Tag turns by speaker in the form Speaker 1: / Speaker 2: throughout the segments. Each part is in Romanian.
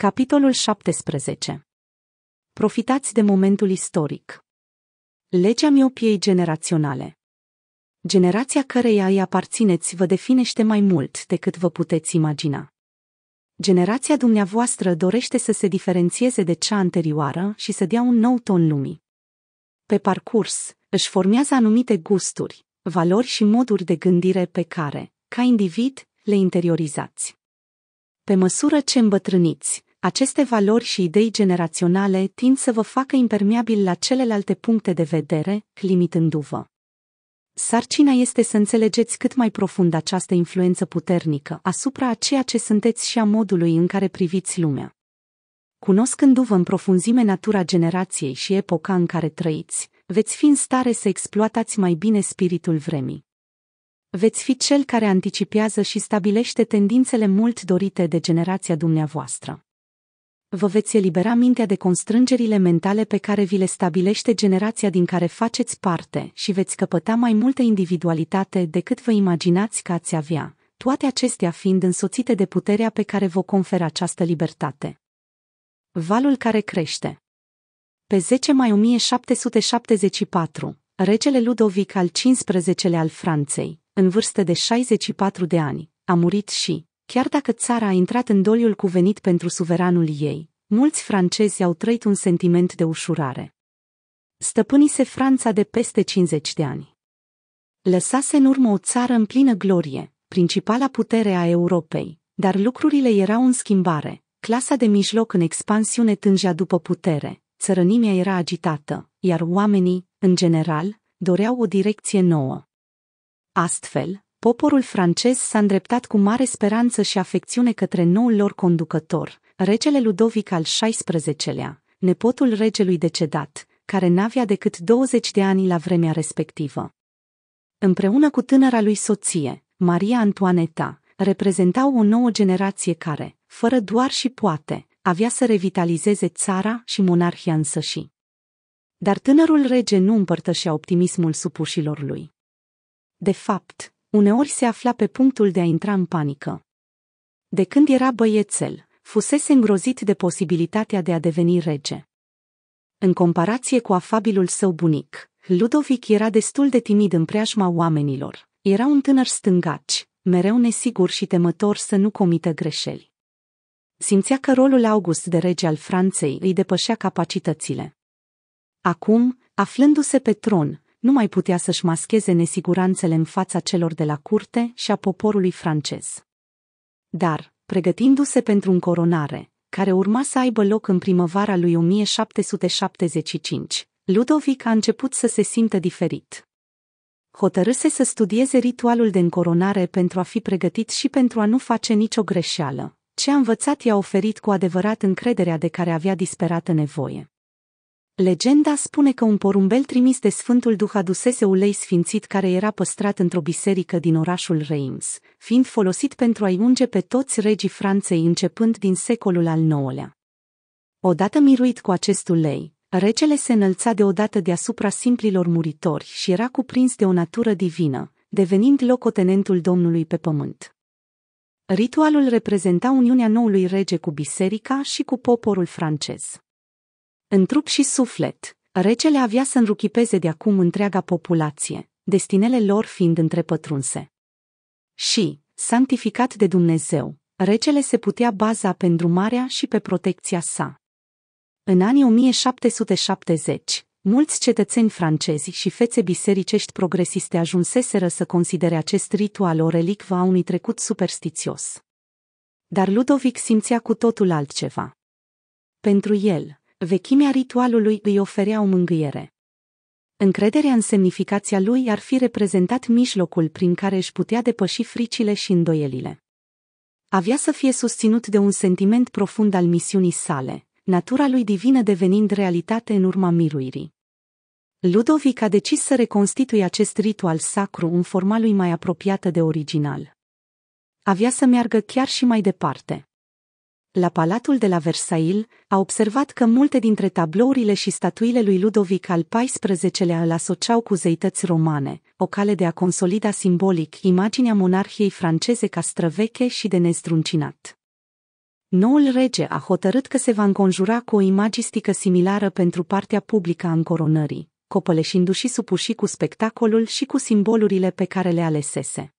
Speaker 1: Capitolul 17 Profitați de momentul istoric. Legea miopiei generaționale. Generația căreia îi aparțineți vă definește mai mult decât vă puteți imagina. Generația dumneavoastră dorește să se diferențieze de cea anterioară și să dea un nou ton lumii. Pe parcurs, își formează anumite gusturi, valori și moduri de gândire pe care, ca individ, le interiorizați. Pe măsură ce îmbătrâniți, aceste valori și idei generaționale tind să vă facă impermeabil la celelalte puncte de vedere, limitându-vă. Sarcina este să înțelegeți cât mai profund această influență puternică asupra a ceea ce sunteți și a modului în care priviți lumea. Cunoscându-vă în profunzime natura generației și epoca în care trăiți, veți fi în stare să exploatați mai bine spiritul vremii. Veți fi cel care anticipează și stabilește tendințele mult dorite de generația dumneavoastră. Vă veți elibera mintea de constrângerile mentale pe care vi le stabilește generația din care faceți parte și veți căpăta mai multă individualitate decât vă imaginați că ați avea, toate acestea fiind însoțite de puterea pe care vă conferă această libertate. Valul care crește Pe 10 mai 1774, regele Ludovic al XV-lea al Franței, în vârstă de 64 de ani, a murit și, Chiar dacă țara a intrat în doliul cuvenit pentru suveranul ei, mulți francezi au trăit un sentiment de ușurare. Stăpânise Franța de peste 50 de ani. Lăsase în urmă o țară în plină glorie, principala putere a Europei, dar lucrurile erau în schimbare, clasa de mijloc în expansiune tângea după putere, țărănimea era agitată, iar oamenii, în general, doreau o direcție nouă. Astfel, Poporul francez s-a îndreptat cu mare speranță și afecțiune către noul lor conducător, regele Ludovic al XVI-lea, nepotul regelui decedat, care n-avea decât 20 de ani la vremea respectivă. Împreună cu tânăra lui soție, Maria Antoaneta, reprezentau o nouă generație care, fără doar și poate, avea să revitalizeze țara și monarhia însăși. Dar tânărul rege nu împărtășea optimismul supușilor lui. De fapt, Uneori se afla pe punctul de a intra în panică. De când era băiețel, fusese îngrozit de posibilitatea de a deveni rege. În comparație cu afabilul său bunic, Ludovic era destul de timid în preajma oamenilor. Era un tânăr stângaci, mereu nesigur și temător să nu comită greșeli. Simțea că rolul August de rege al Franței îi depășea capacitățile. Acum, aflându-se pe tron, nu mai putea să-și mascheze nesiguranțele în fața celor de la curte și a poporului francez. Dar, pregătindu-se pentru un coronare, care urma să aibă loc în primăvara lui 1775, Ludovic a început să se simtă diferit. Hotărâse să studieze ritualul de încoronare pentru a fi pregătit și pentru a nu face nicio greșeală. Ce a învățat i-a oferit cu adevărat încrederea de care avea disperată nevoie. Legenda spune că un porumbel trimis de Sfântul Duh adusese ulei sfințit care era păstrat într-o biserică din orașul Reims, fiind folosit pentru a-i unge pe toți regii Franței începând din secolul al IX-lea. Odată miruit cu acest ulei, regele se înălța deodată deasupra simplilor muritori și era cuprins de o natură divină, devenind locotenentul Domnului pe pământ. Ritualul reprezenta uniunea noului rege cu biserica și cu poporul francez. În trup și suflet, recele avea să înruchipeze de acum întreaga populație, destinele lor fiind întrepătrunse. Și, sanctificat de Dumnezeu, recele se putea baza pe îndrumarea și pe protecția sa. În anii 1770, mulți cetățeni francezi și fețe bisericești progresiste ajunseseră să considere acest ritual o relicvă a unui trecut superstițios. Dar Ludovic simțea cu totul altceva. Pentru el, Vechimea ritualului îi oferea o mângâiere. Încrederea în semnificația lui ar fi reprezentat mijlocul prin care își putea depăși fricile și îndoielile. Avea să fie susținut de un sentiment profund al misiunii sale, natura lui divină devenind realitate în urma miruirii. Ludovic a decis să reconstituie acest ritual sacru în forma lui mai apropiată de original. Avea să meargă chiar și mai departe la Palatul de la Versailles, a observat că multe dintre tablourile și statuile lui Ludovic al XIV-lea îl asociau cu zeități romane, o cale de a consolida simbolic imaginea monarhiei franceze ca străveche și de nezdruncinat. Noul rege a hotărât că se va înconjura cu o imagistică similară pentru partea publică a încoronării, copăleșindu-și supușii cu spectacolul și cu simbolurile pe care le alesese.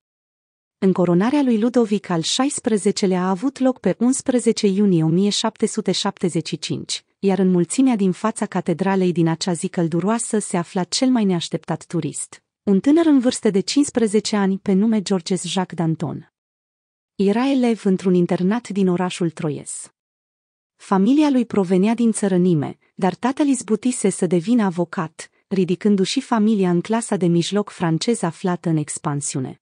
Speaker 1: Încoronarea lui Ludovic al XVI-lea a avut loc pe 11 iunie 1775, iar în mulțimea din fața catedralei din acea zi călduroasă se afla cel mai neașteptat turist, un tânăr în vârstă de 15 ani pe nume Georges Jacques Danton. Era elev într-un internat din orașul Troies. Familia lui provenea din țărănime, dar tatăl izbutise să devină avocat, ridicându-și familia în clasa de mijloc francez aflată în expansiune.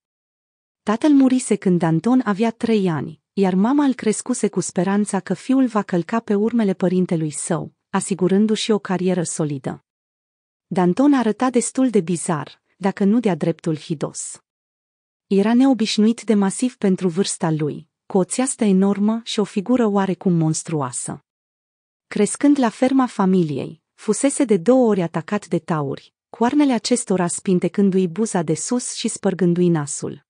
Speaker 1: Tatăl murise când Anton avea trei ani, iar mama îl crescuse cu speranța că fiul va călca pe urmele părintelui său, asigurându-și o carieră solidă. Danton arăta destul de bizar, dacă nu de-a dreptul hidos. Era neobișnuit de masiv pentru vârsta lui, cu o țeastă enormă și o figură oarecum monstruoasă. Crescând la ferma familiei, fusese de două ori atacat de tauri, coarnele acestora spintecându-i buza de sus și spărgându-i nasul.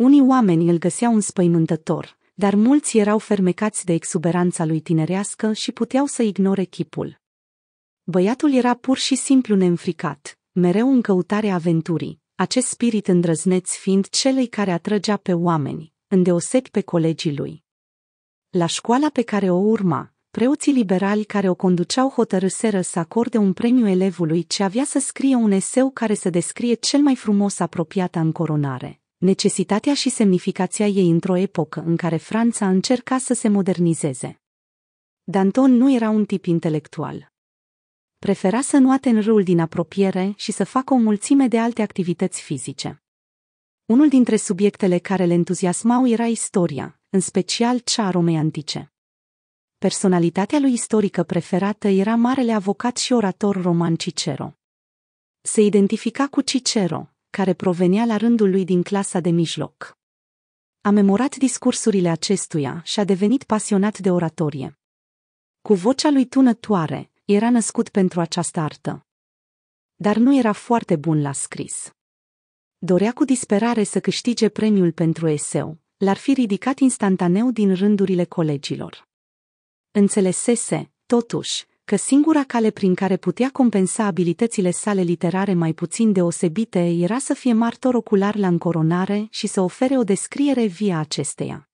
Speaker 1: Unii oameni îl găseau înspăimântător, dar mulți erau fermecați de exuberanța lui tinerească și puteau să ignore chipul. Băiatul era pur și simplu neînfricat, mereu în căutarea aventurii, acest spirit îndrăzneț fiind celei care atrăgea pe oameni, îndeosebi pe colegii lui. La școala pe care o urma, preoții liberali care o conduceau hotărâseră să acorde un premiu elevului ce avea să scrie un eseu care să descrie cel mai frumos apropiata în coronare, necesitatea și semnificația ei într-o epocă în care Franța încerca să se modernizeze. Danton nu era un tip intelectual. Prefera să nuate în râul din apropiere și să facă o mulțime de alte activități fizice. Unul dintre subiectele care le entuziasmau era istoria, în special cea a Romei antice. Personalitatea lui istorică preferată era marele avocat și orator roman Cicero. Se identifica cu Cicero, care provenea la rândul lui din clasa de mijloc. A memorat discursurile acestuia și a devenit pasionat de oratorie. Cu vocea lui tunătoare, era născut pentru această artă. Dar nu era foarte bun la scris. Dorea cu disperare să câștige premiul pentru eseu, l-ar fi ridicat instantaneu din rândurile colegilor. Înțelesese, totuși, că singura cale prin care putea compensa abilitățile sale literare mai puțin deosebite era să fie martor ocular la încoronare și să ofere o descriere via acesteia.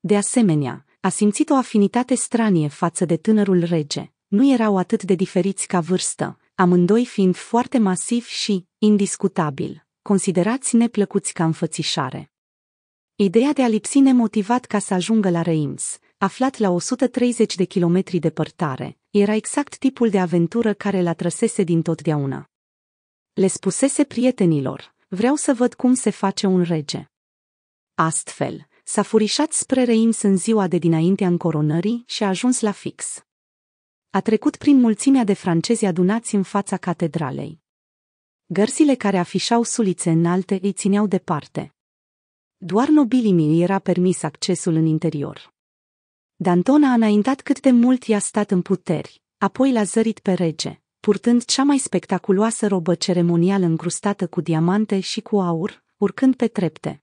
Speaker 1: De asemenea, a simțit o afinitate stranie față de tânărul rege. Nu erau atât de diferiți ca vârstă, amândoi fiind foarte masivi și, indiscutabil, considerați neplăcuți ca înfățișare. Ideea de a lipsi nemotivat ca să ajungă la Reims, aflat la 130 de kilometri depărtare, era exact tipul de aventură care l-a trăsese din totdeauna. Le spusese prietenilor, vreau să văd cum se face un rege. Astfel, s-a furișat spre Reims în ziua de dinaintea încoronării și a ajuns la fix. A trecut prin mulțimea de francezi adunați în fața catedralei. Gărzile care afișau sulițe înalte îi țineau departe. Doar nobilimii era permis accesul în interior. Danton a înaintat cât de mult i-a stat în puteri, apoi l-a zărit pe rege, purtând cea mai spectaculoasă robă ceremonială încrustată cu diamante și cu aur, urcând pe trepte.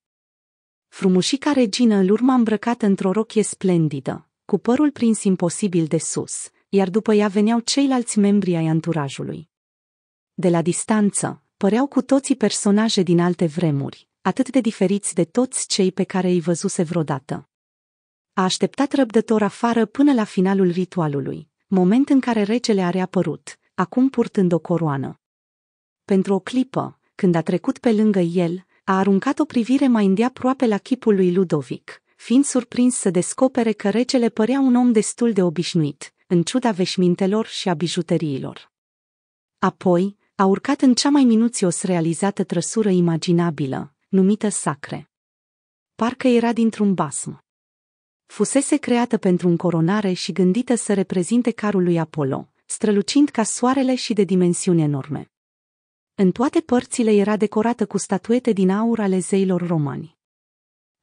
Speaker 1: Frumușica regină îl urma îmbrăcată într-o rochie splendidă, cu părul prins imposibil de sus, iar după ea veneau ceilalți membri ai anturajului. De la distanță, păreau cu toții personaje din alte vremuri, atât de diferiți de toți cei pe care îi văzuse vreodată. A așteptat răbdător afară până la finalul ritualului, moment în care regele a reapărut, acum purtând o coroană. Pentru o clipă, când a trecut pe lângă el, a aruncat o privire mai îndeaproape la chipul lui Ludovic, fiind surprins să descopere că regele părea un om destul de obișnuit, în ciuda veșmintelor și a bijuteriilor. Apoi, a urcat în cea mai minuțios realizată trăsură imaginabilă, numită sacre. Parcă era dintr-un basm fusese creată pentru încoronare și gândită să reprezinte carul lui Apollo, strălucind ca soarele și de dimensiuni enorme. În toate părțile era decorată cu statuete din aur ale zeilor romani.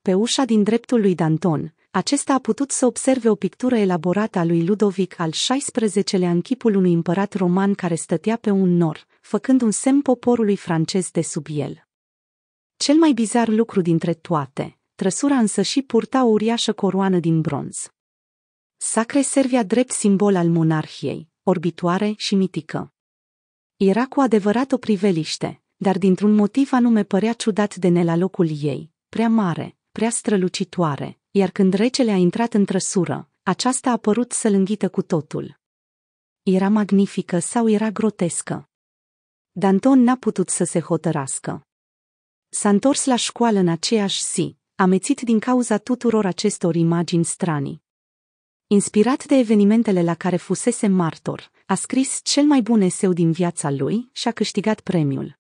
Speaker 1: Pe ușa din dreptul lui Danton, acesta a putut să observe o pictură elaborată a lui Ludovic al XVI-lea în chipul unui împărat roman care stătea pe un nor, făcând un semn poporului francez de sub el. Cel mai bizar lucru dintre toate trăsura însă și purta o uriașă coroană din bronz. Sacre servia drept simbol al monarhiei, orbitoare și mitică. Era cu adevărat o priveliște, dar dintr-un motiv anume părea ciudat de ne la locul ei, prea mare, prea strălucitoare, iar când recele a intrat în trăsură, aceasta a părut să lânghită cu totul. Era magnifică sau era grotescă? Danton n-a putut să se hotărască. S-a întors la școală în aceeași zi, amețit din cauza tuturor acestor imagini stranii. Inspirat de evenimentele la care fusese martor, a scris cel mai bun eseu din viața lui și a câștigat premiul.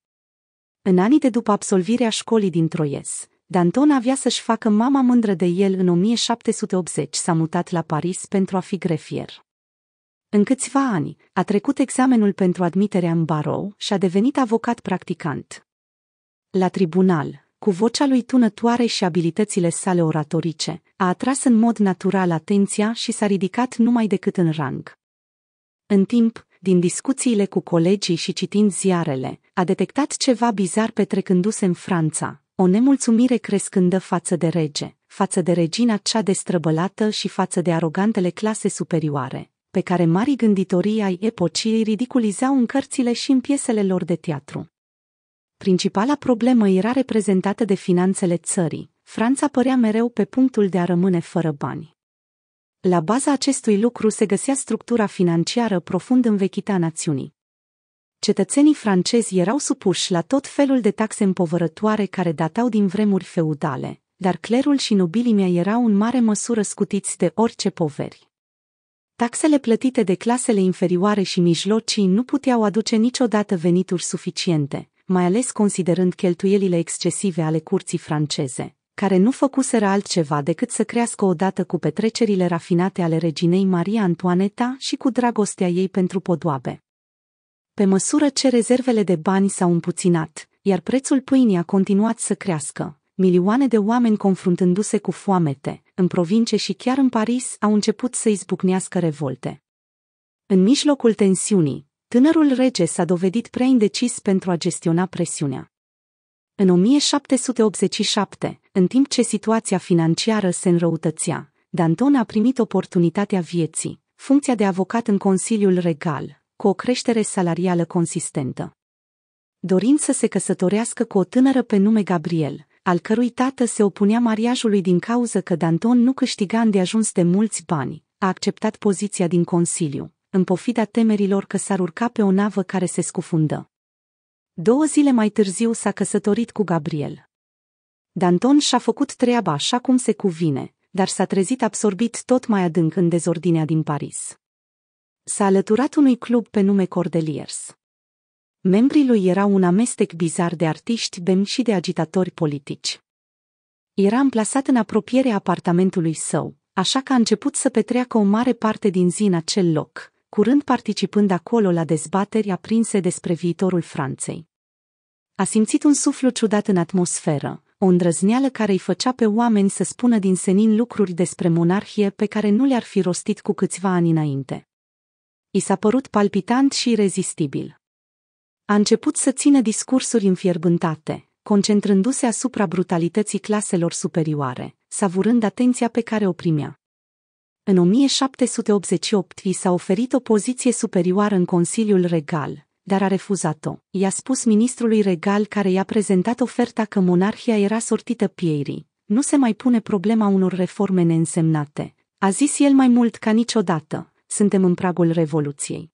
Speaker 1: În anii de după absolvirea școlii din Troies, Danton avea să-și facă mama mândră de el în 1780 s-a mutat la Paris pentru a fi grefier. În câțiva ani, a trecut examenul pentru admiterea în barou și a devenit avocat practicant. La tribunal, cu vocea lui tunătoare și abilitățile sale oratorice, a atras în mod natural atenția și s-a ridicat numai decât în rang. În timp, din discuțiile cu colegii și citind ziarele, a detectat ceva bizar petrecându-se în Franța, o nemulțumire crescândă față de rege, față de regina cea destrăbălată și față de arogantele clase superioare, pe care mari gânditorii ai epocii ridiculizau în cărțile și în piesele lor de teatru. Principala problemă era reprezentată de finanțele țării. Franța părea mereu pe punctul de a rămâne fără bani. La baza acestui lucru se găsea structura financiară profund învechită a națiunii. Cetățenii francezi erau supuși la tot felul de taxe împovărătoare care datau din vremuri feudale, dar clerul și nobilimea erau în mare măsură scutiți de orice poveri. Taxele plătite de clasele inferioare și mijlocii nu puteau aduce niciodată venituri suficiente, mai ales considerând cheltuielile excesive ale curții franceze, care nu făcuseră altceva decât să crească odată cu petrecerile rafinate ale reginei Maria Antoaneta și cu dragostea ei pentru podoabe. Pe măsură ce rezervele de bani s-au împuținat, iar prețul pâinii a continuat să crească, milioane de oameni confruntându-se cu foamete, în provincie și chiar în Paris, au început să izbucnească revolte. În mijlocul tensiunii, tânărul rege s-a dovedit prea indecis pentru a gestiona presiunea. În 1787, în timp ce situația financiară se înrăutățea, Danton a primit oportunitatea vieții, funcția de avocat în Consiliul Regal, cu o creștere salarială consistentă. Dorind să se căsătorească cu o tânără pe nume Gabriel, al cărui tată se opunea mariajului din cauză că Danton nu câștiga ajuns de mulți bani, a acceptat poziția din Consiliu, în pofida temerilor că s-ar urca pe o navă care se scufundă. Două zile mai târziu s-a căsătorit cu Gabriel. Danton și-a făcut treaba așa cum se cuvine, dar s-a trezit absorbit tot mai adânc în dezordinea din Paris. S-a alăturat unui club pe nume Cordeliers. Membrii lui erau un amestec bizar de artiști bem și de agitatori politici. Era amplasat în apropierea apartamentului său, așa că a început să petreacă o mare parte din zi în acel loc, curând participând acolo la dezbateri aprinse despre viitorul Franței. A simțit un suflu ciudat în atmosferă, o îndrăzneală care îi făcea pe oameni să spună din senin lucruri despre monarhie pe care nu le-ar fi rostit cu câțiva ani înainte. I s-a părut palpitant și irezistibil. A început să țină discursuri înfierbântate, concentrându-se asupra brutalității claselor superioare, savurând atenția pe care o primea. În 1788 i s-a oferit o poziție superioară în Consiliul Regal, dar a refuzat-o. I-a spus ministrului regal care i-a prezentat oferta că monarhia era sortită pierii. Nu se mai pune problema unor reforme neînsemnate. A zis el mai mult ca niciodată, suntem în pragul revoluției.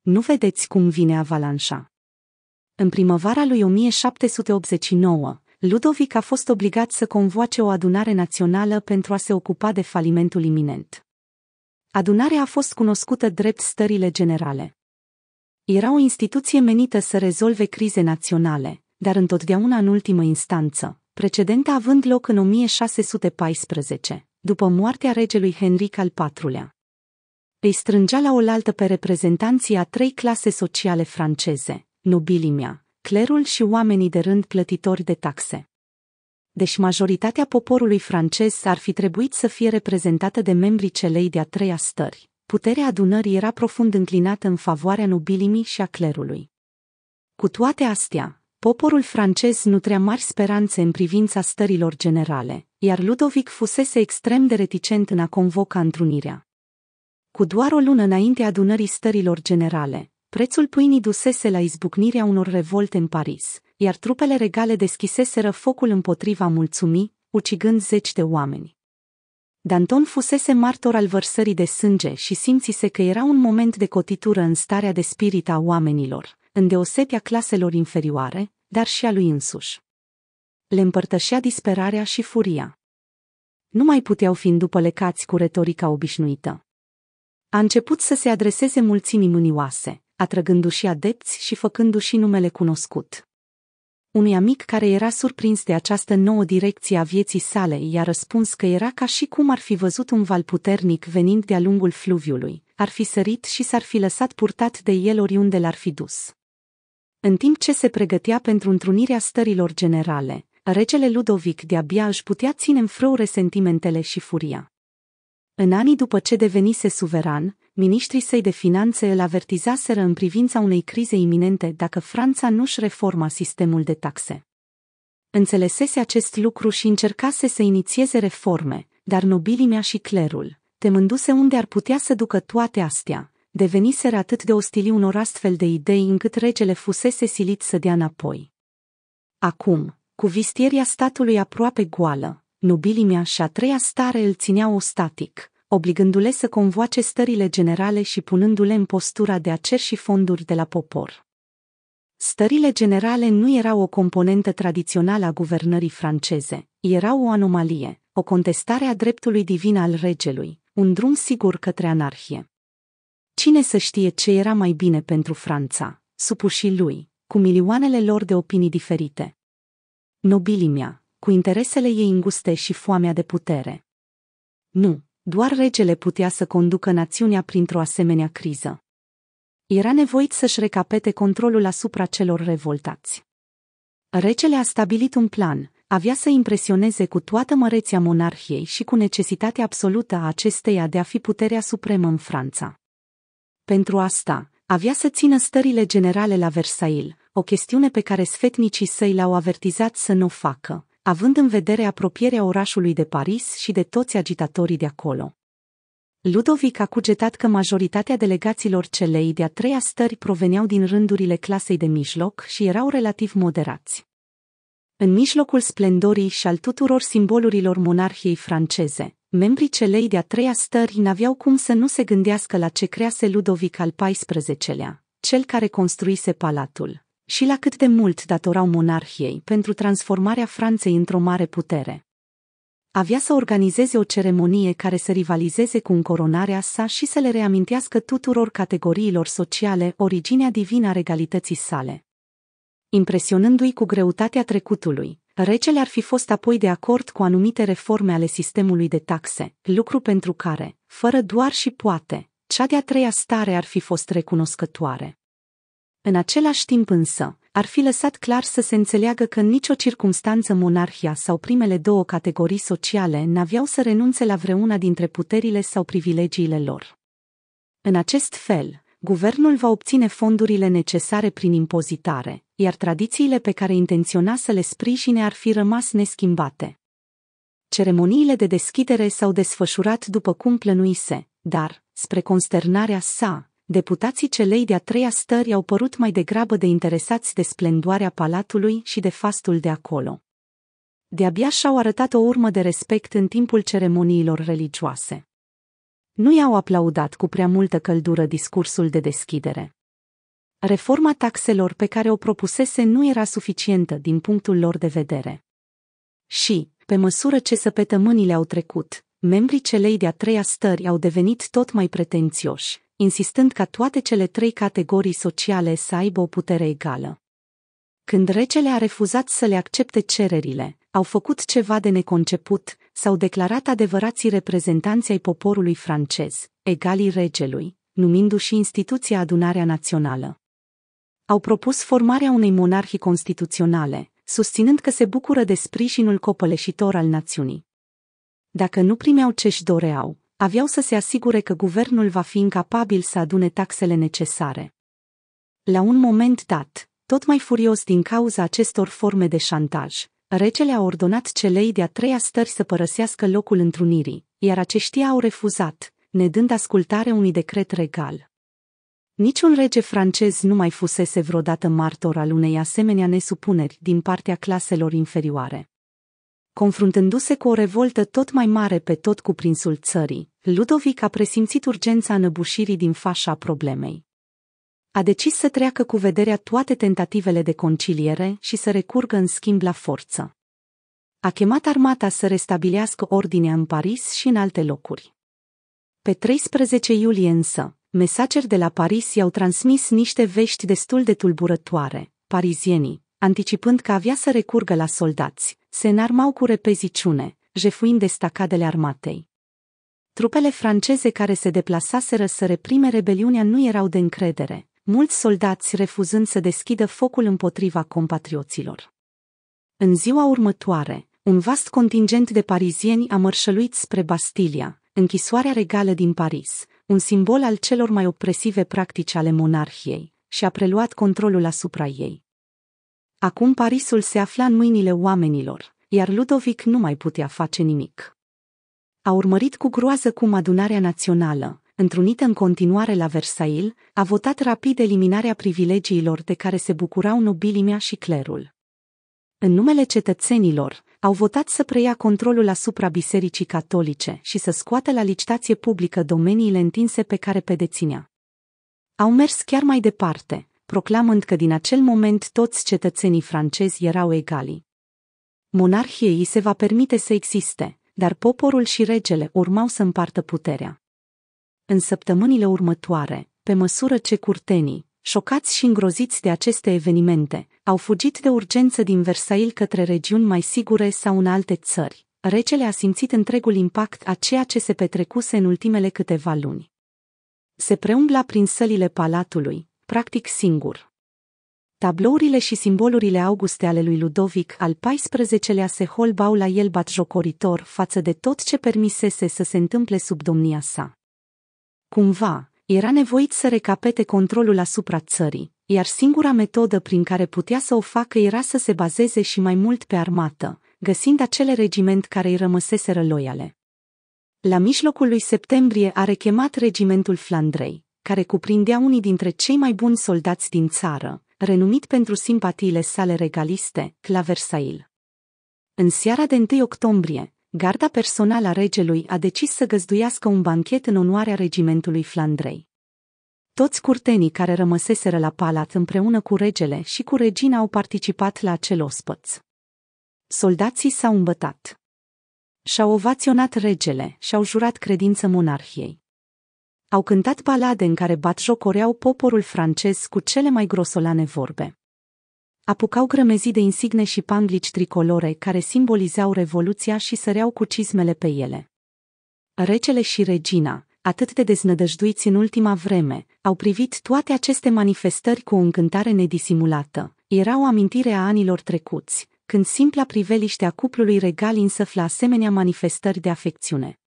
Speaker 1: Nu vedeți cum vine avalanșa. În primăvara lui 1789, Ludovic a fost obligat să convoace o adunare națională pentru a se ocupa de falimentul iminent. Adunarea a fost cunoscută drept stările generale. Era o instituție menită să rezolve crize naționale, dar întotdeauna în ultimă instanță, precedenta având loc în 1614, după moartea regelui Henric al IV-lea. Îi strângea la oaltă pe reprezentanții a trei clase sociale franceze, nobilimea, clerul și oamenii de rând plătitori de taxe. Deși majoritatea poporului francez ar fi trebuit să fie reprezentată de membrii celei de-a treia stări, puterea adunării era profund înclinată în favoarea nobilimii și a clerului. Cu toate astea, poporul francez nu trea mari speranțe în privința stărilor generale, iar Ludovic fusese extrem de reticent în a convoca întrunirea. Cu doar o lună înainte adunării stărilor generale, Prețul pâinii dusese la izbucnirea unor revolte în Paris, iar trupele regale deschiseseră focul împotriva mulțumii, ucigând zeci de oameni. Danton fusese martor al vărsării de sânge și simțise că era un moment de cotitură în starea de spirit a oamenilor, în deosebia claselor inferioare, dar și a lui însuși. Le împărtășea disperarea și furia. Nu mai puteau fi îndupolecați cu retorica obișnuită. A început să se adreseze mulțimii mânioase, atrăgându-și adepți și făcându-și numele cunoscut. Unui amic care era surprins de această nouă direcție a vieții sale i-a răspuns că era ca și cum ar fi văzut un val puternic venind de-a lungul fluviului, ar fi sărit și s-ar fi lăsat purtat de el oriunde l-ar fi dus. În timp ce se pregătea pentru întrunirea stărilor generale, regele Ludovic de-abia își putea ține în frâu resentimentele și furia. În anii după ce devenise suveran, miniștrii săi de finanțe îl avertizaseră în privința unei crize iminente dacă Franța nu-și reforma sistemul de taxe. Înțelesese acest lucru și încercase să inițieze reforme, dar nobilimea și clerul, temându-se unde ar putea să ducă toate astea, deveniseră atât de ostili unor astfel de idei încât regele fusese silit să dea înapoi. Acum, cu vistieria statului aproape goală, nobilimea și a treia stare îl țineau static, obligându-le să convoace stările generale și punându-le în postura de a cer și fonduri de la popor. Stările generale nu erau o componentă tradițională a guvernării franceze, erau o anomalie, o contestare a dreptului divin al regelui, un drum sigur către anarhie. Cine să știe ce era mai bine pentru Franța, supușii lui, cu milioanele lor de opinii diferite? Nobilimea, cu interesele ei înguste și foamea de putere. Nu, doar regele putea să conducă națiunea printr-o asemenea criză. Era nevoit să-și recapete controlul asupra celor revoltați. Regele a stabilit un plan, avea să impresioneze cu toată măreția monarhiei și cu necesitatea absolută a acesteia de a fi puterea supremă în Franța. Pentru asta, avea să țină stările generale la Versailles, o chestiune pe care sfetnicii săi l-au avertizat să nu o facă, având în vedere apropierea orașului de Paris și de toți agitatorii de acolo. Ludovic a cugetat că majoritatea delegaților celei de-a treia stări proveneau din rândurile clasei de mijloc și erau relativ moderați. În mijlocul splendorii și al tuturor simbolurilor monarhiei franceze, membrii celei de-a treia stări n-aveau cum să nu se gândească la ce crease Ludovic al XIV-lea, cel care construise palatul și la cât de mult datorau monarhiei pentru transformarea Franței într-o mare putere. Avea să organizeze o ceremonie care să rivalizeze cu încoronarea sa și să le reamintească tuturor categoriilor sociale originea divină a regalității sale. Impresionându-i cu greutatea trecutului, regele ar fi fost apoi de acord cu anumite reforme ale sistemului de taxe, lucru pentru care, fără doar și poate, cea de-a treia stare ar fi fost recunoscătoare. În același timp însă, ar fi lăsat clar să se înțeleagă că în nicio circunstanță monarhia sau primele două categorii sociale n-aveau să renunțe la vreuna dintre puterile sau privilegiile lor. În acest fel, guvernul va obține fondurile necesare prin impozitare, iar tradițiile pe care intenționa să le sprijine ar fi rămas neschimbate. Ceremoniile de deschidere s-au desfășurat după cum plănuise, dar, spre consternarea sa, Deputații celei de-a treia stări au părut mai degrabă de interesați de splendoarea palatului și de fastul de acolo. De-abia și-au arătat o urmă de respect în timpul ceremoniilor religioase. Nu i-au aplaudat cu prea multă căldură discursul de deschidere. Reforma taxelor pe care o propusese nu era suficientă din punctul lor de vedere. Și, pe măsură ce săpetămânile au trecut, membrii celei de-a treia stări au devenit tot mai pretențioși, insistând ca toate cele trei categorii sociale să aibă o putere egală. Când regele a refuzat să le accepte cererile, au făcut ceva de neconceput, s-au declarat adevărații reprezentanți ai poporului francez, egalii regelui, numindu-și instituția Adunarea Națională. Au propus formarea unei monarhii constituționale, susținând că se bucură de sprijinul copăleșitor al națiunii. Dacă nu primeau ce-și doreau, aveau să se asigure că guvernul va fi incapabil să adune taxele necesare. La un moment dat, tot mai furios din cauza acestor forme de șantaj, regele a ordonat celei de-a treia stări să părăsească locul întrunirii, iar aceștia au refuzat, nedând ascultare unui decret regal. Niciun rege francez nu mai fusese vreodată martor al unei asemenea nesupuneri din partea claselor inferioare confruntându-se cu o revoltă tot mai mare pe tot cuprinsul țării, Ludovic a presimțit urgența înăbușirii din fașa problemei. A decis să treacă cu vederea toate tentativele de conciliere și să recurgă în schimb la forță. A chemat armata să restabilească ordinea în Paris și în alte locuri. Pe 13 iulie însă, mesageri de la Paris i-au transmis niște vești destul de tulburătoare. Parizienii, anticipând că avea să recurgă la soldați, se înarmau cu repeziciune, jefuind destacadele armatei. Trupele franceze care se deplasaseră să reprime rebeliunea nu erau de încredere, mulți soldați refuzând să deschidă focul împotriva compatrioților. În ziua următoare, un vast contingent de parizieni a mărșăluit spre Bastilia, închisoarea regală din Paris, un simbol al celor mai opresive practici ale monarhiei, și a preluat controlul asupra ei. Acum Parisul se afla în mâinile oamenilor, iar Ludovic nu mai putea face nimic. A urmărit cu groază cum adunarea națională, întrunită în continuare la Versailles, a votat rapid eliminarea privilegiilor de care se bucurau nobilimea și clerul. În numele cetățenilor, au votat să preia controlul asupra Bisericii Catolice și să scoată la licitație publică domeniile întinse pe care deținea. Au mers chiar mai departe, proclamând că din acel moment toți cetățenii francezi erau egali. Monarhiei se va permite să existe, dar poporul și regele urmau să împartă puterea. În săptămânile următoare, pe măsură ce curtenii, șocați și îngroziți de aceste evenimente, au fugit de urgență din Versailles către regiuni mai sigure sau în alte țări, regele a simțit întregul impact a ceea ce se petrecuse în ultimele câteva luni. Se preumbla prin sălile palatului, practic singur. Tablourile și simbolurile auguste ale lui Ludovic al XIV-lea se holbau la el batjocoritor față de tot ce permisese să se întâmple sub domnia sa. Cumva, era nevoit să recapete controlul asupra țării, iar singura metodă prin care putea să o facă era să se bazeze și mai mult pe armată, găsind acele regiment care îi rămăseseră loiale. La mijlocul lui septembrie a rechemat regimentul Flandrei, care cuprindea unii dintre cei mai buni soldați din țară, renumit pentru simpatiile sale regaliste, Claversail. În seara de 1 octombrie, garda personală a regelui a decis să găzduiască un banchet în onoarea regimentului Flandrei. Toți curtenii care rămăseseră la palat împreună cu regele și cu regina au participat la acel ospăț. Soldații s-au îmbătat. Și-au ovaționat regele și-au jurat credință monarhiei au cântat balade în care batjocoreau poporul francez cu cele mai grosolane vorbe. Apucau grămezii de insigne și panglici tricolore care simbolizau revoluția și săreau cu cizmele pe ele. Recele și regina, atât de deznădăjduiți în ultima vreme, au privit toate aceste manifestări cu o încântare nedisimulată. Era o amintire a anilor trecuți, când simpla priveliște a cuplului regal însăfla asemenea manifestări de afecțiune.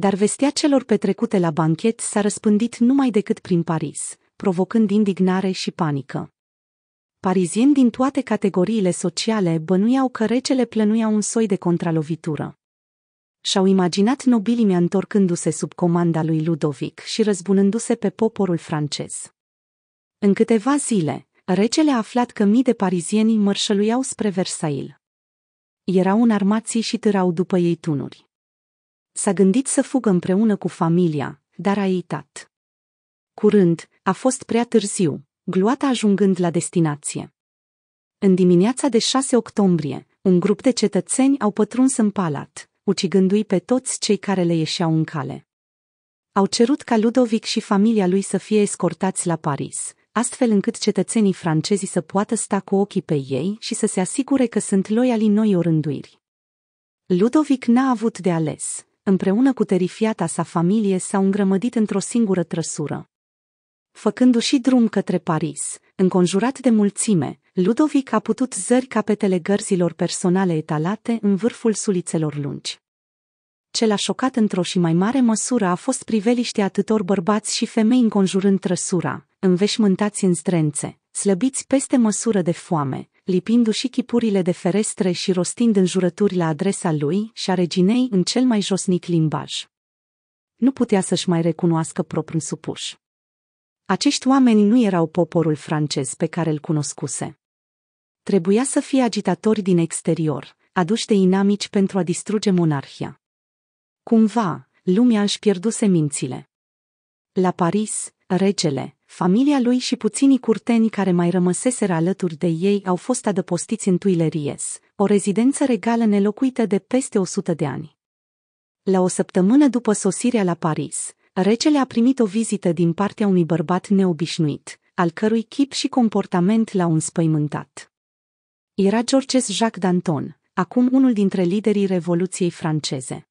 Speaker 1: Dar vestea celor petrecute la banchet s-a răspândit numai decât prin Paris, provocând indignare și panică. Parizieni din toate categoriile sociale bănuiau că regele plănuia un soi de contralovitură și-au imaginat nobilimea întorcându-se sub comanda lui Ludovic și răzbunându-se pe poporul francez. În câteva zile, regele a aflat că mii de parizieni mărșăluiau spre Versailles. Erau înarmații și târau după ei tunuri. S-a gândit să fugă împreună cu familia, dar a uitat. Curând, a fost prea târziu, gloata ajungând la destinație. În dimineața de 6 octombrie, un grup de cetățeni au pătruns în palat, ucigându-i pe toți cei care le ieșeau în cale. Au cerut ca Ludovic și familia lui să fie escortați la Paris, astfel încât cetățenii francezi să poată sta cu ochii pe ei și să se asigure că sunt loiali noi orânduiri. Ludovic n-a avut de ales împreună cu terifiata sa familie, s-au îngrămădit într-o singură trăsură. Făcându-și drum către Paris, înconjurat de mulțime, Ludovic a putut zări capetele gărzilor personale etalate în vârful sulițelor lungi. Ce l-a șocat într-o și mai mare măsură a fost priveliștea atâtor bărbați și femei înconjurând trăsura, înveșmântați în strențe, slăbiți peste măsură de foame, lipindu-și chipurile de ferestre și rostind jurături la adresa lui și a reginei în cel mai josnic limbaj. Nu putea să-și mai recunoască propriul supuș. Acești oameni nu erau poporul francez pe care îl cunoscuse. Trebuia să fie agitatori din exterior, aduși de inamici pentru a distruge monarhia. Cumva, lumea își pierduse mințile. La Paris, regele, familia lui și puținii curteni care mai rămăseseră alături de ei au fost adăpostiți în Tuileries, o rezidență regală nelocuită de peste 100 de ani. La o săptămână după sosirea la Paris, regele a primit o vizită din partea unui bărbat neobișnuit, al cărui chip și comportament l-au înspăimântat. Era Georges Jacques Danton, acum unul dintre liderii Revoluției franceze.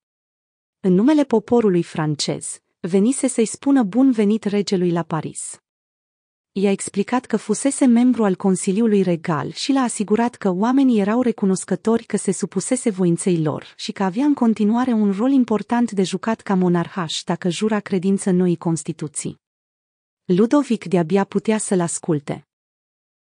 Speaker 1: În numele poporului francez, venise să-i spună bun venit regelui la Paris i-a explicat că fusese membru al Consiliului Regal și l-a asigurat că oamenii erau recunoscători că se supusese voinței lor și că avea în continuare un rol important de jucat ca monarhaș dacă jura credință noii Constituții. Ludovic de-abia putea să-l asculte.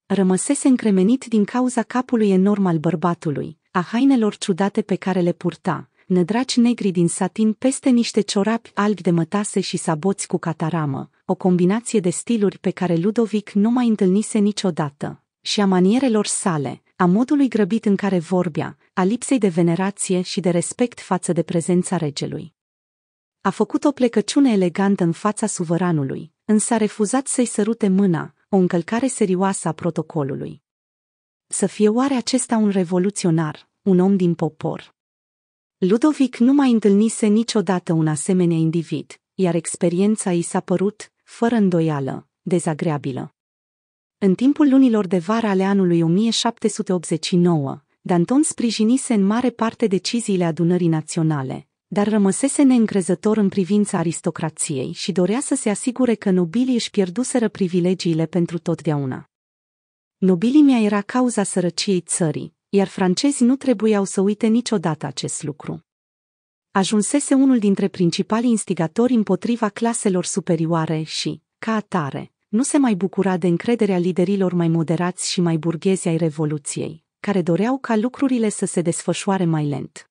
Speaker 1: Rămăsese încremenit din cauza capului enorm al bărbatului, a hainelor ciudate pe care le purta, nădraci negri din satin peste niște ciorapi albi de mătase și saboți cu cataramă, o combinație de stiluri pe care Ludovic nu mai întâlnise niciodată, și a manierelor sale, a modului grăbit în care vorbea, a lipsei de venerație și de respect față de prezența regelui. A făcut o plecăciune elegantă în fața suveranului, însă a refuzat să-i sărute mâna, o încălcare serioasă a protocolului. Să fie oare acesta un revoluționar, un om din popor? Ludovic nu mai întâlnise niciodată un asemenea individ, iar experiența i s-a părut, fără îndoială, dezagreabilă. În timpul lunilor de vară ale anului 1789, Danton sprijinise în mare parte deciziile adunării naționale, dar rămăsese neîncrezător în privința aristocrației și dorea să se asigure că nobilii își pierduseră privilegiile pentru totdeauna. Nobilimea era cauza sărăciei țării, iar francezii nu trebuiau să uite niciodată acest lucru ajunsese unul dintre principalii instigatori împotriva claselor superioare și, ca atare, nu se mai bucura de încrederea liderilor mai moderați și mai burghezi ai Revoluției, care doreau ca lucrurile să se desfășoare mai lent.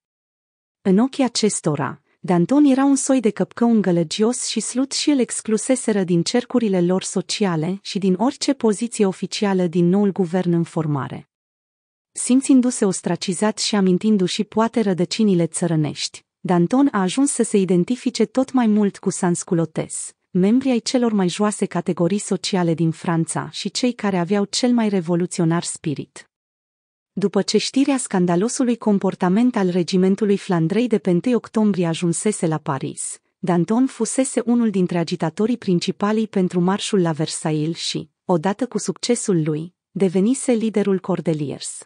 Speaker 1: În ochii acestora, Danton era un soi de căpcăun gălăgios și slut și îl excluseseră din cercurile lor sociale și din orice poziție oficială din noul guvern în formare. Simțindu-se ostracizat și amintindu-și poate rădăcinile țărănești, Danton a ajuns să se identifice tot mai mult cu sansculotes, membrii ai celor mai joase categorii sociale din Franța și cei care aveau cel mai revoluționar spirit. După ce știrea scandalosului comportament al regimentului Flandrei de pe 1 octombrie ajunsese la Paris, Danton fusese unul dintre agitatorii principalii pentru marșul la Versailles și, odată cu succesul lui, devenise liderul Cordeliers.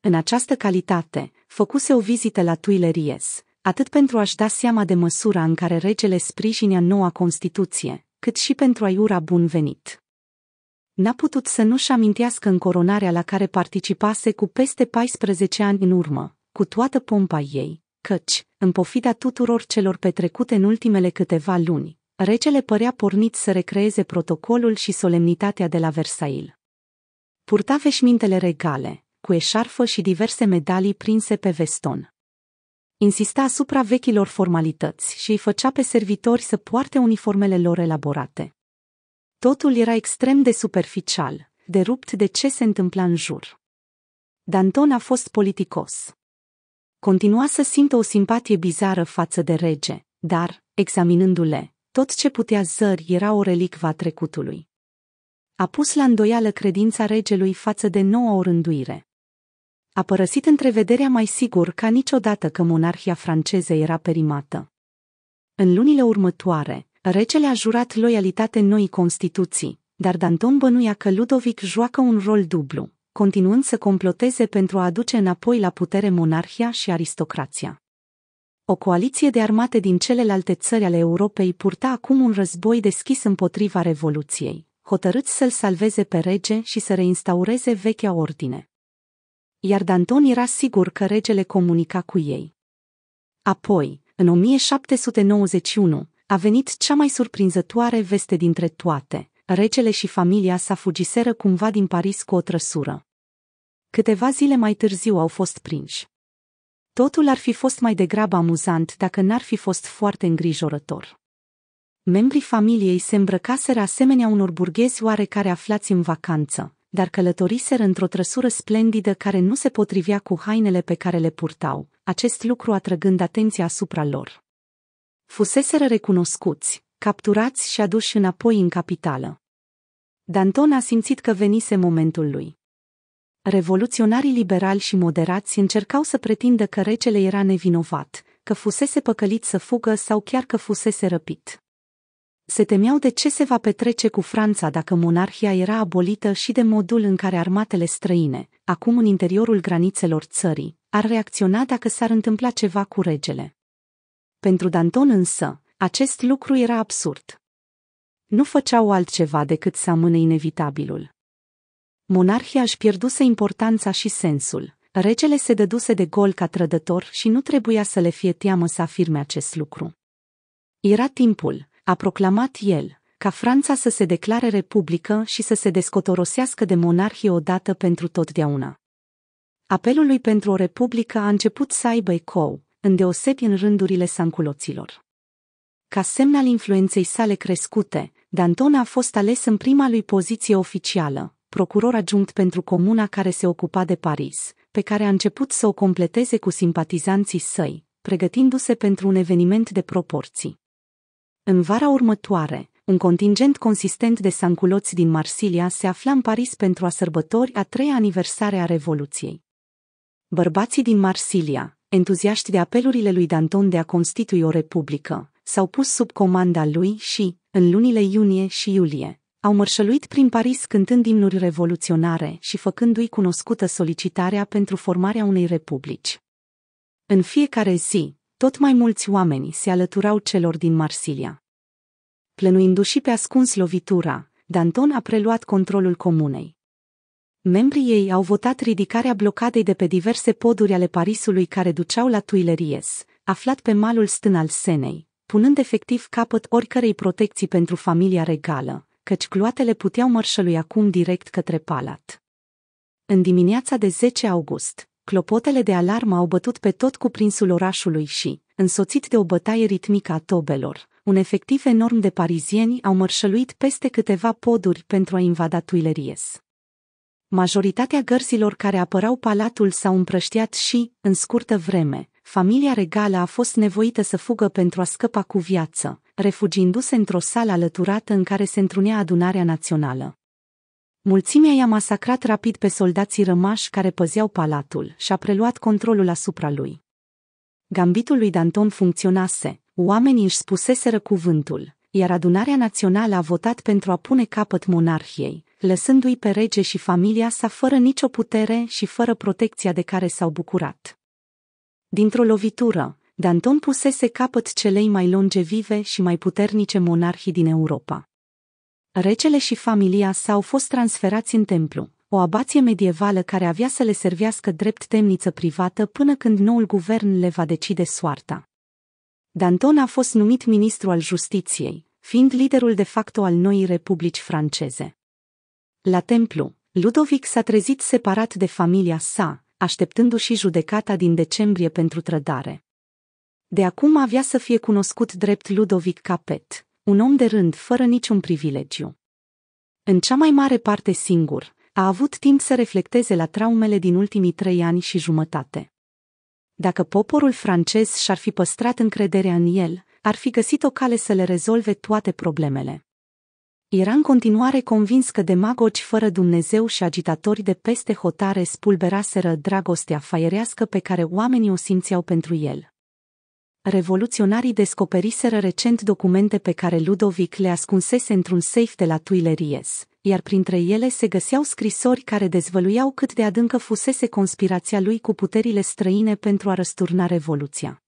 Speaker 1: În această calitate, făcuse o vizită la Tuileries, atât pentru a-și da seama de măsura în care regele sprijinea noua Constituție, cât și pentru a-i ura bun venit. N-a putut să nu-și amintească încoronarea la care participase cu peste 14 ani în urmă, cu toată pompa ei, căci, în pofida tuturor celor petrecute în ultimele câteva luni, regele părea pornit să recreeze protocolul și solemnitatea de la Versailles. Purta veșmintele regale, cu eșarfă și diverse medalii prinse pe veston. Insista asupra vechilor formalități și îi făcea pe servitori să poarte uniformele lor elaborate. Totul era extrem de superficial, derupt de ce se întâmpla în jur. Danton a fost politicos. Continua să simtă o simpatie bizară față de rege, dar, examinându-le, tot ce putea zări era o relicvă a trecutului. A pus la îndoială credința regelui față de noua orânduire a părăsit întrevederea mai sigur ca niciodată că monarhia franceză era perimată. În lunile următoare, regele a jurat loialitate noii Constituții, dar Danton bănuia că Ludovic joacă un rol dublu, continuând să comploteze pentru a aduce înapoi la putere monarhia și aristocrația. O coaliție de armate din celelalte țări ale Europei purta acum un război deschis împotriva Revoluției, hotărât să-l salveze pe rege și să reinstaureze vechea ordine iar Danton era sigur că regele comunica cu ei. Apoi, în 1791, a venit cea mai surprinzătoare veste dintre toate. Regele și familia s s-a fugiseră cumva din Paris cu o trăsură. Câteva zile mai târziu au fost prinși. Totul ar fi fost mai degrabă amuzant dacă n-ar fi fost foarte îngrijorător. Membrii familiei se îmbrăcaseră asemenea unor burghezi oarecare aflați în vacanță, dar călătoriseră într-o trăsură splendidă care nu se potrivea cu hainele pe care le purtau, acest lucru atrăgând atenția asupra lor. Fuseseră recunoscuți, capturați și aduși înapoi în capitală. Danton a simțit că venise momentul lui. Revoluționarii liberali și moderați încercau să pretindă că regele era nevinovat, că fusese păcălit să fugă sau chiar că fusese răpit se temeau de ce se va petrece cu Franța dacă monarhia era abolită și de modul în care armatele străine, acum în interiorul granițelor țării, ar reacționa dacă s-ar întâmpla ceva cu regele. Pentru Danton însă, acest lucru era absurd. Nu făceau altceva decât să amâne inevitabilul. Monarhia își pierduse importanța și sensul. Regele se dăduse de gol ca trădător și nu trebuia să le fie teamă să afirme acest lucru. Era timpul, a proclamat el, ca Franța să se declare republică și să se descotorosească de monarhie odată pentru totdeauna. Apelul lui pentru o republică a început să aibă ecou, îndeosebi în rândurile sanculoților. Ca semn al influenței sale crescute, Danton a fost ales în prima lui poziție oficială, procuror adjunct pentru comuna care se ocupa de Paris, pe care a început să o completeze cu simpatizanții săi, pregătindu-se pentru un eveniment de proporții. În vara următoare, un contingent consistent de sanculoți din Marsilia se afla în Paris pentru a sărbători a treia aniversare a Revoluției. Bărbații din Marsilia, entuziaști de apelurile lui Danton de a constitui o republică, s-au pus sub comanda lui și, în lunile iunie și iulie, au mărșăluit prin Paris cântând imnuri revoluționare și făcându-i cunoscută solicitarea pentru formarea unei republici. În fiecare zi, tot mai mulți oameni se alăturau celor din Marsilia. Plănuindu-și pe ascuns lovitura, Danton a preluat controlul comunei. Membrii ei au votat ridicarea blocadei de pe diverse poduri ale Parisului care duceau la Tuileries, aflat pe malul stân al Senei, punând efectiv capăt oricărei protecții pentru familia regală, căci cloatele puteau mărșălui acum direct către palat. În dimineața de 10 august, Clopotele de alarmă au bătut pe tot cuprinsul orașului și, însoțit de o bătaie ritmică a tobelor, un efectiv enorm de parizieni au mărșăluit peste câteva poduri pentru a invada Tuileries. Majoritatea gărzilor care apărau palatul s-au împrăștiat și, în scurtă vreme, familia regală a fost nevoită să fugă pentru a scăpa cu viață, refugindu-se într-o sală alăturată în care se întrunea adunarea națională. Mulțimea i-a masacrat rapid pe soldații rămași care păzeau palatul și a preluat controlul asupra lui. Gambitul lui Danton funcționase, oamenii își spuseseră cuvântul, iar adunarea națională a votat pentru a pune capăt monarhiei, lăsându-i pe rege și familia sa fără nicio putere și fără protecția de care s-au bucurat. Dintr-o lovitură, Danton pusese capăt celei mai longevive și mai puternice monarhii din Europa. Recele și familia s-au fost transferați în templu, o abație medievală care avea să le servească drept temniță privată până când noul guvern le va decide soarta. Danton a fost numit ministru al justiției, fiind liderul de facto al noii republici franceze. La templu, Ludovic s-a trezit separat de familia sa, așteptându-și judecata din decembrie pentru trădare. De acum avea să fie cunoscut drept Ludovic Capet un om de rând fără niciun privilegiu. În cea mai mare parte singur, a avut timp să reflecteze la traumele din ultimii trei ani și jumătate. Dacă poporul francez și-ar fi păstrat încrederea în el, ar fi găsit o cale să le rezolve toate problemele. Era în continuare convins că demagogi fără Dumnezeu și agitatori de peste hotare spulberaseră dragostea faierească pe care oamenii o simțeau pentru el. Revoluționarii descoperiseră recent documente pe care Ludovic le ascunsese într-un safe de la Tuileries, iar printre ele se găseau scrisori care dezvăluiau cât de adâncă fusese conspirația lui cu puterile străine pentru a răsturna Revoluția.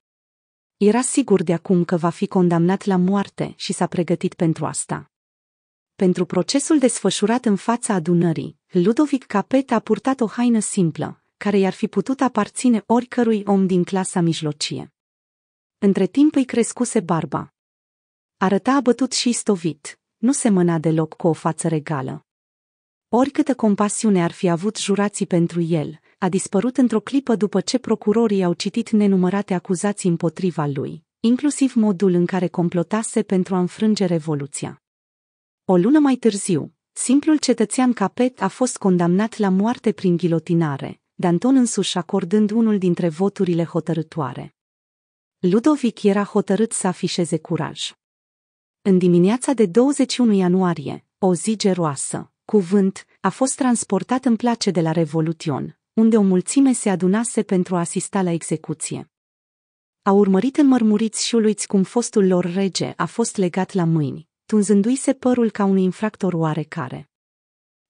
Speaker 1: Era sigur de acum că va fi condamnat la moarte și s-a pregătit pentru asta. Pentru procesul desfășurat în fața adunării, Ludovic Capet a purtat o haină simplă, care i-ar fi putut aparține oricărui om din clasa mijlocie. Între timp îi crescuse barba. Arăta abătut și istovit, nu semăna deloc cu o față regală. Oricâtă compasiune ar fi avut jurații pentru el, a dispărut într-o clipă după ce procurorii au citit nenumărate acuzații împotriva lui, inclusiv modul în care complotase pentru a înfrânge Revoluția. O lună mai târziu, simplul cetățean Capet a fost condamnat la moarte prin ghilotinare, Danton însuși acordând unul dintre voturile hotărătoare. Ludovic era hotărât să afișeze curaj. În dimineața de 21 ianuarie, o zi geroasă, cuvânt, a fost transportat în place de la Revolution, unde o mulțime se adunase pentru a asista la execuție. A urmărit mărmuriți și uluiți cum fostul lor rege a fost legat la mâini, tunzându-i se părul ca un infractor oarecare.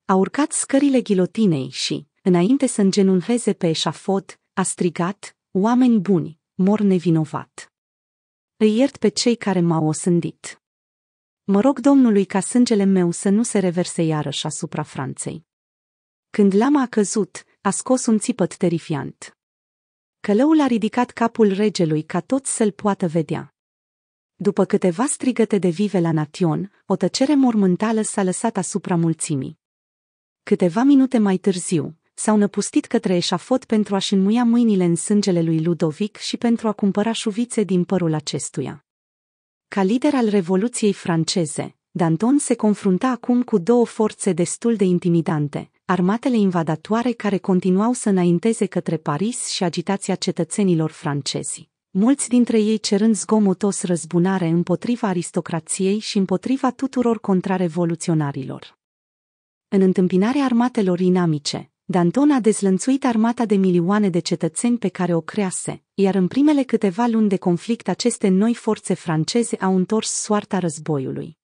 Speaker 1: A urcat scările ghilotinei și, înainte să îngenunheze pe eșafot, a strigat, oameni buni, mor nevinovat. Îi iert pe cei care m-au osândit. Mă rog Domnului ca sângele meu să nu se reverse iarăși asupra Franței. Când lama a căzut, a scos un țipăt terifiant. Călăul a ridicat capul regelui ca toți să-l poată vedea. După câteva strigăte de vive la nation, o tăcere mormântală s-a lăsat asupra mulțimii. Câteva minute mai târziu, s-au năpustit către eșafot pentru a-și înmuia mâinile în sângele lui Ludovic și pentru a cumpăra șuvițe din părul acestuia. Ca lider al Revoluției franceze, Danton se confrunta acum cu două forțe destul de intimidante, armatele invadatoare care continuau să înainteze către Paris și agitația cetățenilor francezi. Mulți dintre ei cerând zgomotos răzbunare împotriva aristocrației și împotriva tuturor contrarevoluționarilor. În întâmpinarea armatelor inamice, Danton a dezlănțuit armata de milioane de cetățeni pe care o crease, iar în primele câteva luni de conflict aceste noi forțe franceze au întors soarta războiului.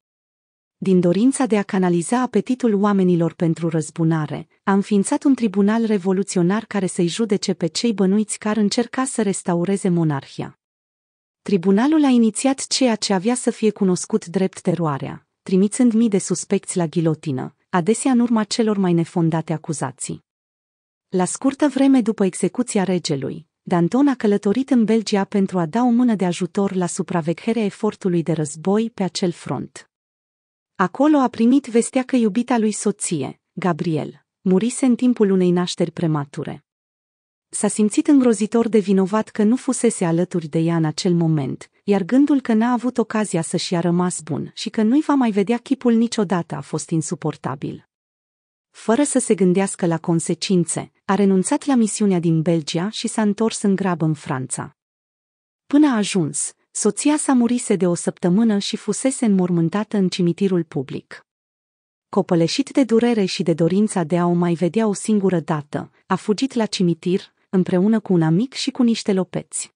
Speaker 1: Din dorința de a canaliza apetitul oamenilor pentru răzbunare, a înființat un tribunal revoluționar care să-i judece pe cei bănuiți care încerca să restaureze monarhia. Tribunalul a inițiat ceea ce avea să fie cunoscut drept teroarea, trimițând mii de suspecți la ghilotină, adesea în urma celor mai nefondate acuzații. La scurtă vreme după execuția regelui, Danton a călătorit în Belgia pentru a da o mână de ajutor la supravegherea efortului de război pe acel front. Acolo a primit vestea că iubita lui soție, Gabriel, murise în timpul unei nașteri premature. S-a simțit îngrozitor de vinovat că nu fusese alături de ea în acel moment, iar gândul că n-a avut ocazia să-și a rămas bun și că nu-i va mai vedea chipul niciodată a fost insuportabil fără să se gândească la consecințe, a renunțat la misiunea din Belgia și s-a întors în grabă în Franța. Până a ajuns, soția sa murise de o săptămână și fusese înmormântată în cimitirul public. Copăleșit de durere și de dorința de a o mai vedea o singură dată, a fugit la cimitir, împreună cu un amic și cu niște lopeți.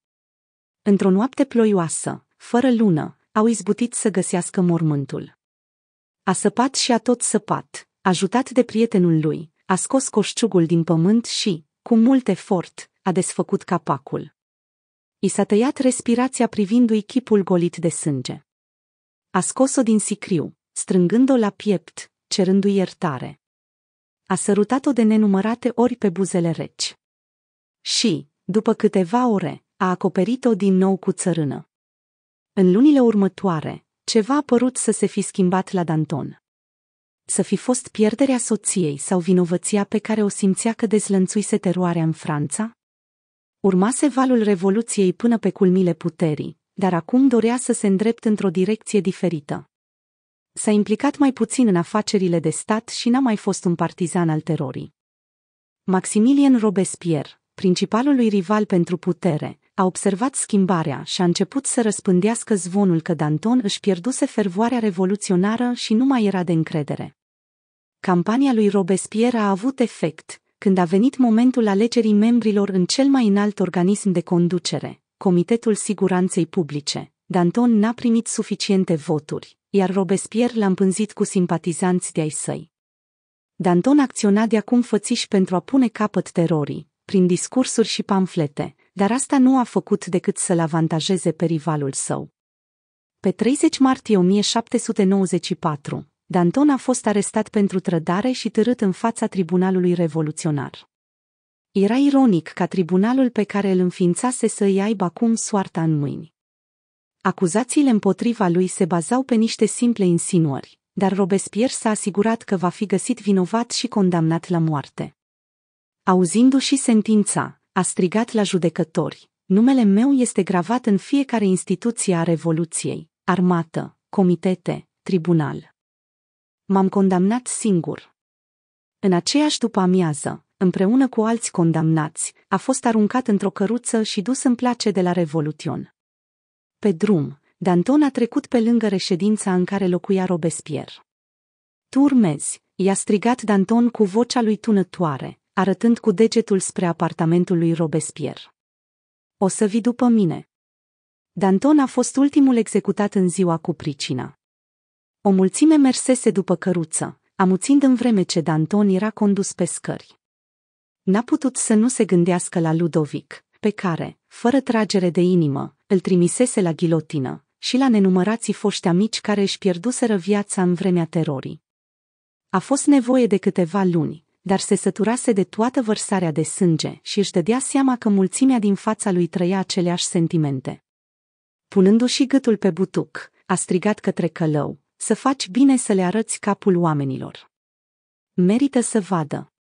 Speaker 1: Într-o noapte ploioasă, fără lună, au izbutit să găsească mormântul. A săpat și a tot săpat, Ajutat de prietenul lui, a scos coșciugul din pământ și, cu mult efort, a desfăcut capacul. I s-a tăiat respirația privindu-i chipul golit de sânge. A scos-o din sicriu, strângând-o la piept, cerându-i iertare. A sărutat-o de nenumărate ori pe buzele reci. Și, după câteva ore, a acoperit-o din nou cu țărână. În lunile următoare, ceva a părut să se fi schimbat la Danton să fi fost pierderea soției sau vinovăția pe care o simțea că dezlănțuise teroarea în Franța? Urmase valul Revoluției până pe culmile puterii, dar acum dorea să se îndrept într-o direcție diferită. S-a implicat mai puțin în afacerile de stat și n-a mai fost un partizan al terorii. Maximilien Robespierre, principalul lui rival pentru putere, a observat schimbarea și a început să răspândească zvonul că Danton își pierduse fervoarea revoluționară și nu mai era de încredere. Campania lui Robespierre a avut efect, când a venit momentul alegerii membrilor în cel mai înalt organism de conducere, Comitetul Siguranței Publice. Danton n-a primit suficiente voturi, iar Robespierre l-a împânzit cu simpatizanți de-ai săi. Danton acționa de acum fățiși pentru a pune capăt terorii, prin discursuri și pamflete, dar asta nu a făcut decât să-l avantajeze pe rivalul său. Pe 30 martie 1794, Danton a fost arestat pentru trădare și târât în fața tribunalului revoluționar. Era ironic ca tribunalul pe care îl înființase să îi aibă acum soarta în mâini. Acuzațiile împotriva lui se bazau pe niște simple insinuări, dar Robespierre s-a asigurat că va fi găsit vinovat și condamnat la moarte. Auzindu-și sentința, a strigat la judecători, numele meu este gravat în fiecare instituție a Revoluției, armată, comitete, tribunal m-am condamnat singur. În aceeași după amiază, împreună cu alți condamnați, a fost aruncat într-o căruță și dus în place de la Revolution. Pe drum, Danton a trecut pe lângă reședința în care locuia Robespierre. Tu urmezi, i-a strigat Danton cu vocea lui tunătoare, arătând cu degetul spre apartamentul lui Robespierre. O să vii după mine. Danton a fost ultimul executat în ziua cu pricina. O mulțime mersese după căruță, amuțind în vreme ce Danton era condus pe scări. N-a putut să nu se gândească la Ludovic, pe care, fără tragere de inimă, îl trimisese la ghilotină și la nenumărații foști amici care își pierduseră viața în vremea terorii. A fost nevoie de câteva luni, dar se săturase de toată vărsarea de sânge și își dădea seama că mulțimea din fața lui trăia aceleași sentimente. Punându-și gâtul pe butuc, a strigat către călău, să faci bine să le arăți capul oamenilor. Merită să vadă.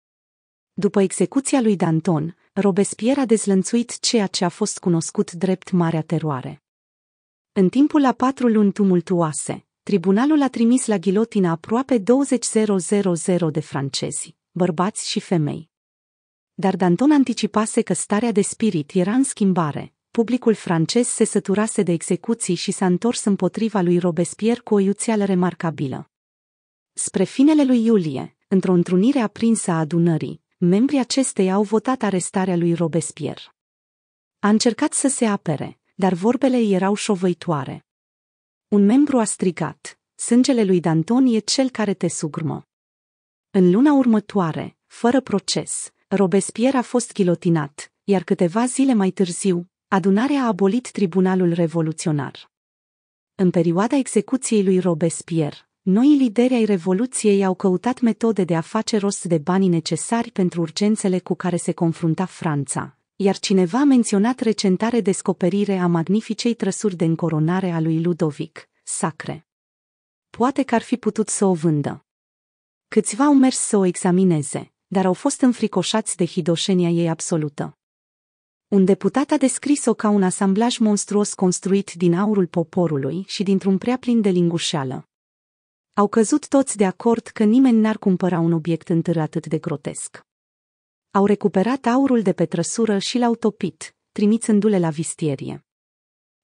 Speaker 1: După execuția lui Danton, Robespierre a dezlănțuit ceea ce a fost cunoscut drept Marea Teroare. În timpul a patru luni tumultuoase, tribunalul a trimis la ghilotină aproape 20.000 de francezi, bărbați și femei. Dar Danton anticipase că starea de spirit era în schimbare, publicul francez se săturase de execuții și s-a întors împotriva lui Robespierre cu o iuțeală remarcabilă. Spre finele lui iulie, într-o întrunire aprinsă a adunării, membrii acestei au votat arestarea lui Robespierre. A încercat să se apere, dar vorbele erau șovăitoare. Un membru a strigat, sângele lui Danton e cel care te sugrmă. În luna următoare, fără proces, Robespierre a fost chilotinat, iar câteva zile mai târziu, Adunarea a abolit Tribunalul Revoluționar. În perioada execuției lui Robespierre, noi lideri ai Revoluției au căutat metode de a face rost de banii necesari pentru urgențele cu care se confrunta Franța, iar cineva a menționat recentare descoperire a magnificei trăsuri de încoronare a lui Ludovic, sacre. Poate că ar fi putut să o vândă. Câțiva au mers să o examineze, dar au fost înfricoșați de hidoșenia ei absolută. Un deputat a descris-o ca un asamblaj monstruos construit din aurul poporului și dintr-un prea plin de lingușeală. Au căzut toți de acord că nimeni n-ar cumpăra un obiect întâr atât de grotesc. Au recuperat aurul de pe trăsură și l-au topit, trimițându-le la vistierie.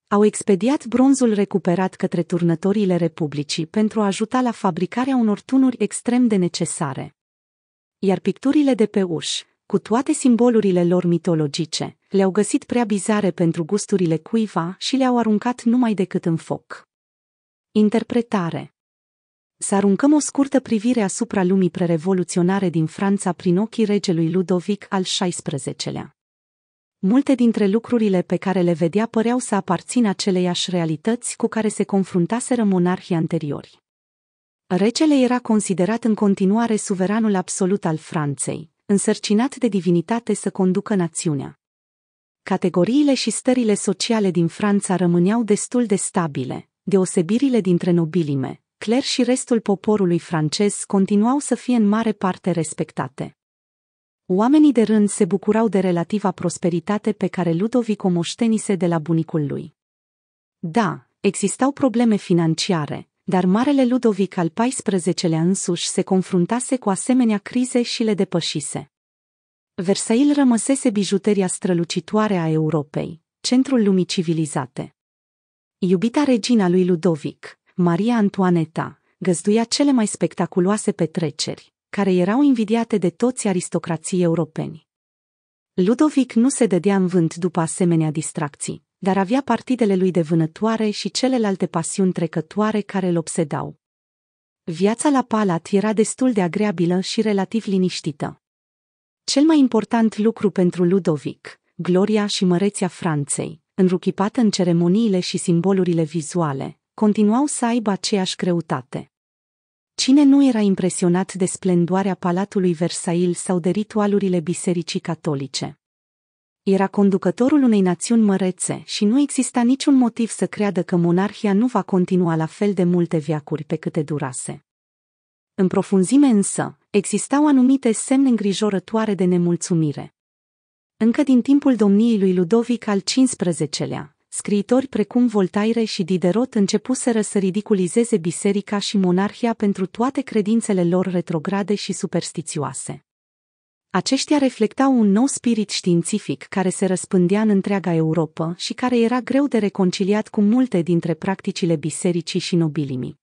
Speaker 1: Au expediat bronzul recuperat către turnătorile Republicii pentru a ajuta la fabricarea unor tunuri extrem de necesare. Iar picturile de pe uși, cu toate simbolurile lor mitologice, le-au găsit prea bizare pentru gusturile cuiva și le-au aruncat numai decât în foc. Interpretare Să aruncăm o scurtă privire asupra lumii prerevoluționare din Franța prin ochii regelui Ludovic al XVI-lea. Multe dintre lucrurile pe care le vedea păreau să aparțină aceleiași realități cu care se confruntaseră monarhii anteriori. Regele era considerat în continuare suveranul absolut al Franței, însărcinat de divinitate să conducă națiunea. Categoriile și stările sociale din Franța rămâneau destul de stabile, deosebirile dintre nobilime, cler și restul poporului francez continuau să fie în mare parte respectate. Oamenii de rând se bucurau de relativa prosperitate pe care Ludovic o moștenise de la bunicul lui. Da, existau probleme financiare, dar Marele Ludovic al XIV-lea însuși se confruntase cu asemenea crize și le depășise. Versailles rămăsese bijuteria strălucitoare a Europei, centrul lumii civilizate. Iubita regina lui Ludovic, Maria Antoaneta, găzduia cele mai spectaculoase petreceri, care erau invidiate de toți aristocrații europeni. Ludovic nu se dădea în vânt după asemenea distracții dar avea partidele lui de vânătoare și celelalte pasiuni trecătoare care îl obsedau. Viața la palat era destul de agreabilă și relativ liniștită. Cel mai important lucru pentru Ludovic, gloria și măreția Franței, înruchipată în ceremoniile și simbolurile vizuale, continuau să aibă aceeași greutate. Cine nu era impresionat de splendoarea Palatului Versailles sau de ritualurile Bisericii Catolice? era conducătorul unei națiuni mărețe și nu exista niciun motiv să creadă că monarhia nu va continua la fel de multe viacuri pe câte durase. În profunzime însă, existau anumite semne îngrijorătoare de nemulțumire. Încă din timpul domniei lui Ludovic al XV-lea, scriitori precum Voltaire și Diderot începuseră să ridiculizeze biserica și monarhia pentru toate credințele lor retrograde și superstițioase. Aceștia reflectau un nou spirit științific care se răspândea în întreaga Europa și care era greu de reconciliat cu multe dintre practicile bisericii și nobilimii.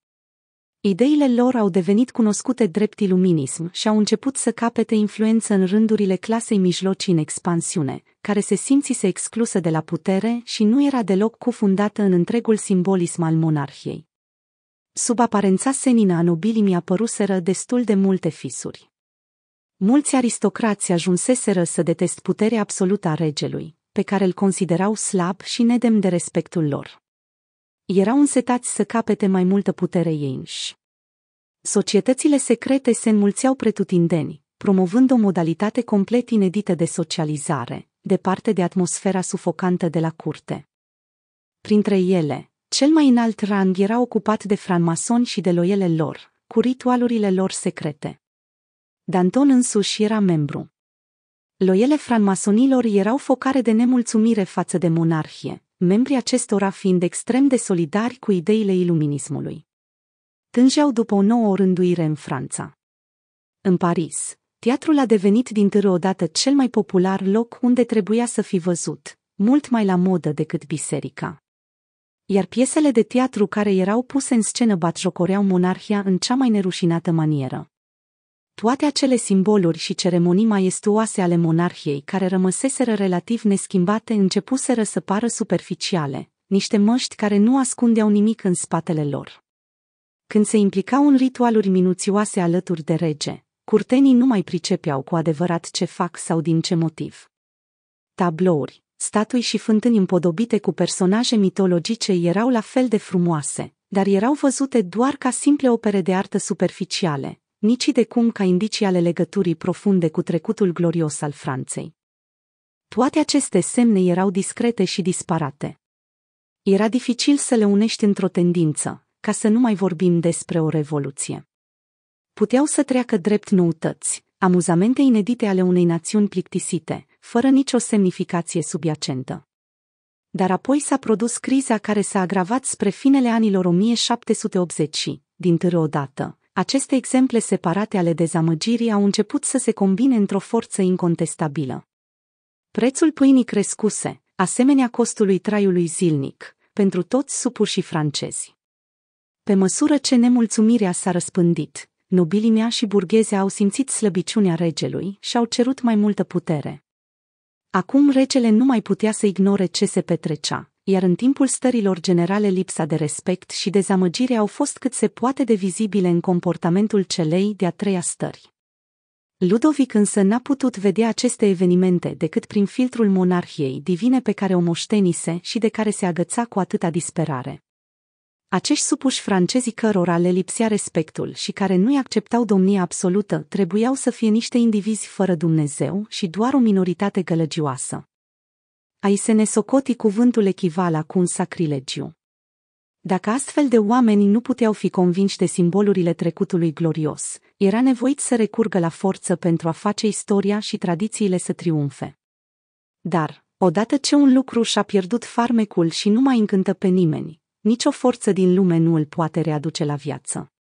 Speaker 1: Ideile lor au devenit cunoscute drept iluminism și au început să capete influență în rândurile clasei mijlocii în expansiune, care se simțise exclusă de la putere și nu era deloc cufundată în întregul simbolism al monarhiei. Sub aparența senină a nobilimii apăruseră destul de multe fisuri. Mulți aristocrați ajunseseră să detest puterea absolută a regelui, pe care îl considerau slab și nedemn de respectul lor. Erau însetați să capete mai multă putere ei înși. Societățile secrete se înmulțeau pretutindeni, promovând o modalitate complet inedită de socializare, departe de atmosfera sufocantă de la curte. Printre ele, cel mai înalt rang era ocupat de franmasoni și de loiele lor, cu ritualurile lor secrete. Danton însuși era membru. Loiele franmasonilor erau focare de nemulțumire față de monarhie, membrii acestora fiind extrem de solidari cu ideile iluminismului. Tângeau după o nouă rânduire în Franța. În Paris, teatrul a devenit din târâ odată cel mai popular loc unde trebuia să fi văzut, mult mai la modă decât biserica. Iar piesele de teatru care erau puse în scenă batjocoreau monarhia în cea mai nerușinată manieră toate acele simboluri și ceremonii maiestuoase ale monarhiei care rămăseseră relativ neschimbate începuseră să pară superficiale, niște măști care nu ascundeau nimic în spatele lor. Când se implicau în ritualuri minuțioase alături de rege, curtenii nu mai pricepeau cu adevărat ce fac sau din ce motiv. Tablouri, statui și fântâni împodobite cu personaje mitologice erau la fel de frumoase, dar erau văzute doar ca simple opere de artă superficiale, nici de cum ca indicii ale legăturii profunde cu trecutul glorios al Franței. Toate aceste semne erau discrete și disparate. Era dificil să le unești într-o tendință, ca să nu mai vorbim despre o revoluție. Puteau să treacă drept noutăți, amuzamente inedite ale unei națiuni plictisite, fără nicio semnificație subiacentă. Dar apoi s-a produs criza care s-a agravat spre finele anilor 1780 dintr-o odată, aceste exemple separate ale dezamăgirii au început să se combine într-o forță incontestabilă. Prețul pâinii crescuse, asemenea costului traiului zilnic, pentru toți supușii francezi. Pe măsură ce nemulțumirea s-a răspândit, nobilimea și burghezea au simțit slăbiciunea regelui și au cerut mai multă putere. Acum regele nu mai putea să ignore ce se petrecea iar în timpul stărilor generale lipsa de respect și dezamăgire au fost cât se poate de vizibile în comportamentul celei de-a treia stări. Ludovic însă n-a putut vedea aceste evenimente decât prin filtrul monarhiei divine pe care o moștenise și de care se agăța cu atâta disperare. Acești supuși francezi cărora le lipsea respectul și care nu-i acceptau domnia absolută trebuiau să fie niște indivizi fără Dumnezeu și doar o minoritate gălăgioasă ai se nesocoti cuvântul echivala cu un sacrilegiu. Dacă astfel de oameni nu puteau fi convinși de simbolurile trecutului glorios, era nevoit să recurgă la forță pentru a face istoria și tradițiile să triumfe. Dar, odată ce un lucru și-a pierdut farmecul și nu mai încântă pe nimeni, nicio forță din lume nu îl poate readuce la viață.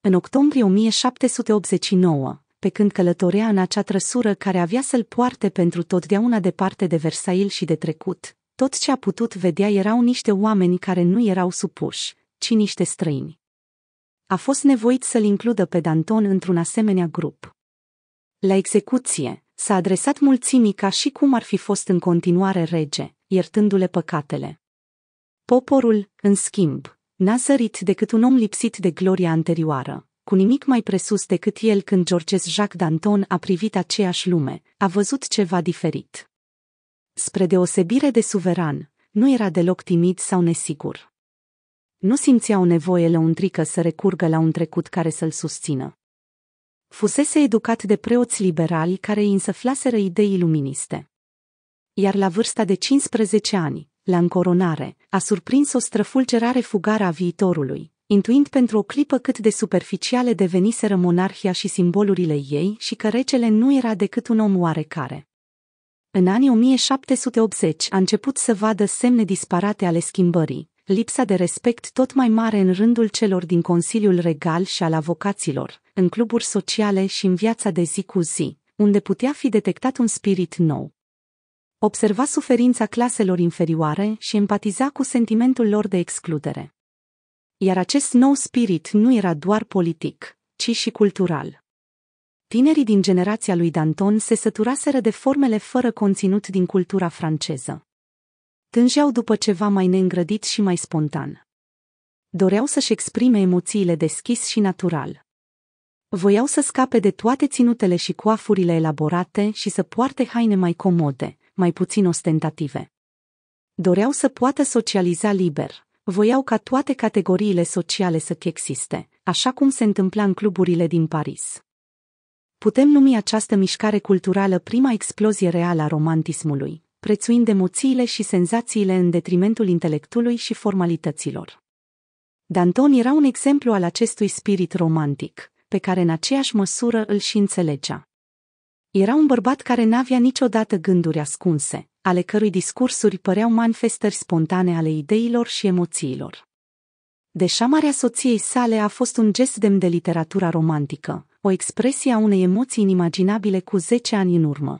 Speaker 1: În octombrie 1789, pe când călătorea în acea trăsură care avea să-l poarte pentru totdeauna departe de Versailles și de trecut. Tot ce a putut vedea erau niște oameni care nu erau supuși, ci niște străini. A fost nevoit să-l includă pe Danton într-un asemenea grup. La execuție, s-a adresat mulțimii ca și cum ar fi fost în continuare rege, iertându-le păcatele. Poporul, în schimb, n-a zărit decât un om lipsit de gloria anterioară, cu nimic mai presus decât el când Georges Jacques Danton a privit aceeași lume, a văzut ceva diferit. Spre deosebire de suveran, nu era deloc timid sau nesigur. Nu simțea o nevoie lăuntrică să recurgă la un trecut care să-l susțină. Fusese educat de preoți liberali care îi însăflaseră idei luministe. Iar la vârsta de 15 ani, la încoronare, a surprins o străfulgerare fugară a viitorului, intuind pentru o clipă cât de superficiale deveniseră monarhia și simbolurile ei și că regele nu era decât un om oarecare. În anii 1780 a început să vadă semne disparate ale schimbării, lipsa de respect tot mai mare în rândul celor din Consiliul Regal și al avocaților, în cluburi sociale și în viața de zi cu zi, unde putea fi detectat un spirit nou. Observa suferința claselor inferioare și empatiza cu sentimentul lor de excludere. Iar acest nou spirit nu era doar politic, ci și cultural. Tinerii din generația lui Danton se săturaseră de formele fără conținut din cultura franceză. Tângeau după ceva mai neîngrădit și mai spontan. Doreau să-și exprime emoțiile deschis și natural. Voiau să scape de toate ținutele și coafurile elaborate și să poarte haine mai comode, mai puțin ostentative. Doreau să poată socializa liber, Voiau ca toate categoriile sociale să existe, așa cum se întâmpla în cluburile din Paris. Putem numi această mișcare culturală prima explozie reală a romantismului, prețuind emoțiile și senzațiile în detrimentul intelectului și formalităților. Danton era un exemplu al acestui spirit romantic, pe care în aceeași măsură îl și înțelegea. Era un bărbat care n-avea niciodată gânduri ascunse, ale cărui discursuri păreau manifestări spontane ale ideilor și emoțiilor. Deșamarea soției sale a fost un gest demn de literatura romantică, o expresie a unei emoții inimaginabile cu zece ani în urmă.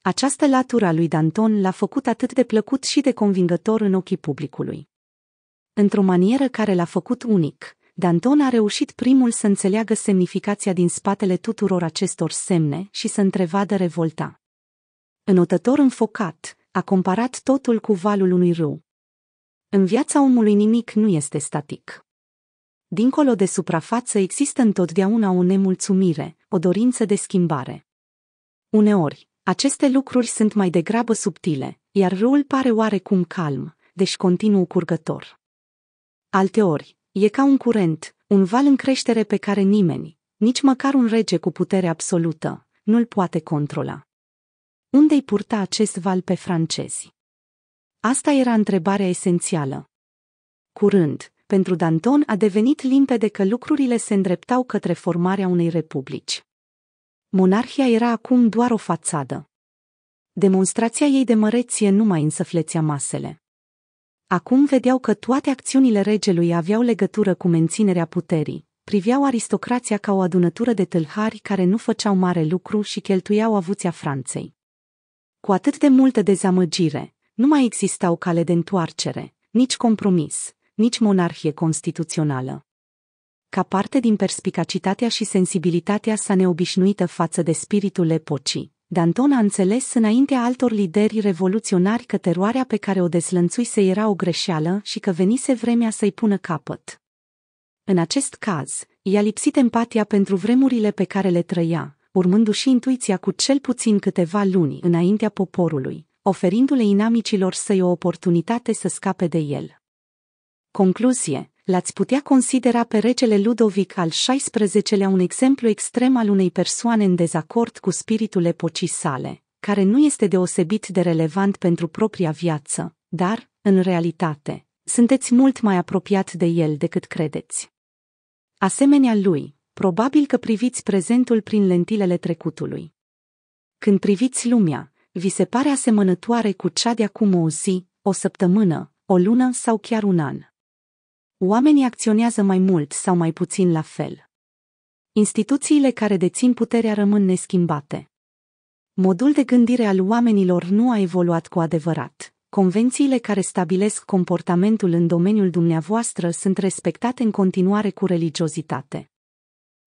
Speaker 1: Această latură a lui Danton l-a făcut atât de plăcut și de convingător în ochii publicului. Într-o manieră care l-a făcut unic, Danton a reușit primul să înțeleagă semnificația din spatele tuturor acestor semne și să întrevadă revolta. Înotător înfocat, a comparat totul cu valul unui râu. În viața omului nimic nu este static. Dincolo de suprafață există întotdeauna o nemulțumire, o dorință de schimbare. Uneori, aceste lucruri sunt mai degrabă subtile, iar râul pare oarecum calm, deci continuu curgător. Alteori, E ca un curent, un val în creștere pe care nimeni, nici măcar un rege cu putere absolută, nu-l poate controla. Unde-i purta acest val pe francezi? Asta era întrebarea esențială. Curând, pentru Danton a devenit limpede că lucrurile se îndreptau către formarea unei republici. Monarhia era acum doar o fațadă. Demonstrația ei de măreție nu mai însăflețea masele. Acum vedeau că toate acțiunile regelui aveau legătură cu menținerea puterii. Priveau aristocrația ca o adunătură de tâlhari care nu făceau mare lucru și cheltuiau avuția Franței. Cu atât de multă dezamăgire, nu mai existau cale de întoarcere, nici compromis, nici monarhie constituțională. Ca parte din perspicacitatea și sensibilitatea sa neobișnuită față de spiritul epocii, Danton a înțeles înaintea altor lideri revoluționari că teroarea pe care o deslănțuise era o greșeală și că venise vremea să-i pună capăt. În acest caz, i-a lipsit empatia pentru vremurile pe care le trăia, urmându-și intuiția cu cel puțin câteva luni înaintea poporului, oferindu-le inamicilor săi o oportunitate să scape de el. Concluzie l-ați putea considera pe regele Ludovic al XVI-lea un exemplu extrem al unei persoane în dezacord cu spiritul epocii sale, care nu este deosebit de relevant pentru propria viață, dar, în realitate, sunteți mult mai apropiat de el decât credeți. Asemenea lui, probabil că priviți prezentul prin lentilele trecutului. Când priviți lumea, vi se pare asemănătoare cu cea de acum o zi, o săptămână, o lună sau chiar un an. Oamenii acționează mai mult sau mai puțin la fel. Instituțiile care dețin puterea rămân neschimbate. Modul de gândire al oamenilor nu a evoluat cu adevărat. Convențiile care stabilesc comportamentul în domeniul dumneavoastră sunt respectate în continuare cu religiozitate.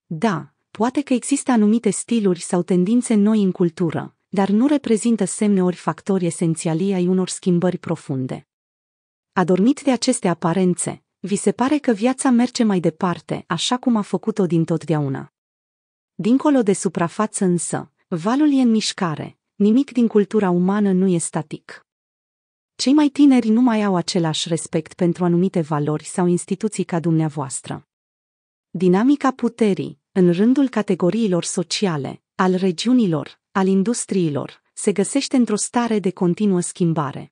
Speaker 1: Da, poate că există anumite stiluri sau tendințe noi în cultură, dar nu reprezintă semne ori factori esențialii ai unor schimbări profunde. Adormit de aceste aparențe, vi se pare că viața merge mai departe, așa cum a făcut-o din totdeauna. Dincolo de suprafață însă, valul e în mișcare, nimic din cultura umană nu e static. Cei mai tineri nu mai au același respect pentru anumite valori sau instituții ca dumneavoastră. Dinamica puterii, în rândul categoriilor sociale, al regiunilor, al industriilor, se găsește într-o stare de continuă schimbare.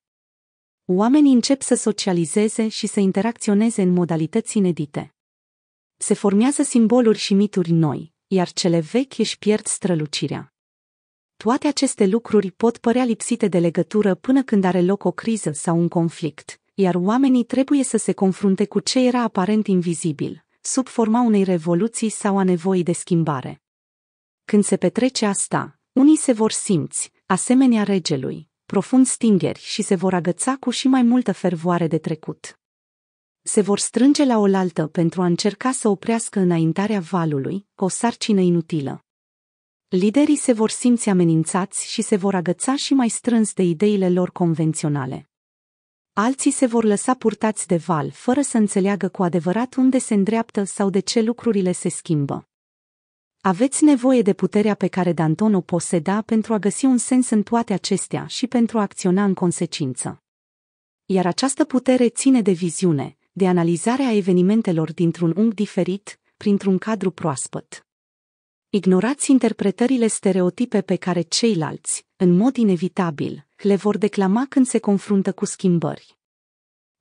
Speaker 1: Oamenii încep să socializeze și să interacționeze în modalități inedite. Se formează simboluri și mituri noi, iar cele vechi își pierd strălucirea. Toate aceste lucruri pot părea lipsite de legătură până când are loc o criză sau un conflict, iar oamenii trebuie să se confrunte cu ce era aparent invizibil, sub forma unei revoluții sau a nevoii de schimbare. Când se petrece asta, unii se vor simți, asemenea regelui, profund stingeri și se vor agăța cu și mai multă fervoare de trecut. Se vor strânge la oaltă pentru a încerca să oprească înaintarea valului, o sarcină inutilă. Liderii se vor simți amenințați și se vor agăța și mai strâns de ideile lor convenționale. Alții se vor lăsa purtați de val fără să înțeleagă cu adevărat unde se îndreaptă sau de ce lucrurile se schimbă. Aveți nevoie de puterea pe care Danton o poseda pentru a găsi un sens în toate acestea și pentru a acționa în consecință. Iar această putere ține de viziune, de analizarea evenimentelor dintr-un unghi diferit, printr-un cadru proaspăt. Ignorați interpretările stereotipe pe care ceilalți, în mod inevitabil, le vor declama când se confruntă cu schimbări.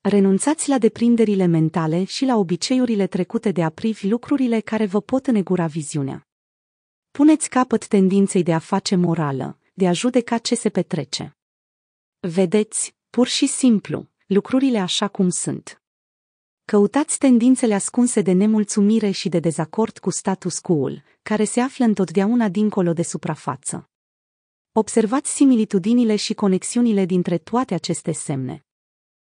Speaker 1: Renunțați la deprinderile mentale și la obiceiurile trecute de a privi lucrurile care vă pot înegura viziunea. Puneți capăt tendinței de a face morală, de a judeca ce se petrece. Vedeți, pur și simplu, lucrurile așa cum sunt. Căutați tendințele ascunse de nemulțumire și de dezacord cu status quo care se află întotdeauna dincolo de suprafață. Observați similitudinile și conexiunile dintre toate aceste semne.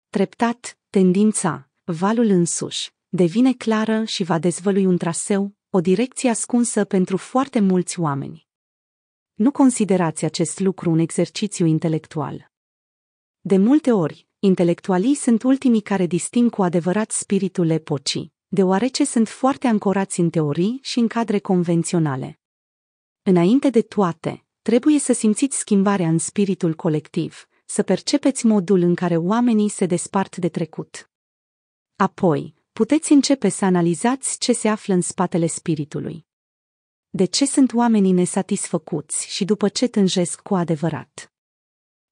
Speaker 1: Treptat, tendința, valul însuși, devine clară și va dezvălui un traseu, o direcție ascunsă pentru foarte mulți oameni. Nu considerați acest lucru un exercițiu intelectual. De multe ori, intelectualii sunt ultimii care disting cu adevărat spiritul epocii, deoarece sunt foarte ancorați în teorii și în cadre convenționale. Înainte de toate, trebuie să simțiți schimbarea în spiritul colectiv, să percepeți modul în care oamenii se despart de trecut. Apoi, puteți începe să analizați ce se află în spatele spiritului. De ce sunt oamenii nesatisfăcuți și după ce tânjesc cu adevărat?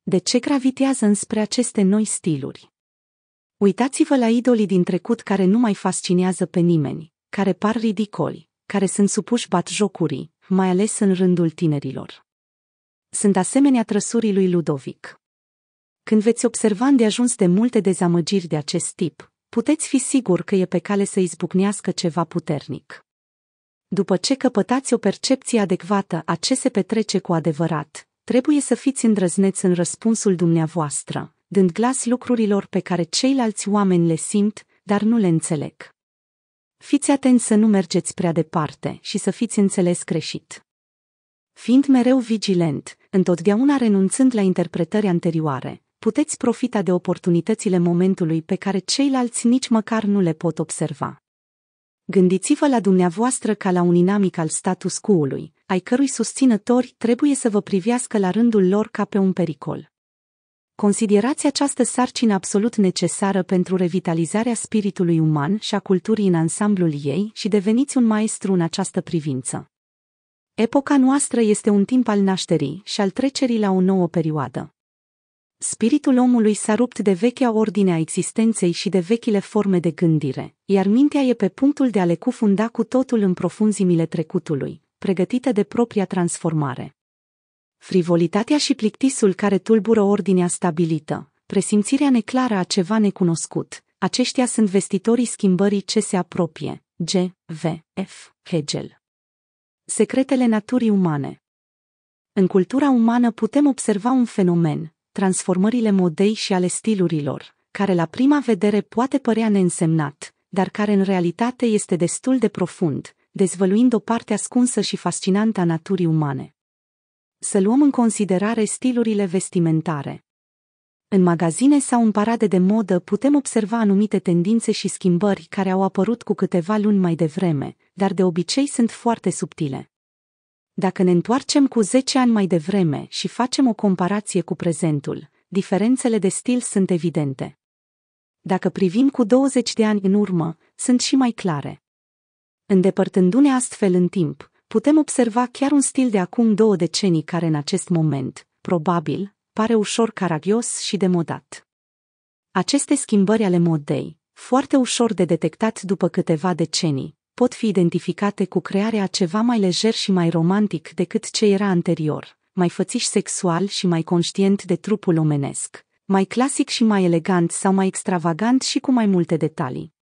Speaker 1: De ce gravitează înspre aceste noi stiluri? Uitați-vă la idolii din trecut care nu mai fascinează pe nimeni, care par ridicoli, care sunt supuși jocurii, mai ales în rândul tinerilor. Sunt asemenea trăsurii lui Ludovic. Când veți observa ajuns de multe dezamăgiri de acest tip, puteți fi sigur că e pe cale să izbucnească ceva puternic. După ce căpătați o percepție adecvată a ce se petrece cu adevărat, trebuie să fiți îndrăzneți în răspunsul dumneavoastră, dând glas lucrurilor pe care ceilalți oameni le simt, dar nu le înțeleg. Fiți atenți să nu mergeți prea departe și să fiți înțeles greșit. Fiind mereu vigilent, întotdeauna renunțând la interpretări anterioare, puteți profita de oportunitățile momentului pe care ceilalți nici măcar nu le pot observa. Gândiți-vă la dumneavoastră ca la un inamic al status quo-ului, ai cărui susținători trebuie să vă privească la rândul lor ca pe un pericol. Considerați această sarcină absolut necesară pentru revitalizarea spiritului uman și a culturii în ansamblul ei și deveniți un maestru în această privință. Epoca noastră este un timp al nașterii și al trecerii la o nouă perioadă. Spiritul omului s-a rupt de vechea ordine a existenței și de vechile forme de gândire, iar mintea e pe punctul de a le cufunda cu totul în profunzimile trecutului, pregătită de propria transformare. Frivolitatea și plictisul care tulbură ordinea stabilită, presimțirea neclară a ceva necunoscut, aceștia sunt vestitorii schimbării ce se apropie. G. V. F. Hegel Secretele naturii umane În cultura umană putem observa un fenomen, transformările modei și ale stilurilor, care la prima vedere poate părea neînsemnat, dar care în realitate este destul de profund, dezvăluind o parte ascunsă și fascinantă a naturii umane. Să luăm în considerare stilurile vestimentare. În magazine sau în parade de modă putem observa anumite tendințe și schimbări care au apărut cu câteva luni mai devreme, dar de obicei sunt foarte subtile. Dacă ne întoarcem cu 10 ani mai devreme și facem o comparație cu prezentul, diferențele de stil sunt evidente. Dacă privim cu 20 de ani în urmă, sunt și mai clare. Îndepărtându-ne astfel în timp, putem observa chiar un stil de acum două decenii care în acest moment, probabil, pare ușor caragios și demodat. Aceste schimbări ale modei, foarte ușor de detectat după câteva decenii, pot fi identificate cu crearea ceva mai lejer și mai romantic decât ce era anterior, mai fățiș sexual și mai conștient de trupul omenesc, mai clasic și mai elegant sau mai extravagant și cu mai multe detalii.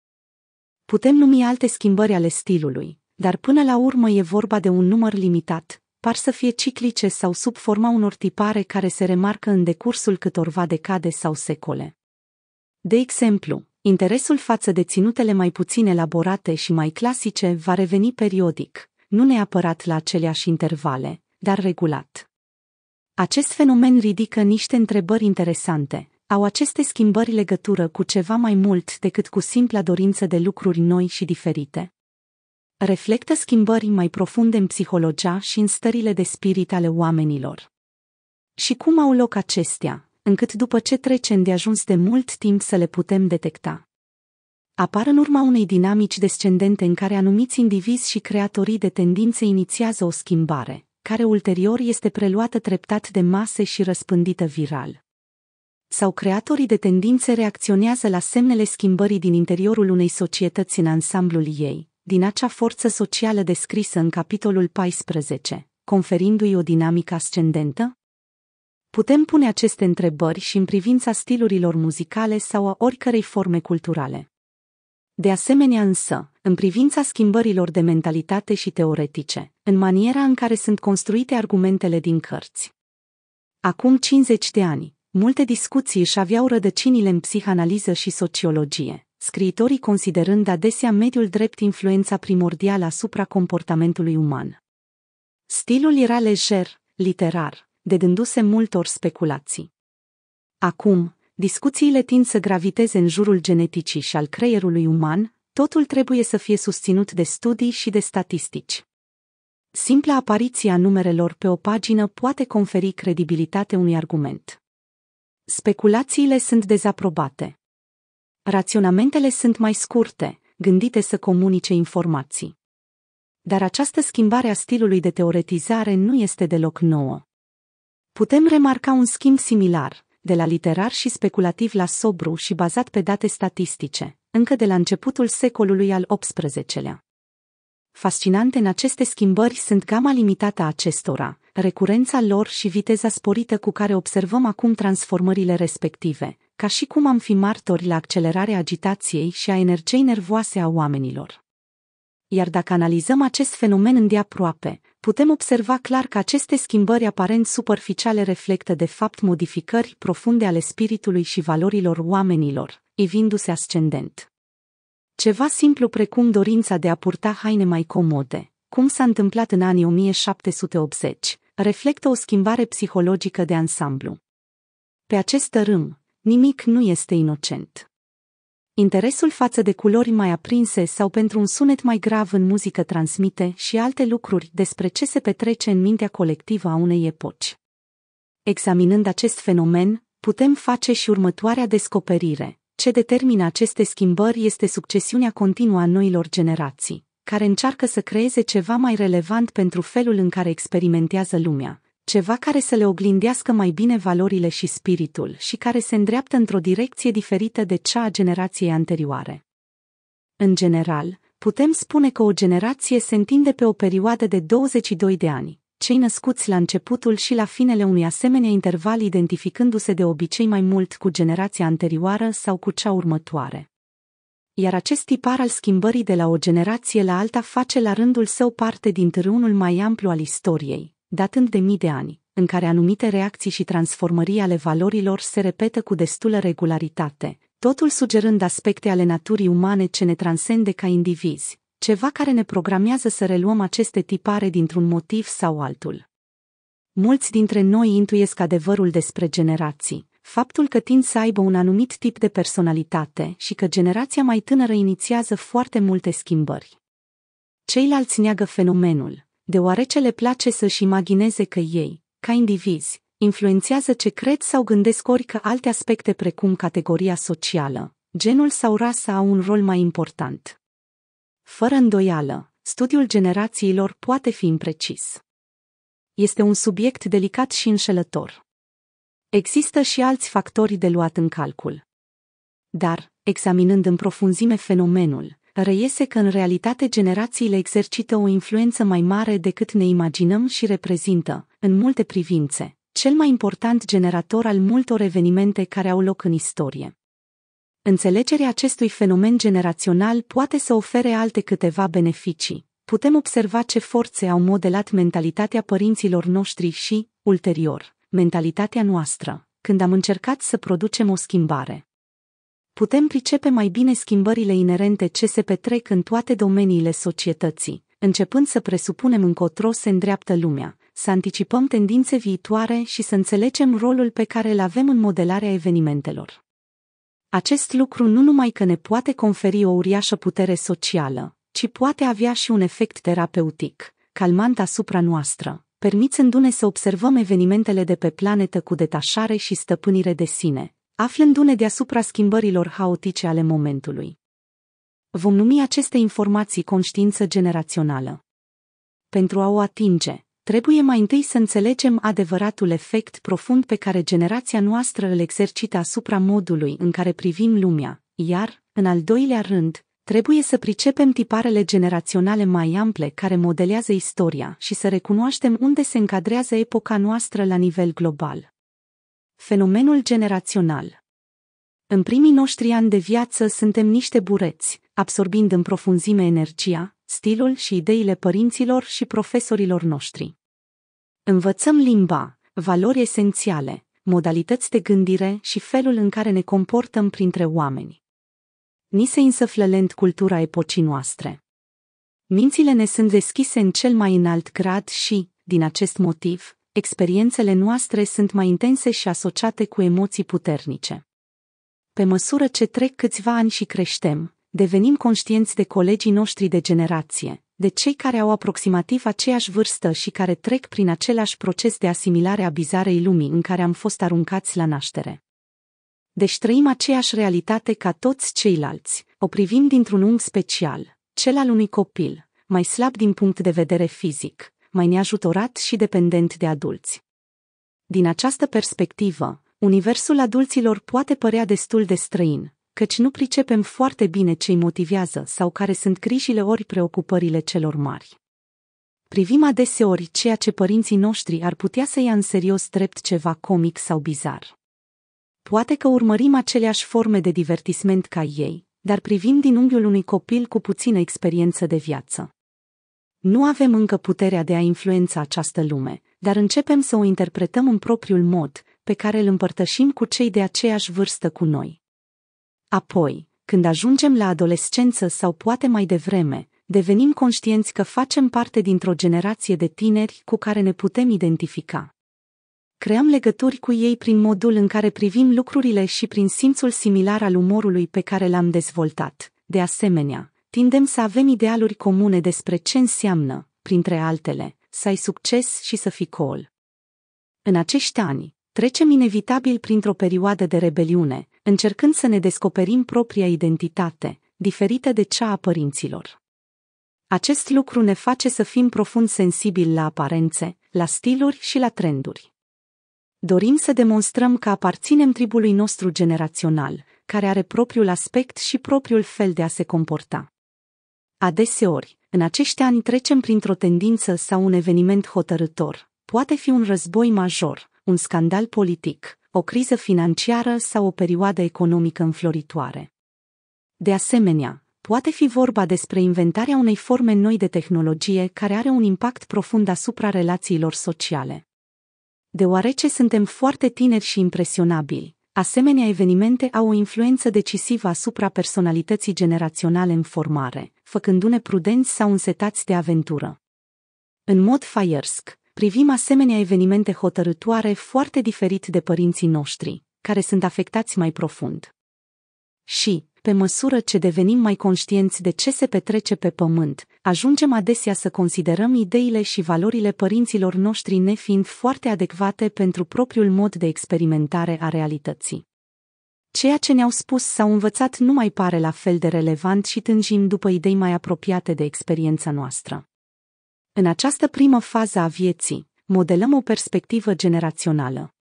Speaker 1: Putem numi alte schimbări ale stilului, dar până la urmă e vorba de un număr limitat, par să fie ciclice sau sub forma unor tipare care se remarcă în decursul câtorva decade sau secole. De exemplu, Interesul față de ținutele mai puțin elaborate și mai clasice va reveni periodic, nu neapărat la aceleași intervale, dar regulat. Acest fenomen ridică niște întrebări interesante. Au aceste schimbări legătură cu ceva mai mult decât cu simpla dorință de lucruri noi și diferite? Reflectă schimbări mai profunde în psihologia și în stările de spirit ale oamenilor. Și cum au loc acestea, încât după ce trece ajuns de mult timp să le putem detecta. Apar în urma unei dinamici descendente în care anumiți indivizi și creatorii de tendințe inițiază o schimbare, care ulterior este preluată treptat de mase și răspândită viral. Sau creatorii de tendințe reacționează la semnele schimbării din interiorul unei societăți în ansamblul ei, din acea forță socială descrisă în capitolul 14, conferindu-i o dinamică ascendentă? Putem pune aceste întrebări și în privința stilurilor muzicale sau a oricărei forme culturale. De asemenea însă, în privința schimbărilor de mentalitate și teoretice, în maniera în care sunt construite argumentele din cărți. Acum 50 de ani, multe discuții își aveau rădăcinile în psihanaliză și sociologie, scriitorii considerând adesea mediul drept influența primordială asupra comportamentului uman. Stilul era lejer, literar, dedându-se multor speculații. Acum, discuțiile tind să graviteze în jurul geneticii și al creierului uman, totul trebuie să fie susținut de studii și de statistici. Simpla apariție a numerelor pe o pagină poate conferi credibilitate unui argument. Speculațiile sunt dezaprobate. Raționamentele sunt mai scurte, gândite să comunice informații. Dar această schimbare a stilului de teoretizare nu este deloc nouă. Putem remarca un schimb similar, de la literar și speculativ la sobru și bazat pe date statistice, încă de la începutul secolului al XVIII-lea. Fascinante în aceste schimbări sunt gama limitată a acestora, recurența lor și viteza sporită cu care observăm acum transformările respective, ca și cum am fi martori la accelerarea agitației și a energiei nervoase a oamenilor. Iar dacă analizăm acest fenomen îndeaproape, putem observa clar că aceste schimbări aparent superficiale reflectă de fapt modificări profunde ale spiritului și valorilor oamenilor, evindu-se ascendent. Ceva simplu precum dorința de a purta haine mai comode, cum s-a întâmplat în anii 1780, reflectă o schimbare psihologică de ansamblu. Pe acest râm, nimic nu este inocent. Interesul față de culori mai aprinse sau pentru un sunet mai grav în muzică transmite și alte lucruri despre ce se petrece în mintea colectivă a unei epoci. Examinând acest fenomen, putem face și următoarea descoperire. Ce determină aceste schimbări este succesiunea continuă a noilor generații, care încearcă să creeze ceva mai relevant pentru felul în care experimentează lumea, ceva care să le oglindească mai bine valorile și spiritul și care se îndreaptă într-o direcție diferită de cea a generației anterioare. În general, putem spune că o generație se întinde pe o perioadă de 22 de ani, cei născuți la începutul și la finele unui asemenea interval identificându-se de obicei mai mult cu generația anterioară sau cu cea următoare. Iar acest tipar al schimbării de la o generație la alta face la rândul său parte din târâunul mai amplu al istoriei, datând de mii de ani, în care anumite reacții și transformări ale valorilor se repetă cu destulă regularitate, totul sugerând aspecte ale naturii umane ce ne transcende ca indivizi, ceva care ne programează să reluăm aceste tipare dintr-un motiv sau altul. Mulți dintre noi intuiesc adevărul despre generații, faptul că tind să aibă un anumit tip de personalitate și că generația mai tânără inițiază foarte multe schimbări. Ceilalți neagă fenomenul, deoarece le place să-și imagineze că ei, ca indivizi, influențează ce cred sau gândesc orică alte aspecte precum categoria socială, genul sau rasa au un rol mai important. Fără îndoială, studiul generațiilor poate fi imprecis. Este un subiect delicat și înșelător. Există și alți factori de luat în calcul. Dar, examinând în profunzime fenomenul, reiese că în realitate generațiile exercită o influență mai mare decât ne imaginăm și reprezintă, în multe privințe, cel mai important generator al multor evenimente care au loc în istorie. Înțelegerea acestui fenomen generațional poate să ofere alte câteva beneficii. Putem observa ce forțe au modelat mentalitatea părinților noștri și, ulterior, mentalitatea noastră, când am încercat să producem o schimbare putem pricepe mai bine schimbările inerente ce se petrec în toate domeniile societății, începând să presupunem încotro se îndreaptă lumea, să anticipăm tendințe viitoare și să înțelegem rolul pe care îl avem în modelarea evenimentelor. Acest lucru nu numai că ne poate conferi o uriașă putere socială, ci poate avea și un efect terapeutic, calmant asupra noastră, permițându-ne să observăm evenimentele de pe planetă cu detașare și stăpânire de sine, aflându-ne deasupra schimbărilor haotice ale momentului. Vom numi aceste informații conștiință generațională. Pentru a o atinge, trebuie mai întâi să înțelegem adevăratul efect profund pe care generația noastră îl exercită asupra modului în care privim lumea, iar, în al doilea rând, trebuie să pricepem tiparele generaționale mai ample care modelează istoria și să recunoaștem unde se încadrează epoca noastră la nivel global. Fenomenul generațional În primii noștri ani de viață suntem niște bureți, absorbind în profunzime energia, stilul și ideile părinților și profesorilor noștri. Învățăm limba, valori esențiale, modalități de gândire și felul în care ne comportăm printre oameni. Ni se însăflă lent cultura epocii noastre. Mințile ne sunt deschise în cel mai înalt grad și, din acest motiv, experiențele noastre sunt mai intense și asociate cu emoții puternice. Pe măsură ce trec câțiva ani și creștem, devenim conștienți de colegii noștri de generație, de cei care au aproximativ aceeași vârstă și care trec prin același proces de asimilare a bizarei lumii în care am fost aruncați la naștere. Deci trăim aceeași realitate ca toți ceilalți, o privim dintr-un unghi special, cel al unui copil, mai slab din punct de vedere fizic, mai neajutorat și dependent de adulți. Din această perspectivă, universul adulților poate părea destul de străin, căci nu pricepem foarte bine ce îi motivează sau care sunt grijile ori preocupările celor mari. Privim adeseori ceea ce părinții noștri ar putea să ia în serios drept ceva comic sau bizar. Poate că urmărim aceleași forme de divertisment ca ei, dar privim din unghiul unui copil cu puțină experiență de viață. Nu avem încă puterea de a influența această lume, dar începem să o interpretăm în propriul mod, pe care îl împărtășim cu cei de aceeași vârstă cu noi. Apoi, când ajungem la adolescență sau poate mai devreme, devenim conștienți că facem parte dintr-o generație de tineri cu care ne putem identifica. Creăm legături cu ei prin modul în care privim lucrurile și prin simțul similar al umorului pe care l-am dezvoltat. De asemenea, Tindem să avem idealuri comune despre ce înseamnă, printre altele, să ai succes și să fii cool. În acești ani, trecem inevitabil printr-o perioadă de rebeliune, încercând să ne descoperim propria identitate, diferită de cea a părinților. Acest lucru ne face să fim profund sensibili la aparențe, la stiluri și la trenduri. Dorim să demonstrăm că aparținem tribului nostru generațional, care are propriul aspect și propriul fel de a se comporta. Adeseori, în acești ani trecem printr-o tendință sau un eveniment hotărător. Poate fi un război major, un scandal politic, o criză financiară sau o perioadă economică înfloritoare. De asemenea, poate fi vorba despre inventarea unei forme noi de tehnologie care are un impact profund asupra relațiilor sociale. Deoarece suntem foarte tineri și impresionabili, asemenea evenimente au o influență decisivă asupra personalității generaționale în formare, făcându-ne prudenți sau însetați de aventură. În mod faiersc, privim asemenea evenimente hotărătoare foarte diferit de părinții noștri, care sunt afectați mai profund. Și, pe măsură ce devenim mai conștienți de ce se petrece pe pământ, ajungem adesea să considerăm ideile și valorile părinților noștri nefiind foarte adecvate pentru propriul mod de experimentare a realității. Ceea ce ne-au spus sau învățat nu mai pare la fel de relevant și tânjim după idei mai apropiate de experiența noastră. În această primă fază a vieții, modelăm o perspectivă generațională.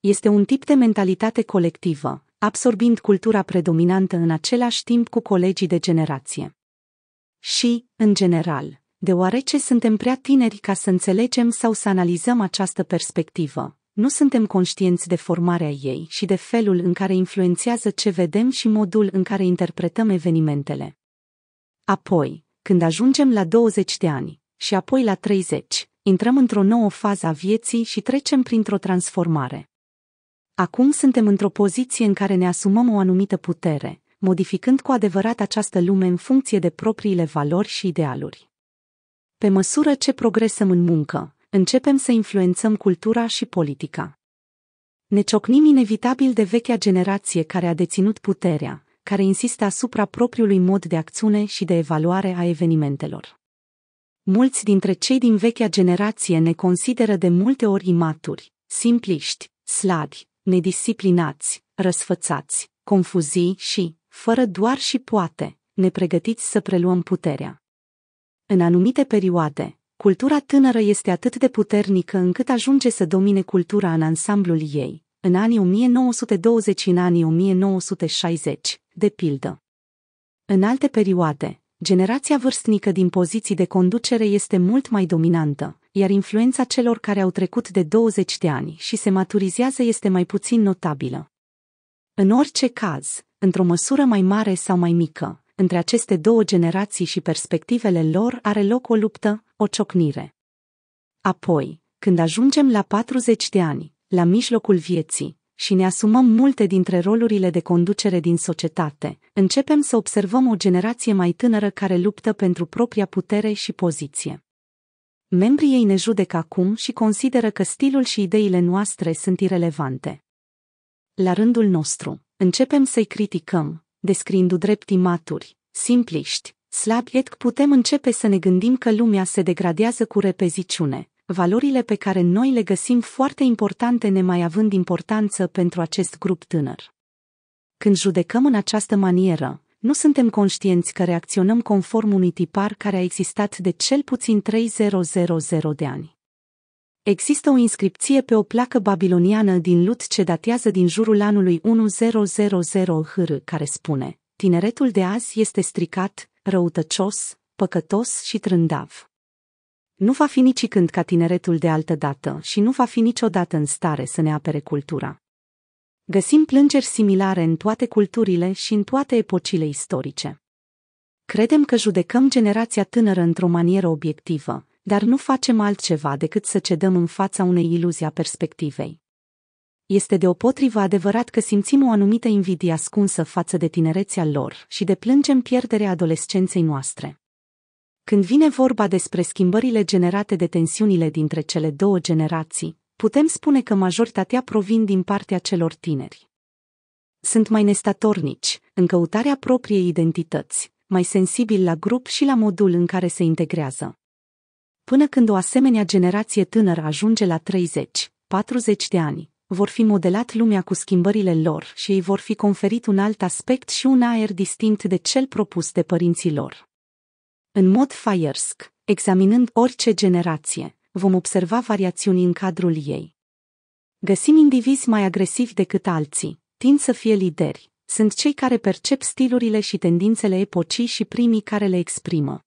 Speaker 1: Este un tip de mentalitate colectivă, absorbind cultura predominantă în același timp cu colegii de generație. Și, în general, deoarece suntem prea tineri ca să înțelegem sau să analizăm această perspectivă, nu suntem conștienți de formarea ei și de felul în care influențează ce vedem și modul în care interpretăm evenimentele. Apoi, când ajungem la 20 de ani și apoi la 30, intrăm într-o nouă fază a vieții și trecem printr-o transformare. Acum suntem într-o poziție în care ne asumăm o anumită putere, modificând cu adevărat această lume în funcție de propriile valori și idealuri. Pe măsură ce progresăm în muncă, începem să influențăm cultura și politica. Ne ciocnim inevitabil de vechea generație care a deținut puterea, care insistă asupra propriului mod de acțiune și de evaluare a evenimentelor. Mulți dintre cei din vechea generație ne consideră de multe ori imaturi, simpliști, slabi, nedisciplinați, răsfățați, confuzii și, fără doar și poate, nepregătiți să preluăm puterea. În anumite perioade, Cultura tânără este atât de puternică încât ajunge să domine cultura în ansamblul ei, în anii 1920 în anii 1960, de pildă. În alte perioade, generația vârstnică din poziții de conducere este mult mai dominantă, iar influența celor care au trecut de 20 de ani și se maturizează este mai puțin notabilă. În orice caz, într-o măsură mai mare sau mai mică, între aceste două generații și perspectivele lor are loc o luptă, o ciocnire. Apoi, când ajungem la 40 de ani, la mijlocul vieții, și ne asumăm multe dintre rolurile de conducere din societate, începem să observăm o generație mai tânără care luptă pentru propria putere și poziție. Membrii ei ne judecă acum și consideră că stilul și ideile noastre sunt irelevante. La rândul nostru, începem să-i criticăm, descriindu drept imaturi, simpliști, Slabjetk putem începe să ne gândim că lumea se degradează cu repeziciune. Valorile pe care noi le găsim foarte importante ne mai având importanță pentru acest grup tânăr. Când judecăm în această manieră, nu suntem conștienți că reacționăm conform unui tipar care a existat de cel puțin 3000 de ani. Există o inscripție pe o placă babiloniană din Lut ce datează din jurul anului 1000 HR care spune Tineretul de azi este stricat, răutăcios, păcătos și trândav. Nu va fi nicicând ca tineretul de altă dată și nu va fi niciodată în stare să ne apere cultura. Găsim plângeri similare în toate culturile și în toate epocile istorice. Credem că judecăm generația tânără într-o manieră obiectivă, dar nu facem altceva decât să cedăm în fața unei iluzii a perspectivei. Este de potrivă adevărat că simțim o anumită invidie ascunsă față de tinerețea lor și deplângem pierderea adolescenței noastre. Când vine vorba despre schimbările generate de tensiunile dintre cele două generații, putem spune că majoritatea provin din partea celor tineri. Sunt mai nestatornici, în căutarea propriei identități, mai sensibili la grup și la modul în care se integrează. Până când o asemenea generație tânără ajunge la 30, 40 de ani, vor fi modelat lumea cu schimbările lor și ei vor fi conferit un alt aspect și un aer distinct de cel propus de părinții lor. În mod firesc, examinând orice generație, vom observa variațiuni în cadrul ei. Găsim indivizi mai agresivi decât alții, tind să fie lideri, sunt cei care percep stilurile și tendințele epocii și primii care le exprimă.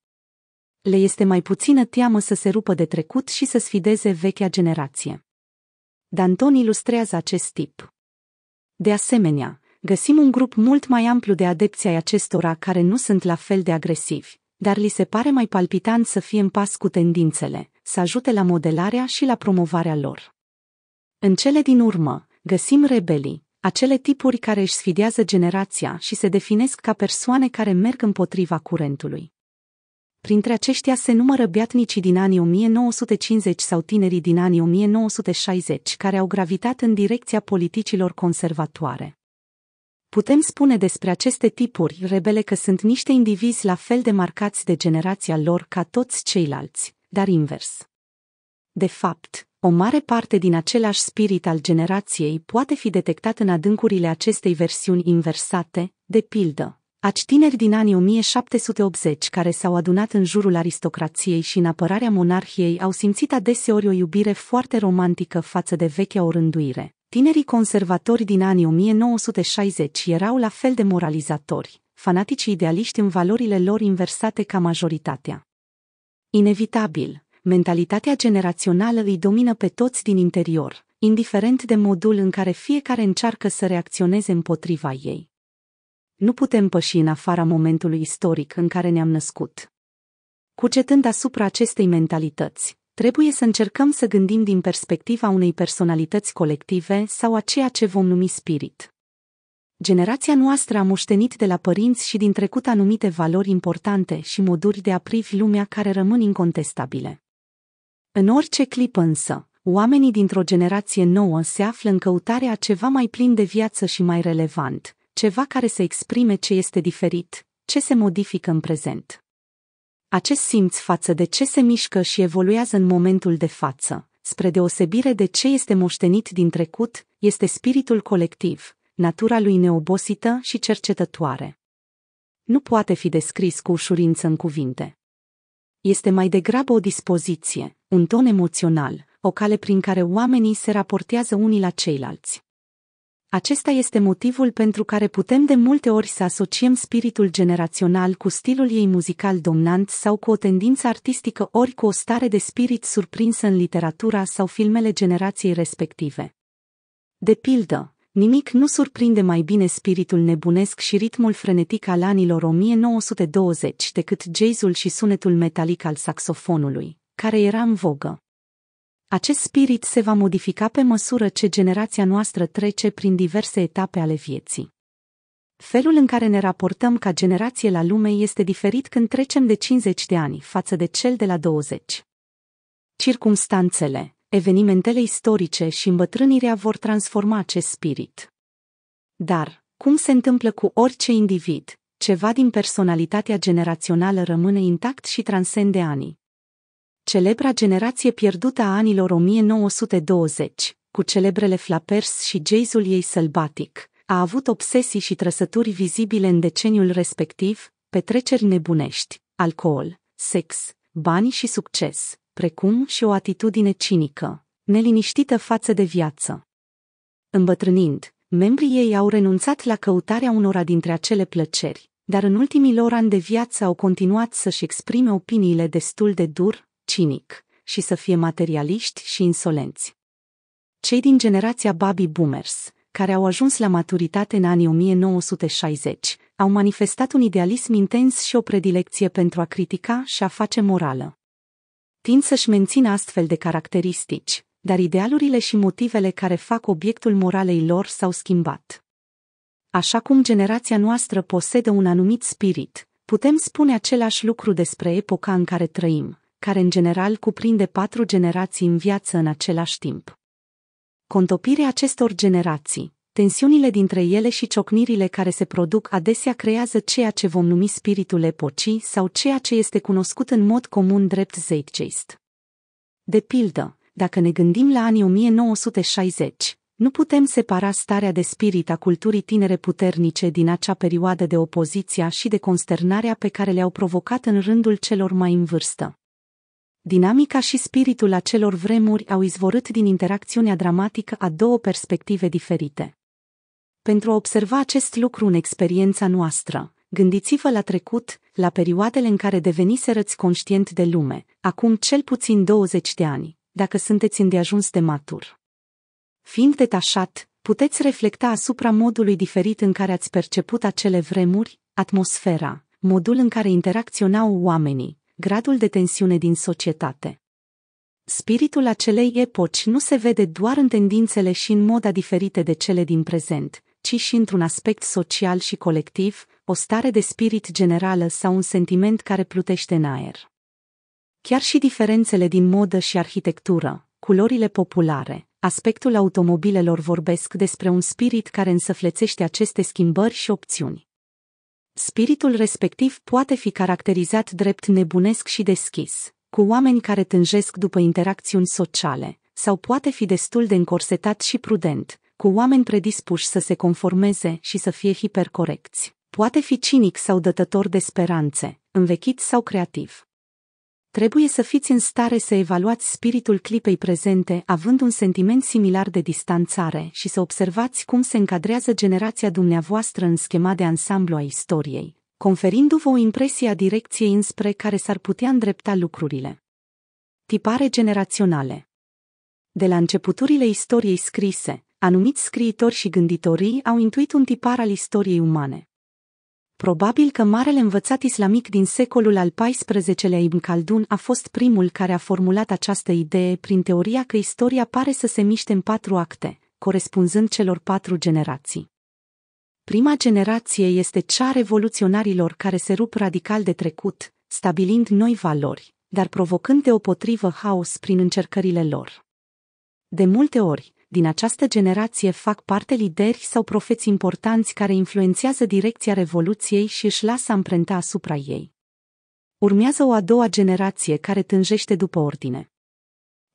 Speaker 1: Le este mai puțină teamă să se rupă de trecut și să sfideze vechea generație. Danton ilustrează acest tip. De asemenea, găsim un grup mult mai amplu de adepți ai acestora care nu sunt la fel de agresivi, dar li se pare mai palpitant să fie în pas cu tendințele, să ajute la modelarea și la promovarea lor. În cele din urmă, găsim rebelii, acele tipuri care își sfidează generația și se definesc ca persoane care merg împotriva curentului. Printre aceștia se numără biatnicii din anii 1950 sau tinerii din anii 1960 care au gravitat în direcția politicilor conservatoare. Putem spune despre aceste tipuri rebele că sunt niște indivizi la fel de marcați de generația lor ca toți ceilalți, dar invers. De fapt, o mare parte din același spirit al generației poate fi detectat în adâncurile acestei versiuni inversate, de pildă, Aci tineri din anii 1780 care s-au adunat în jurul aristocrației și în apărarea monarhiei au simțit adeseori o iubire foarte romantică față de vechea orânduire. Tinerii conservatori din anii 1960 erau la fel de moralizatori, fanatici idealiști în valorile lor inversate ca majoritatea. Inevitabil, mentalitatea generațională îi domină pe toți din interior, indiferent de modul în care fiecare încearcă să reacționeze împotriva ei. Nu putem păși în afara momentului istoric în care ne-am născut. Cucetând asupra acestei mentalități, trebuie să încercăm să gândim din perspectiva unei personalități colective sau a ceea ce vom numi spirit. Generația noastră a moștenit de la părinți și din trecut anumite valori importante și moduri de a privi lumea care rămân incontestabile. În orice clip însă, oamenii dintr-o generație nouă se află în căutarea ceva mai plin de viață și mai relevant, ceva care să exprime ce este diferit, ce se modifică în prezent. Acest simț față de ce se mișcă și evoluează în momentul de față, spre deosebire de ce este moștenit din trecut, este spiritul colectiv, natura lui neobosită și cercetătoare. Nu poate fi descris cu ușurință în cuvinte. Este mai degrabă o dispoziție, un ton emoțional, o cale prin care oamenii se raportează unii la ceilalți. Acesta este motivul pentru care putem de multe ori să asociem spiritul generațional cu stilul ei muzical dominant sau cu o tendință artistică ori cu o stare de spirit surprinsă în literatura sau filmele generației respective. De pildă, nimic nu surprinde mai bine spiritul nebunesc și ritmul frenetic al anilor 1920 decât jazzul și sunetul metalic al saxofonului, care era în vogă. Acest spirit se va modifica pe măsură ce generația noastră trece prin diverse etape ale vieții. Felul în care ne raportăm ca generație la lume este diferit când trecem de 50 de ani față de cel de la 20. Circumstanțele, evenimentele istorice și îmbătrânirea vor transforma acest spirit. Dar, cum se întâmplă cu orice individ, ceva din personalitatea generațională rămâne intact și transcende ani, celebra generație pierdută a anilor 1920, cu celebrele flapers și jazzul ei sălbatic, a avut obsesii și trăsături vizibile în deceniul respectiv, petreceri nebunești, alcool, sex, bani și succes, precum și o atitudine cinică, neliniștită față de viață. Îmbătrânind, membrii ei au renunțat la căutarea unora dintre acele plăceri, dar în ultimii lor ani de viață au continuat să-și exprime opiniile destul de dur, cinic și să fie materialiști și insolenți. Cei din generația Baby Boomers, care au ajuns la maturitate în anii 1960, au manifestat un idealism intens și o predilecție pentru a critica și a face morală. Tind să-și mențină astfel de caracteristici, dar idealurile și motivele care fac obiectul moralei lor s-au schimbat. Așa cum generația noastră posedă un anumit spirit, putem spune același lucru despre epoca în care trăim, care în general cuprinde patru generații în viață în același timp. Contopirea acestor generații, tensiunile dintre ele și ciocnirile care se produc adesea creează ceea ce vom numi spiritul epocii sau ceea ce este cunoscut în mod comun drept zeitgeist. De pildă, dacă ne gândim la anii 1960, nu putem separa starea de spirit a culturii tinere puternice din acea perioadă de opoziția și de consternarea pe care le-au provocat în rândul celor mai în vârstă. Dinamica și spiritul acelor vremuri au izvorât din interacțiunea dramatică a două perspective diferite. Pentru a observa acest lucru în experiența noastră, gândiți-vă la trecut, la perioadele în care deveniserăți conștient de lume, acum cel puțin 20 de ani, dacă sunteți îndeajuns de matur. Fiind detașat, puteți reflecta asupra modului diferit în care ați perceput acele vremuri, atmosfera, modul în care interacționau oamenii, gradul de tensiune din societate. Spiritul acelei epoci nu se vede doar în tendințele și în moda diferite de cele din prezent, ci și într-un aspect social și colectiv, o stare de spirit generală sau un sentiment care plutește în aer. Chiar și diferențele din modă și arhitectură, culorile populare, aspectul automobilelor vorbesc despre un spirit care însăflețește aceste schimbări și opțiuni. Spiritul respectiv poate fi caracterizat drept nebunesc și deschis, cu oameni care tânjesc după interacțiuni sociale, sau poate fi destul de încorsetat și prudent, cu oameni predispuși să se conformeze și să fie hipercorecți. Poate fi cinic sau dătător de speranțe, învechit sau creativ. Trebuie să fiți în stare să evaluați spiritul clipei prezente, având un sentiment similar de distanțare și să observați cum se încadrează generația dumneavoastră în schema de ansamblu a istoriei, conferindu-vă o impresie a direcției înspre care s-ar putea îndrepta lucrurile. Tipare generaționale De la începuturile istoriei scrise, anumiți scriitori și gânditorii au intuit un tipar al istoriei umane. Probabil că marele învățat islamic din secolul al XIV-lea Ibn Khaldun a fost primul care a formulat această idee prin teoria că istoria pare să se miște în patru acte, corespunzând celor patru generații. Prima generație este cea a revoluționarilor care se rup radical de trecut, stabilind noi valori, dar provocând deopotrivă haos prin încercările lor. De multe ori, din această generație fac parte lideri sau profeți importanți care influențează direcția revoluției și își lasă amprenta asupra ei. Urmează o a doua generație care tânjește după ordine.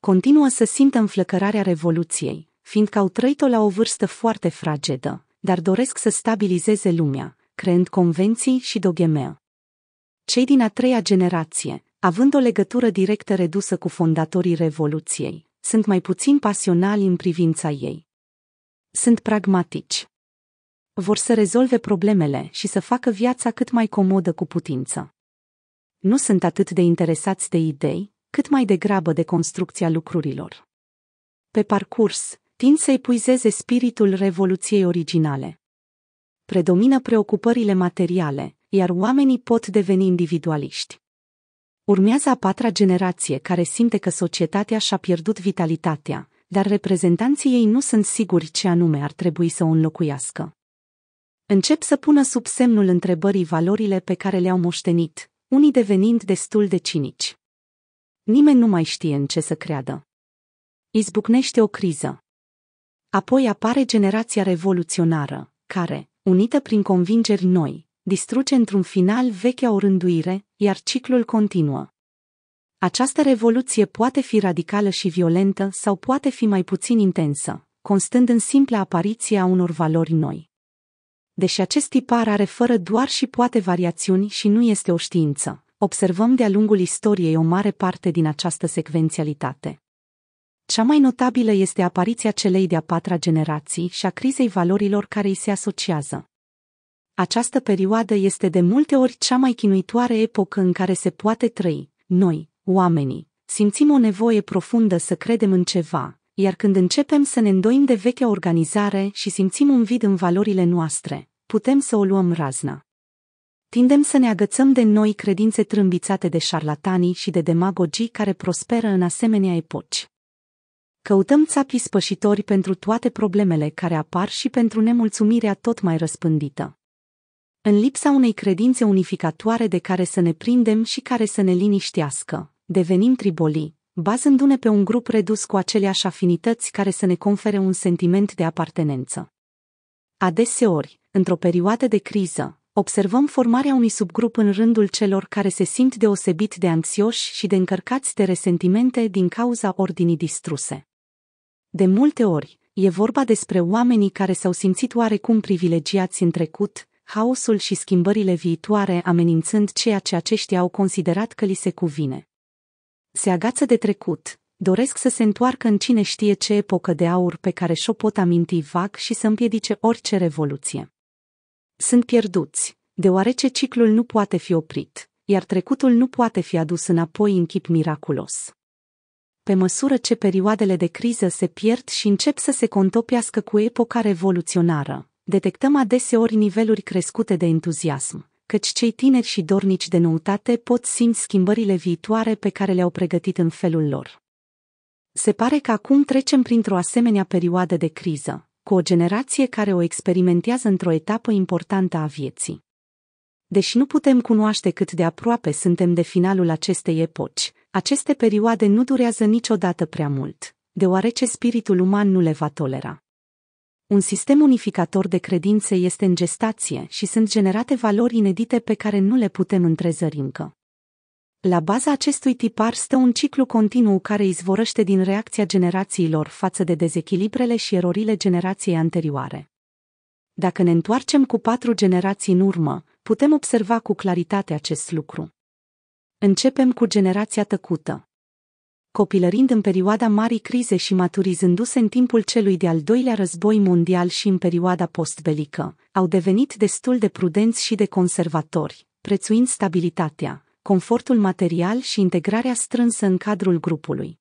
Speaker 1: Continuă să simtă înflăcărarea revoluției, fiindcă au trăit-o la o vârstă foarte fragedă, dar doresc să stabilizeze lumea, creând convenții și dogemea. Cei din a treia generație, având o legătură directă redusă cu fondatorii Revoluției, sunt mai puțin pasionali în privința ei. Sunt pragmatici. Vor să rezolve problemele și să facă viața cât mai comodă cu putință. Nu sunt atât de interesați de idei, cât mai degrabă de construcția lucrurilor. Pe parcurs, tind să epuizeze spiritul revoluției originale. Predomină preocupările materiale, iar oamenii pot deveni individualiști. Urmează a patra generație care simte că societatea și-a pierdut vitalitatea, dar reprezentanții ei nu sunt siguri ce anume ar trebui să o înlocuiască. Încep să pună sub semnul întrebării valorile pe care le-au moștenit, unii devenind destul de cinici. Nimeni nu mai știe în ce să creadă. Izbucnește o criză. Apoi apare generația revoluționară, care, unită prin convingeri noi, distruge într-un final vechea orânduire, iar ciclul continuă. Această revoluție poate fi radicală și violentă sau poate fi mai puțin intensă, constând în simpla apariție a unor valori noi. Deși acest tipar are fără doar și poate variațiuni și nu este o știință, observăm de-a lungul istoriei o mare parte din această secvențialitate. Cea mai notabilă este apariția celei de-a patra generații și a crizei valorilor care îi se asociază. Această perioadă este de multe ori cea mai chinuitoare epocă în care se poate trăi. Noi, oamenii, simțim o nevoie profundă să credem în ceva, iar când începem să ne îndoim de vechea organizare și simțim un vid în valorile noastre, putem să o luăm razna. Tindem să ne agățăm de noi credințe trâmbițate de șarlatanii și de demagogii care prosperă în asemenea epoci. Căutăm țapii spășitori pentru toate problemele care apar și pentru nemulțumirea tot mai răspândită. În lipsa unei credințe unificatoare de care să ne prindem și care să ne liniștească, devenim triboli, bazându-ne pe un grup redus cu aceleași afinități care să ne confere un sentiment de apartenență. Adeseori, într-o perioadă de criză, observăm formarea unui subgrup în rândul celor care se simt deosebit de anxioși și de încărcați de resentimente din cauza ordinii distruse. De multe ori, e vorba despre oamenii care s-au simțit oarecum privilegiați în trecut, haosul și schimbările viitoare amenințând ceea ce aceștia au considerat că li se cuvine. Se agață de trecut, doresc să se întoarcă în cine știe ce epocă de aur pe care și-o pot aminti vag și să împiedice orice revoluție. Sunt pierduți, deoarece ciclul nu poate fi oprit, iar trecutul nu poate fi adus înapoi în chip miraculos. Pe măsură ce perioadele de criză se pierd și încep să se contopiască cu epoca revoluționară, detectăm adeseori niveluri crescute de entuziasm, căci cei tineri și dornici de noutate pot simți schimbările viitoare pe care le-au pregătit în felul lor. Se pare că acum trecem printr-o asemenea perioadă de criză, cu o generație care o experimentează într-o etapă importantă a vieții. Deși nu putem cunoaște cât de aproape suntem de finalul acestei epoci, aceste perioade nu durează niciodată prea mult, deoarece spiritul uman nu le va tolera un sistem unificator de credințe este în gestație și sunt generate valori inedite pe care nu le putem întrezări încă. La baza acestui tipar stă un ciclu continuu care izvorăște din reacția generațiilor față de dezechilibrele și erorile generației anterioare. Dacă ne întoarcem cu patru generații în urmă, putem observa cu claritate acest lucru. Începem cu generația tăcută copilărind în perioada marii crize și maturizându-se în timpul celui de-al doilea război mondial și în perioada postbelică, au devenit destul de prudenți și de conservatori, prețuind stabilitatea, confortul material și integrarea strânsă în cadrul grupului.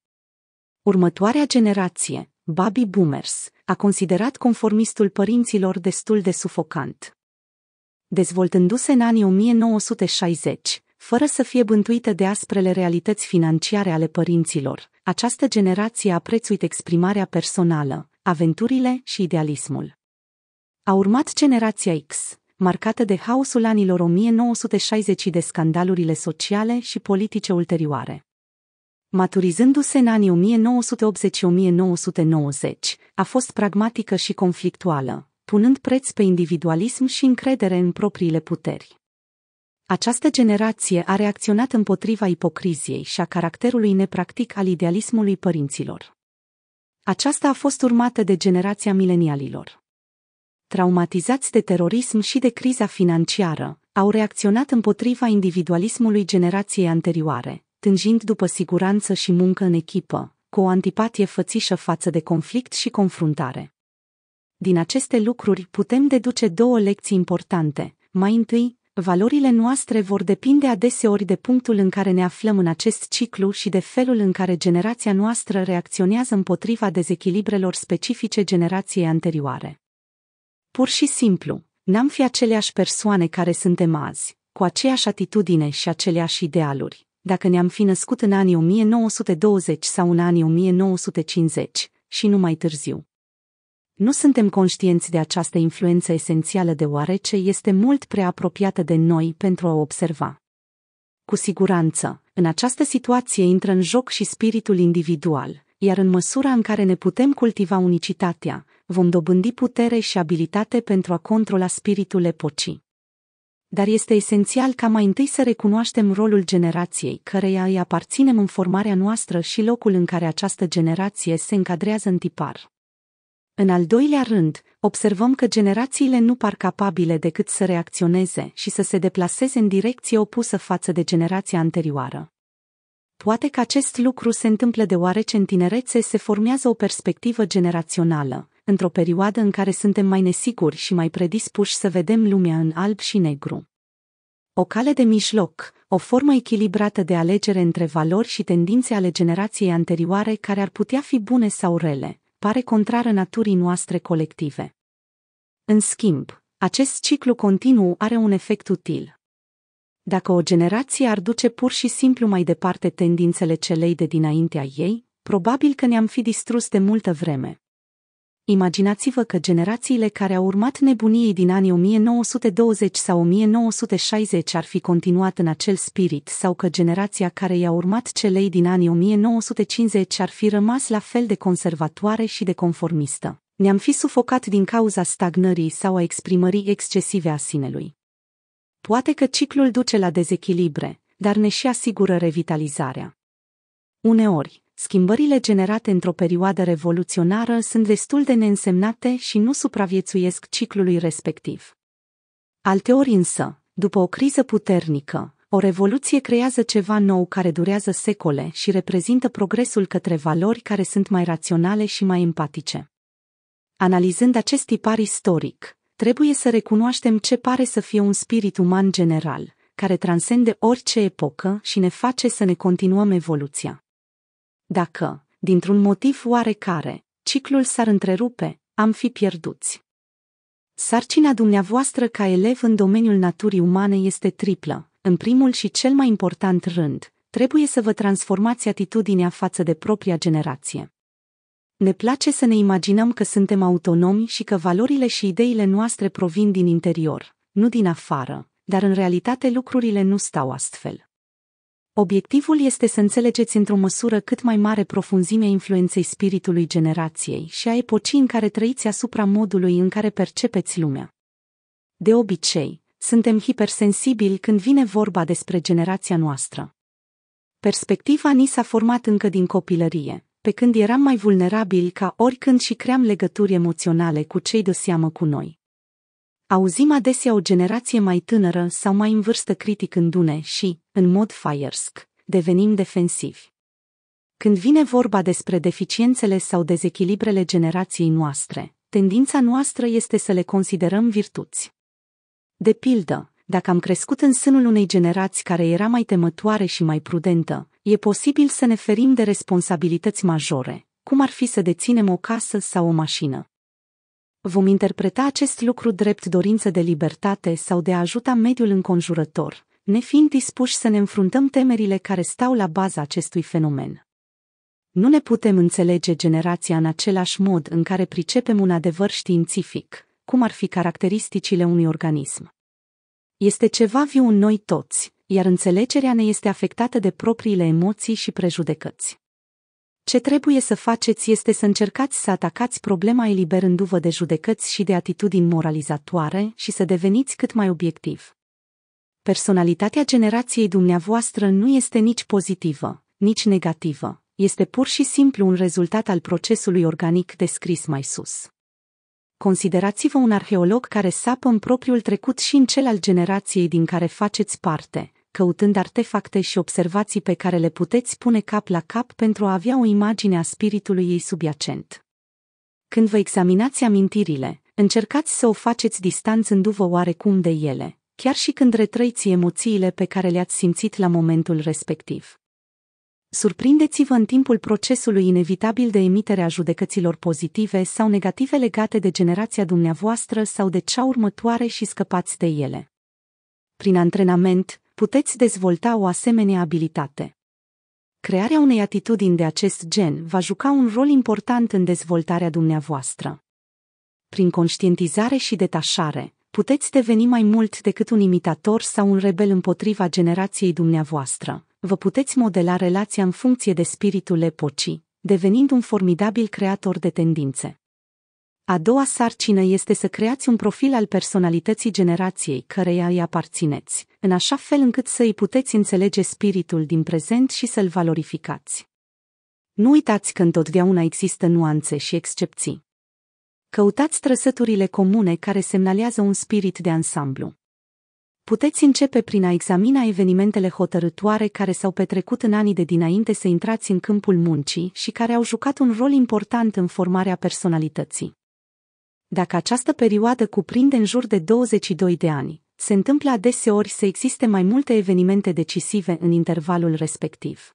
Speaker 1: Următoarea generație, Baby Boomers, a considerat conformistul părinților destul de sufocant. Dezvoltându-se în anii 1960, fără să fie bântuită de asprele realități financiare ale părinților. Această generație a prețuit exprimarea personală, aventurile și idealismul. A urmat generația X, marcată de haosul anilor 1960 de scandalurile sociale și politice ulterioare. Maturizându-se în anii 1980-1990, a fost pragmatică și conflictuală, punând preț pe individualism și încredere în propriile puteri. Această generație a reacționat împotriva ipocriziei și a caracterului nepractic al idealismului părinților. Aceasta a fost urmată de generația milenialilor. Traumatizați de terorism și de criza financiară, au reacționat împotriva individualismului generației anterioare, tânjind după siguranță și muncă în echipă, cu o antipatie fățișă față de conflict și confruntare. Din aceste lucruri putem deduce două lecții importante. Mai întâi, Valorile noastre vor depinde adeseori de punctul în care ne aflăm în acest ciclu și de felul în care generația noastră reacționează împotriva dezechilibrelor specifice generației anterioare. Pur și simplu, n-am fi aceleași persoane care suntem azi, cu aceeași atitudine și aceleași idealuri, dacă ne-am fi născut în anii 1920 sau în anii 1950 și nu mai târziu. Nu suntem conștienți de această influență esențială deoarece este mult prea apropiată de noi pentru a observa. Cu siguranță, în această situație intră în joc și spiritul individual, iar în măsura în care ne putem cultiva unicitatea, vom dobândi putere și abilitate pentru a controla spiritul epocii. Dar este esențial ca mai întâi să recunoaștem rolul generației căreia îi aparținem în formarea noastră și locul în care această generație se încadrează în tipar. În al doilea rând, observăm că generațiile nu par capabile decât să reacționeze și să se deplaseze în direcție opusă față de generația anterioară. Poate că acest lucru se întâmplă deoarece în tinerețe se formează o perspectivă generațională, într-o perioadă în care suntem mai nesiguri și mai predispuși să vedem lumea în alb și negru. O cale de mijloc, o formă echilibrată de alegere între valori și tendințe ale generației anterioare care ar putea fi bune sau rele, pare contrară naturii noastre colective. În schimb, acest ciclu continuu are un efect util. Dacă o generație ar duce pur și simplu mai departe tendințele celei de dinaintea ei, probabil că ne-am fi distrus de multă vreme. Imaginați-vă că generațiile care au urmat nebuniei din anii 1920 sau 1960 ar fi continuat în acel spirit sau că generația care i-a urmat celei din anii 1950 ar fi rămas la fel de conservatoare și de conformistă. Ne-am fi sufocat din cauza stagnării sau a exprimării excesive a sinelui. Poate că ciclul duce la dezechilibre, dar ne și asigură revitalizarea. Uneori, schimbările generate într-o perioadă revoluționară sunt destul de neînsemnate și nu supraviețuiesc ciclului respectiv. Alteori însă, după o criză puternică, o revoluție creează ceva nou care durează secole și reprezintă progresul către valori care sunt mai raționale și mai empatice. Analizând acest tipar istoric, trebuie să recunoaștem ce pare să fie un spirit uman general, care transcende orice epocă și ne face să ne continuăm evoluția. Dacă, dintr-un motiv oarecare, ciclul s-ar întrerupe, am fi pierduți. Sarcina dumneavoastră ca elev în domeniul naturii umane este triplă. În primul și cel mai important rând, trebuie să vă transformați atitudinea față de propria generație. Ne place să ne imaginăm că suntem autonomi și că valorile și ideile noastre provin din interior, nu din afară, dar în realitate lucrurile nu stau astfel. Obiectivul este să înțelegeți într-o măsură cât mai mare profunzimea influenței spiritului generației și a epocii în care trăiți asupra modului în care percepeți lumea. De obicei, suntem hipersensibili când vine vorba despre generația noastră. Perspectiva ni s-a format încă din copilărie, pe când eram mai vulnerabili ca oricând și cream legături emoționale cu cei de seamă cu noi. Auzim adesea o generație mai tânără sau mai în vârstă criticându-ne și, în mod firesc, devenim defensivi. Când vine vorba despre deficiențele sau dezechilibrele generației noastre, tendința noastră este să le considerăm virtuți. De pildă, dacă am crescut în sânul unei generații care era mai temătoare și mai prudentă, e posibil să ne ferim de responsabilități majore, cum ar fi să deținem o casă sau o mașină. Vom interpreta acest lucru drept dorință de libertate sau de a ajuta mediul înconjurător, nefiind dispuși să ne înfruntăm temerile care stau la baza acestui fenomen. Nu ne putem înțelege generația în același mod în care pricepem un adevăr științific, cum ar fi caracteristicile unui organism. Este ceva viu în noi toți, iar înțelegerea ne este afectată de propriile emoții și prejudecăți. Ce trebuie să faceți este să încercați să atacați problema eliberându-vă de judecăți și de atitudini moralizatoare și să deveniți cât mai obiectiv. Personalitatea generației dumneavoastră nu este nici pozitivă, nici negativă, este pur și simplu un rezultat al procesului organic descris mai sus. Considerați-vă un arheolog care sapă în propriul trecut și în cel al generației din care faceți parte, căutând artefacte și observații pe care le puteți pune cap la cap pentru a avea o imagine a spiritului ei subiacent. Când vă examinați amintirile, încercați să o faceți distanțându-vă oarecum de ele, chiar și când retrăiți emoțiile pe care le-ați simțit la momentul respectiv. Surprindeți-vă în timpul procesului inevitabil de emitere a judecăților pozitive sau negative legate de generația dumneavoastră sau de cea următoare și scăpați de ele. Prin antrenament, puteți dezvolta o asemenea abilitate. Crearea unei atitudini de acest gen va juca un rol important în dezvoltarea dumneavoastră. Prin conștientizare și detașare, puteți deveni mai mult decât un imitator sau un rebel împotriva generației dumneavoastră. Vă puteți modela relația în funcție de spiritul epocii, devenind un formidabil creator de tendințe. A doua sarcină este să creați un profil al personalității generației căreia îi aparțineți, în așa fel încât să îi puteți înțelege spiritul din prezent și să-l valorificați. Nu uitați că întotdeauna există nuanțe și excepții. Căutați trăsăturile comune care semnalează un spirit de ansamblu. Puteți începe prin a examina evenimentele hotărătoare care s-au petrecut în anii de dinainte să intrați în câmpul muncii și care au jucat un rol important în formarea personalității. Dacă această perioadă cuprinde în jur de 22 de ani, se întâmplă adeseori să existe mai multe evenimente decisive în intervalul respectiv.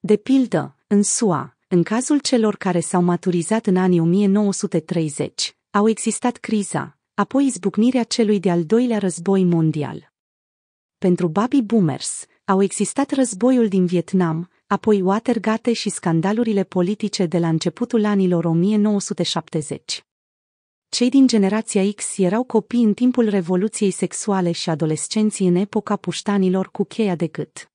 Speaker 1: De pildă, în SUA, în cazul celor care s-au maturizat în anii 1930, au existat criza, apoi izbucnirea celui de-al doilea război mondial. Pentru baby boomers, au existat războiul din Vietnam, apoi Watergate și scandalurile politice de la începutul anilor 1970. Cei din generația X erau copii în timpul revoluției sexuale și adolescenții în epoca puștanilor cu cheia de gât.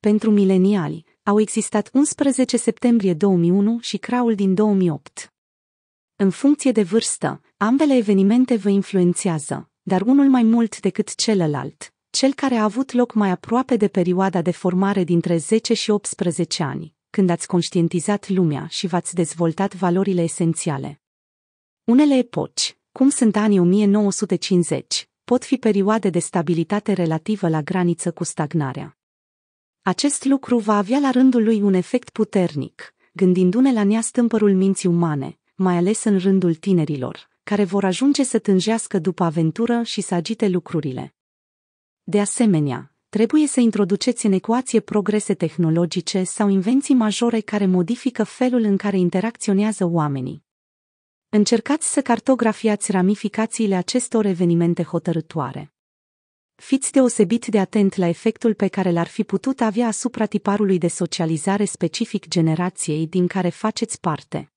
Speaker 1: Pentru mileniali, au existat 11 septembrie 2001 și craul din 2008. În funcție de vârstă, ambele evenimente vă influențează, dar unul mai mult decât celălalt, cel care a avut loc mai aproape de perioada de formare dintre 10 și 18 ani, când ați conștientizat lumea și v-ați dezvoltat valorile esențiale. Unele epoci, cum sunt anii 1950, pot fi perioade de stabilitate relativă la graniță cu stagnarea. Acest lucru va avea la rândul lui un efect puternic, gândindu-ne la neastâmpărul minții umane, mai ales în rândul tinerilor, care vor ajunge să tânjească după aventură și să agite lucrurile. De asemenea, trebuie să introduceți în ecuație progrese tehnologice sau invenții majore care modifică felul în care interacționează oamenii. Încercați să cartografiați ramificațiile acestor evenimente hotărătoare. Fiți deosebit de atent la efectul pe care l-ar fi putut avea asupra tiparului de socializare specific generației din care faceți parte.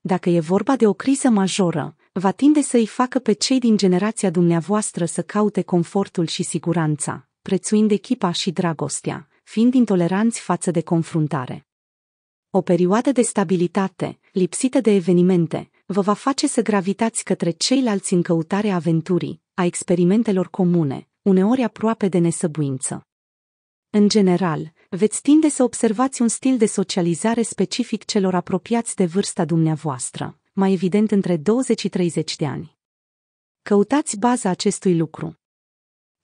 Speaker 1: Dacă e vorba de o criză majoră, va tinde să-i facă pe cei din generația dumneavoastră să caute confortul și siguranța, prețuind echipa și dragostea, fiind intoleranți față de confruntare. O perioadă de stabilitate, lipsită de evenimente, vă va face să gravitați către ceilalți în căutarea aventurii, a experimentelor comune, uneori aproape de nesăbuință. În general, veți tinde să observați un stil de socializare specific celor apropiați de vârsta dumneavoastră, mai evident între 20 și 30 de ani. Căutați baza acestui lucru.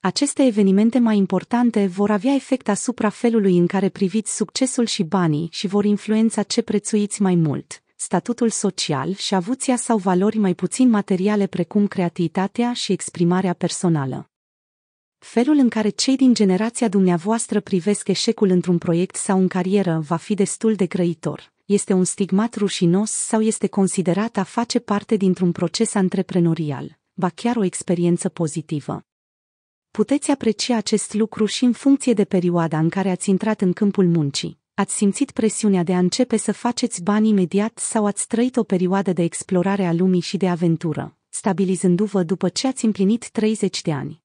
Speaker 1: Aceste evenimente mai importante vor avea efect asupra felului în care priviți succesul și banii și vor influența ce prețuiți mai mult, statutul social și avuția sau valori mai puțin materiale precum creativitatea și exprimarea personală. Felul în care cei din generația dumneavoastră privesc eșecul într-un proiect sau în carieră va fi destul de grăitor. Este un stigmat rușinos sau este considerat a face parte dintr-un proces antreprenorial, ba chiar o experiență pozitivă. Puteți aprecia acest lucru și în funcție de perioada în care ați intrat în câmpul muncii Ați simțit presiunea de a începe să faceți bani imediat sau ați trăit o perioadă de explorare a lumii și de aventură, stabilizându-vă după ce ați împlinit 30 de ani.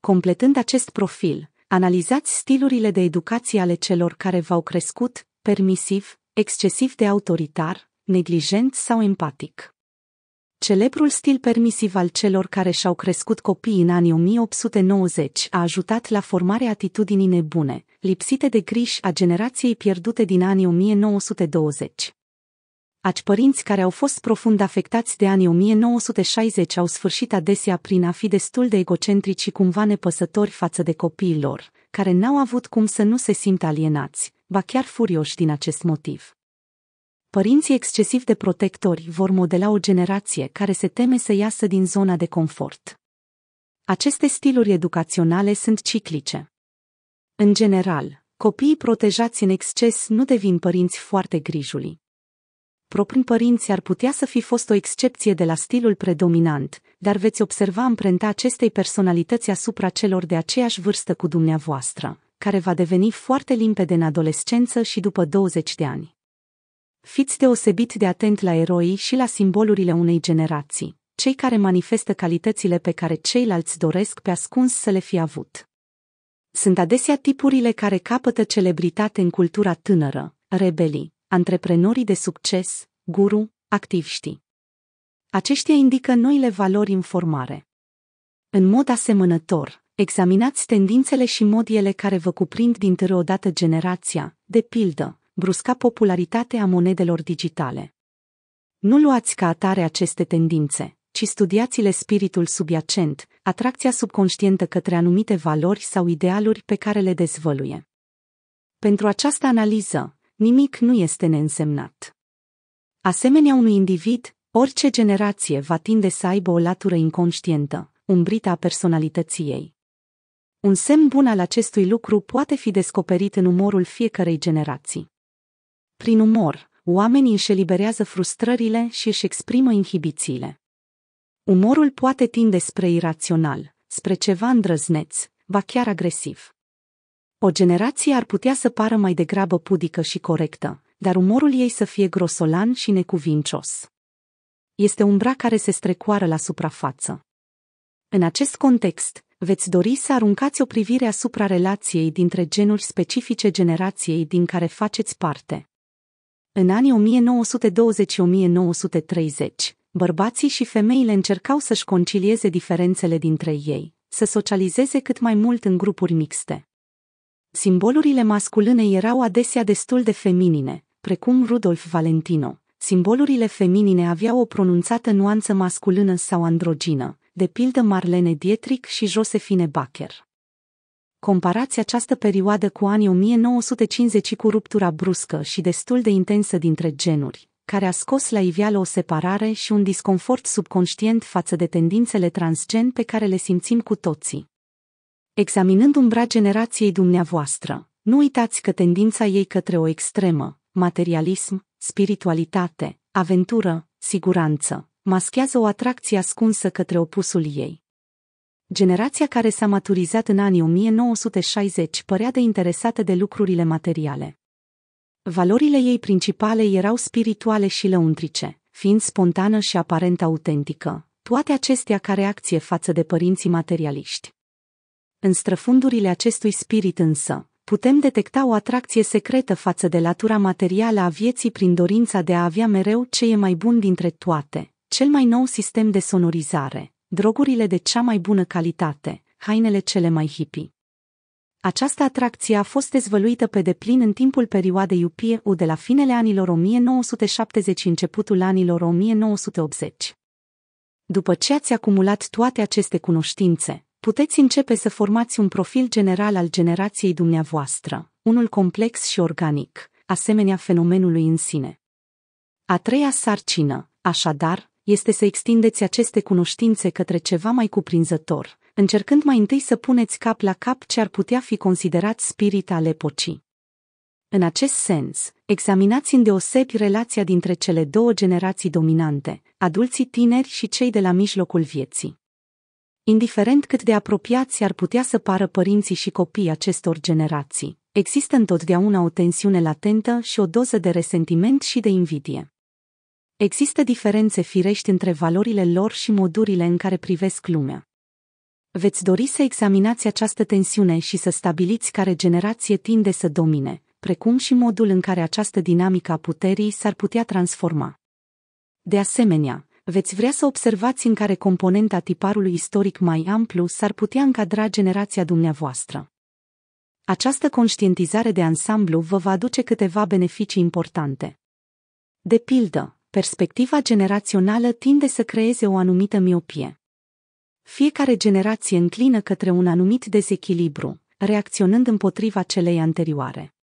Speaker 1: Completând acest profil, analizați stilurile de educație ale celor care v-au crescut, permisiv, excesiv de autoritar, neglijent sau empatic. Celebrul stil permisiv al celor care și-au crescut copiii în anii 1890 a ajutat la formarea atitudinii nebune, lipsite de griji a generației pierdute din anii 1920. Aci părinți care au fost profund afectați de anii 1960 au sfârșit adesea prin a fi destul de egocentrici și cumva nepăsători față de copiii lor, care n-au avut cum să nu se simtă alienați, ba chiar furioși din acest motiv. Părinții excesiv de protectori vor modela o generație care se teme să iasă din zona de confort. Aceste stiluri educaționale sunt ciclice. În general, copiii protejați în exces nu devin părinți foarte grijuli. Proprii părinți ar putea să fi fost o excepție de la stilul predominant, dar veți observa amprenta acestei personalități asupra celor de aceeași vârstă cu dumneavoastră, care va deveni foarte limpede în adolescență și după 20 de ani. Fiți deosebit de atent la eroi și la simbolurile unei generații, cei care manifestă calitățile pe care ceilalți doresc pe ascuns să le fi avut. Sunt adesea tipurile care capătă celebritate în cultura tânără, rebelii, antreprenorii de succes, guru, activiștii. Aceștia indică noile valori în formare. În mod asemănător, examinați tendințele și modiele care vă cuprind dintr-o dată generația, de pildă, brusca popularitatea monedelor digitale. Nu luați ca atare aceste tendințe, ci studiați-le spiritul subiacent, atracția subconștientă către anumite valori sau idealuri pe care le dezvăluie. Pentru această analiză, nimic nu este neînsemnat. Asemenea unui individ, orice generație va tinde să aibă o latură inconștientă, umbrită a personalității ei. Un semn bun al acestui lucru poate fi descoperit în umorul fiecarei generații. Prin umor, oamenii își eliberează frustrările și își exprimă inhibițiile. Umorul poate tinde spre irațional, spre ceva îndrăzneț, va chiar agresiv. O generație ar putea să pară mai degrabă pudică și corectă, dar umorul ei să fie grosolan și necuvincios. Este umbra care se strecoară la suprafață. În acest context, veți dori să aruncați o privire asupra relației dintre genuri specifice generației din care faceți parte. În anii 1920-1930, bărbații și femeile încercau să-și concilieze diferențele dintre ei, să socializeze cât mai mult în grupuri mixte. Simbolurile masculine erau adesea destul de feminine, precum Rudolf Valentino. Simbolurile feminine aveau o pronunțată nuanță masculină sau androgină, de pildă Marlene Dietrich și Josephine Bacher comparați această perioadă cu anii 1950 cu ruptura bruscă și destul de intensă dintre genuri, care a scos la iveală o separare și un disconfort subconștient față de tendințele transgen pe care le simțim cu toții. Examinând umbra generației dumneavoastră, nu uitați că tendința ei către o extremă, materialism, spiritualitate, aventură, siguranță, maschează o atracție ascunsă către opusul ei. Generația care s-a maturizat în anii 1960 părea de interesată de lucrurile materiale. Valorile ei principale erau spirituale și lăuntrice, fiind spontană și aparent autentică, toate acestea ca reacție față de părinții materialiști. În străfundurile acestui spirit însă, putem detecta o atracție secretă față de latura materială a vieții prin dorința de a avea mereu ce e mai bun dintre toate, cel mai nou sistem de sonorizare, drogurile de cea mai bună calitate, hainele cele mai hippie. Această atracție a fost dezvăluită pe deplin în timpul perioadei UPU de la finele anilor 1970 începutul anilor 1980. După ce ați acumulat toate aceste cunoștințe, puteți începe să formați un profil general al generației dumneavoastră, unul complex și organic, asemenea fenomenului în sine. A treia sarcină, așadar, este să extindeți aceste cunoștințe către ceva mai cuprinzător, încercând mai întâi să puneți cap la cap ce ar putea fi considerat spirit al epocii. În acest sens, examinați îndeosebi relația dintre cele două generații dominante, adulții tineri și cei de la mijlocul vieții. Indiferent cât de apropiați ar putea să pară părinții și copiii acestor generații, există întotdeauna o tensiune latentă și o doză de resentiment și de invidie. Există diferențe firești între valorile lor și modurile în care privesc lumea. Veți dori să examinați această tensiune și să stabiliți care generație tinde să domine, precum și modul în care această dinamică a puterii s-ar putea transforma. De asemenea, veți vrea să observați în care componenta tiparului istoric mai amplu s-ar putea încadra generația dumneavoastră. Această conștientizare de ansamblu vă va aduce câteva beneficii importante. De pildă, perspectiva generațională tinde să creeze o anumită miopie. Fiecare generație înclină către un anumit dezechilibru, reacționând împotriva celei anterioare.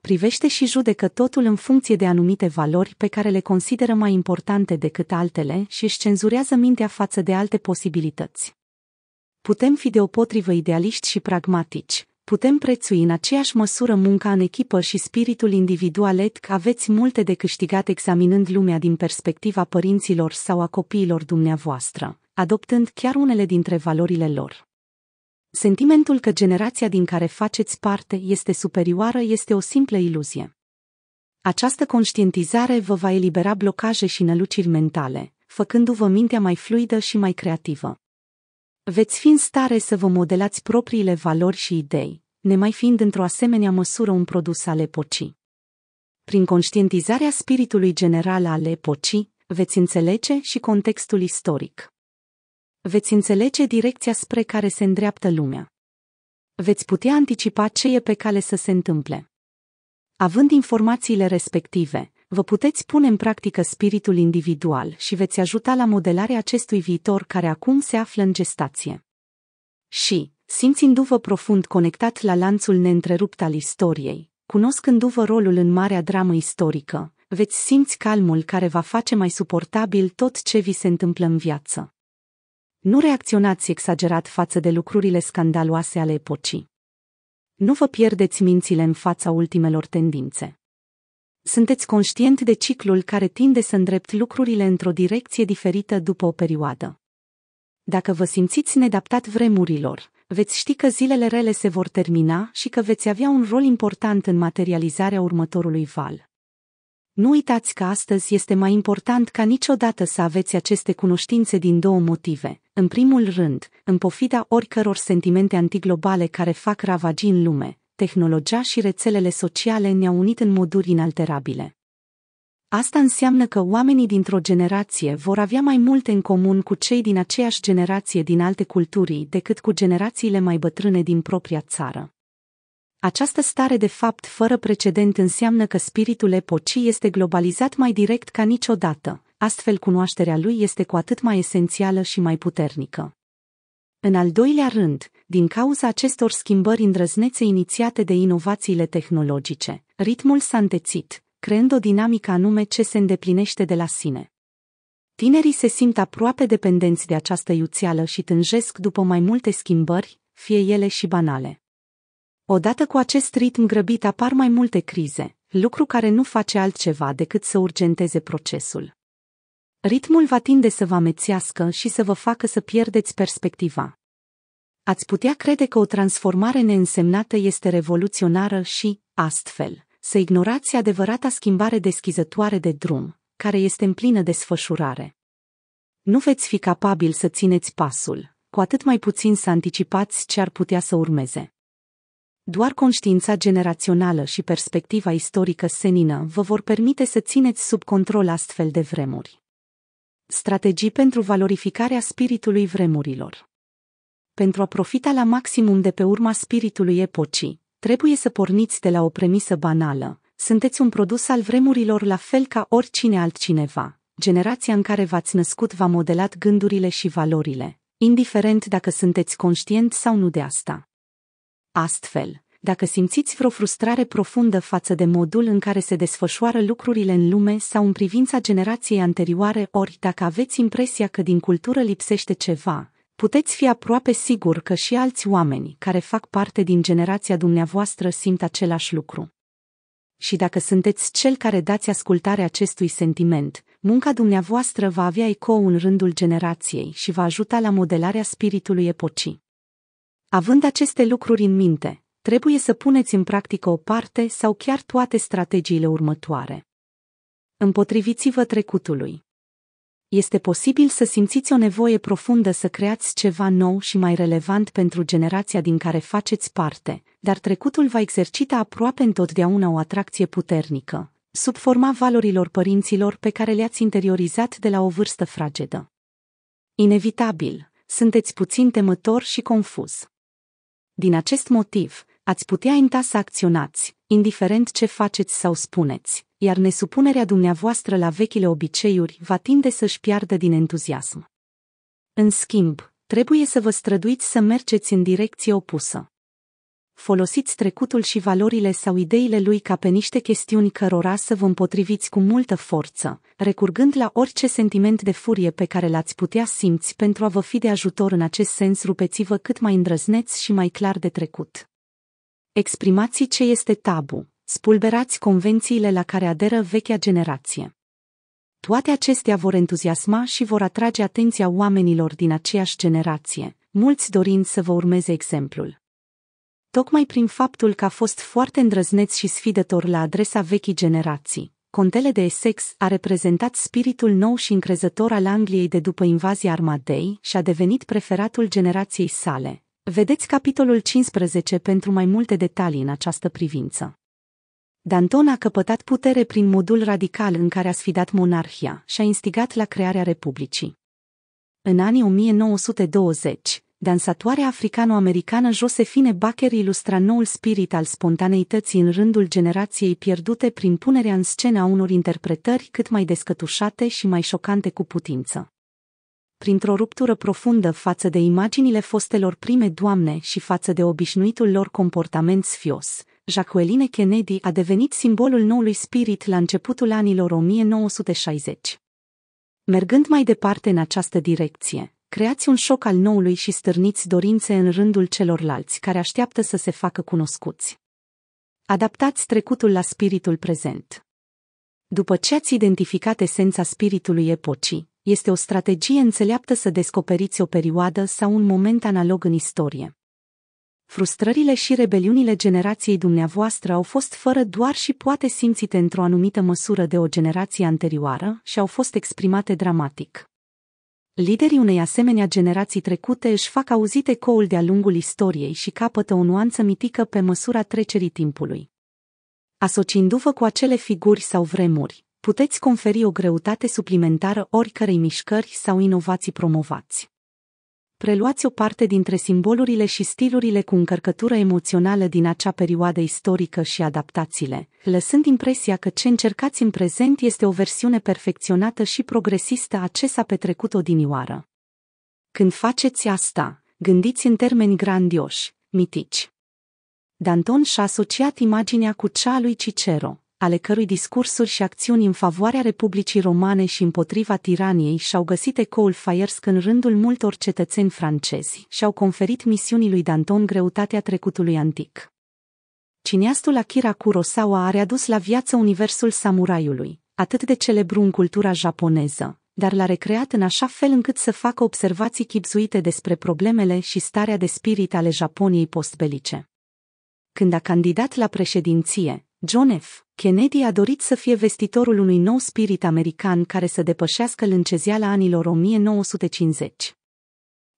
Speaker 1: Privește și judecă totul în funcție de anumite valori pe care le consideră mai importante decât altele și își cenzurează mintea față de alte posibilități. Putem fi deopotrivă idealiști și pragmatici, putem prețui în aceeași măsură munca în echipă și spiritul individual că aveți multe de câștigat examinând lumea din perspectiva părinților sau a copiilor dumneavoastră, adoptând chiar unele dintre valorile lor. Sentimentul că generația din care faceți parte este superioară este o simplă iluzie. Această conștientizare vă va elibera blocaje și năluciri mentale, făcându-vă mintea mai fluidă și mai creativă. Veți fi în stare să vă modelați propriile valori și idei, nemai fiind într-o asemenea măsură un produs al epocii. Prin conștientizarea spiritului general al epocii, veți înțelege și contextul istoric. Veți înțelege direcția spre care se îndreaptă lumea. Veți putea anticipa ce e pe cale să se întâmple. Având informațiile respective, vă puteți pune în practică spiritul individual și veți ajuta la modelarea acestui viitor care acum se află în gestație. Și, simțindu-vă profund conectat la lanțul neîntrerupt al istoriei, cunoscându-vă rolul în marea dramă istorică, veți simți calmul care va face mai suportabil tot ce vi se întâmplă în viață. Nu reacționați exagerat față de lucrurile scandaloase ale epocii. Nu vă pierdeți mințile în fața ultimelor tendințe. Sunteți conștient de ciclul care tinde să îndrept lucrurile într-o direcție diferită după o perioadă. Dacă vă simțiți nedaptat vremurilor, veți ști că zilele rele se vor termina și că veți avea un rol important în materializarea următorului val. Nu uitați că astăzi este mai important ca niciodată să aveți aceste cunoștințe din două motive. În primul rând, în pofida oricăror sentimente antiglobale care fac ravagii în lume, tehnologia și rețelele sociale ne-au unit în moduri inalterabile. Asta înseamnă că oamenii dintr-o generație vor avea mai multe în comun cu cei din aceeași generație din alte culturi decât cu generațiile mai bătrâne din propria țară. Această stare de fapt fără precedent înseamnă că spiritul epocii este globalizat mai direct ca niciodată, astfel cunoașterea lui este cu atât mai esențială și mai puternică. În al doilea rând, din cauza acestor schimbări îndrăznețe inițiate de inovațiile tehnologice, ritmul s-a întețit, creând o dinamică anume ce se îndeplinește de la sine. Tinerii se simt aproape dependenți de această iuțeală și tânjesc după mai multe schimbări, fie ele și banale. Odată cu acest ritm grăbit apar mai multe crize, lucru care nu face altceva decât să urgenteze procesul. Ritmul va tinde să vă amețească și să vă facă să pierdeți perspectiva. Ați putea crede că o transformare neînsemnată este revoluționară și, astfel, să ignorați adevărata schimbare deschizătoare de drum, care este în plină desfășurare. Nu veți fi capabil să țineți pasul, cu atât mai puțin să anticipați ce ar putea să urmeze. Doar conștiința generațională și perspectiva istorică senină vă vor permite să țineți sub control astfel de vremuri. Strategii pentru valorificarea spiritului vremurilor pentru a profita la maximum de pe urma spiritului epocii, trebuie să porniți de la o premisă banală. Sunteți un produs al vremurilor la fel ca oricine altcineva. Generația în care v-ați născut v-a modelat gândurile și valorile, indiferent dacă sunteți conștient sau nu de asta. Astfel, dacă simțiți vreo frustrare profundă față de modul în care se desfășoară lucrurile în lume sau în privința generației anterioare, ori dacă aveți impresia că din cultură lipsește ceva, puteți fi aproape sigur că și alți oameni care fac parte din generația dumneavoastră simt același lucru. Și dacă sunteți cel care dați ascultare acestui sentiment, munca dumneavoastră va avea ecou în rândul generației și va ajuta la modelarea spiritului epocii. Având aceste lucruri în minte, trebuie să puneți în practică o parte sau chiar toate strategiile următoare. Împotriviți-vă trecutului este posibil să simțiți o nevoie profundă să creați ceva nou și mai relevant pentru generația din care faceți parte, dar trecutul va exercita aproape întotdeauna o atracție puternică, sub forma valorilor părinților pe care le-ați interiorizat de la o vârstă fragedă. Inevitabil, sunteți puțin temător și confuz. Din acest motiv, ați putea inta să acționați, indiferent ce faceți sau spuneți, iar nesupunerea dumneavoastră la vechile obiceiuri va tinde să-și piardă din entuziasm. În schimb, trebuie să vă străduiți să mergeți în direcție opusă. Folosiți trecutul și valorile sau ideile lui ca pe niște chestiuni cărora să vă împotriviți cu multă forță, recurgând la orice sentiment de furie pe care l-ați putea simți pentru a vă fi de ajutor în acest sens rupeți-vă cât mai îndrăzneți și mai clar de trecut. Exprimați ce este tabu, spulberați convențiile la care aderă vechea generație. Toate acestea vor entuziasma și vor atrage atenția oamenilor din aceeași generație, mulți dorind să vă urmeze exemplul. Tocmai prin faptul că a fost foarte îndrăzneț și sfidător la adresa vechii generații, contele de Essex a reprezentat spiritul nou și încrezător al Angliei de după invazia armadei și a devenit preferatul generației sale. Vedeți capitolul 15 pentru mai multe detalii în această privință. Danton a căpătat putere prin modul radical în care a sfidat monarhia și a instigat la crearea Republicii. În anii 1920, dansatoarea africano-americană Josephine Baker ilustra noul spirit al spontaneității în rândul generației pierdute prin punerea în scenă a unor interpretări cât mai descătușate și mai șocante cu putință. Printr-o ruptură profundă față de imaginile fostelor prime doamne și față de obișnuitul lor comportament sfios, Jacqueline Kennedy a devenit simbolul noului spirit la începutul anilor 1960. Mergând mai departe în această direcție, creați un șoc al noului și stârniți dorințe în rândul celorlalți care așteaptă să se facă cunoscuți. Adaptați trecutul la spiritul prezent. După ce ați identificat esența spiritului epocii, este o strategie înțeleaptă să descoperiți o perioadă sau un moment analog în istorie, frustrările și rebeliunile generației dumneavoastră au fost fără doar și poate simțite într-o anumită măsură de o generație anterioară și au fost exprimate dramatic. Liderii unei asemenea generații trecute își fac auzite coul de-a lungul istoriei și capătă o nuanță mitică pe măsura trecerii timpului. Asociindu-vă cu acele figuri sau vremuri, puteți conferi o greutate suplimentară oricărei mișcări sau inovații promovați preluați o parte dintre simbolurile și stilurile cu încărcătură emoțională din acea perioadă istorică și adaptațiile, lăsând impresia că ce încercați în prezent este o versiune perfecționată și progresistă a ce s-a petrecut odinioară. Când faceți asta, gândiți în termeni grandioși, mitici. Danton și-a asociat imaginea cu cea a lui Cicero, ale cărui discursuri și acțiuni în favoarea Republicii Romane și împotriva tiraniei și-au găsit ecoul faiersk în rândul multor cetățeni francezi și-au conferit misiunii lui Danton greutatea trecutului antic. Cineastul Akira Kurosawa a readus la viață universul samuraiului, atât de celebru în cultura japoneză, dar l-a recreat în așa fel încât să facă observații chipzuite despre problemele și starea de spirit ale Japoniei postbelice. Când a candidat la președinție, John F. Kennedy a dorit să fie vestitorul unui nou spirit american care să depășească lâncezeala anilor 1950.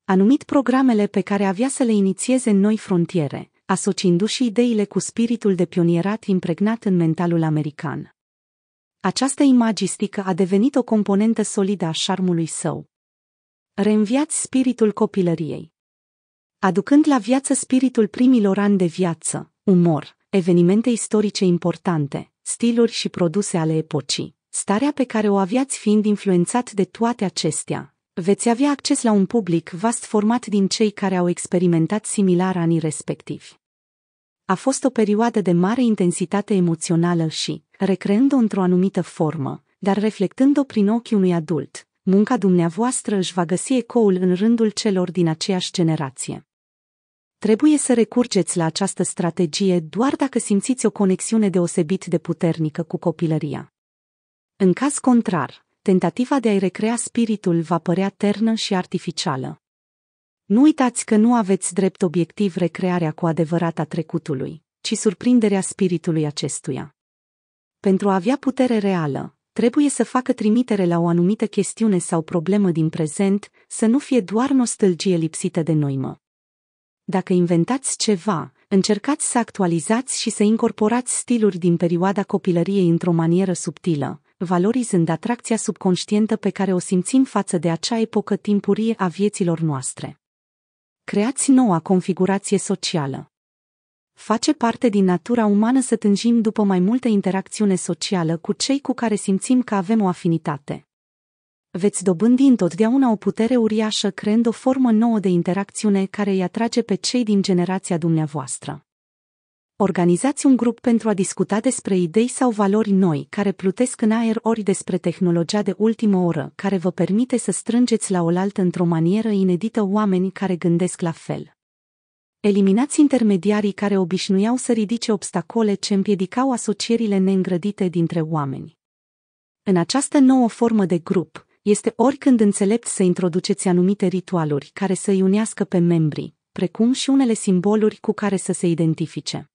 Speaker 1: A numit programele pe care avea să le inițieze în noi frontiere, asociindu-și ideile cu spiritul de pionierat impregnat în mentalul american. Această imagistică a devenit o componentă solidă a șarmului său. Reînviați spiritul copilăriei. Aducând la viață spiritul primilor ani de viață, umor, evenimente istorice importante, stiluri și produse ale epocii, starea pe care o aveați fiind influențat de toate acestea. Veți avea acces la un public vast format din cei care au experimentat similar anii respectivi. A fost o perioadă de mare intensitate emoțională și, recreând-o într-o anumită formă, dar reflectând-o prin ochii unui adult, munca dumneavoastră își va găsi ecoul în rândul celor din aceeași generație trebuie să recurgeți la această strategie doar dacă simțiți o conexiune deosebit de puternică cu copilăria. În caz contrar, tentativa de a-i recrea spiritul va părea ternă și artificială. Nu uitați că nu aveți drept obiectiv recrearea cu adevărat a trecutului, ci surprinderea spiritului acestuia. Pentru a avea putere reală, trebuie să facă trimitere la o anumită chestiune sau problemă din prezent, să nu fie doar nostalgie lipsită de noimă dacă inventați ceva, încercați să actualizați și să incorporați stiluri din perioada copilăriei într-o manieră subtilă, valorizând atracția subconștientă pe care o simțim față de acea epocă timpurie a vieților noastre. Creați noua configurație socială. Face parte din natura umană să tânjim după mai multă interacțiune socială cu cei cu care simțim că avem o afinitate veți dobândi întotdeauna o putere uriașă creând o formă nouă de interacțiune care îi atrage pe cei din generația dumneavoastră. Organizați un grup pentru a discuta despre idei sau valori noi care plutesc în aer ori despre tehnologia de ultimă oră care vă permite să strângeți la oaltă într-o manieră inedită oameni care gândesc la fel. Eliminați intermediarii care obișnuiau să ridice obstacole ce împiedicau asocierile neîngrădite dintre oameni. În această nouă formă de grup, este oricând înțelept să introduceți anumite ritualuri care să-i unească pe membrii, precum și unele simboluri cu care să se identifice.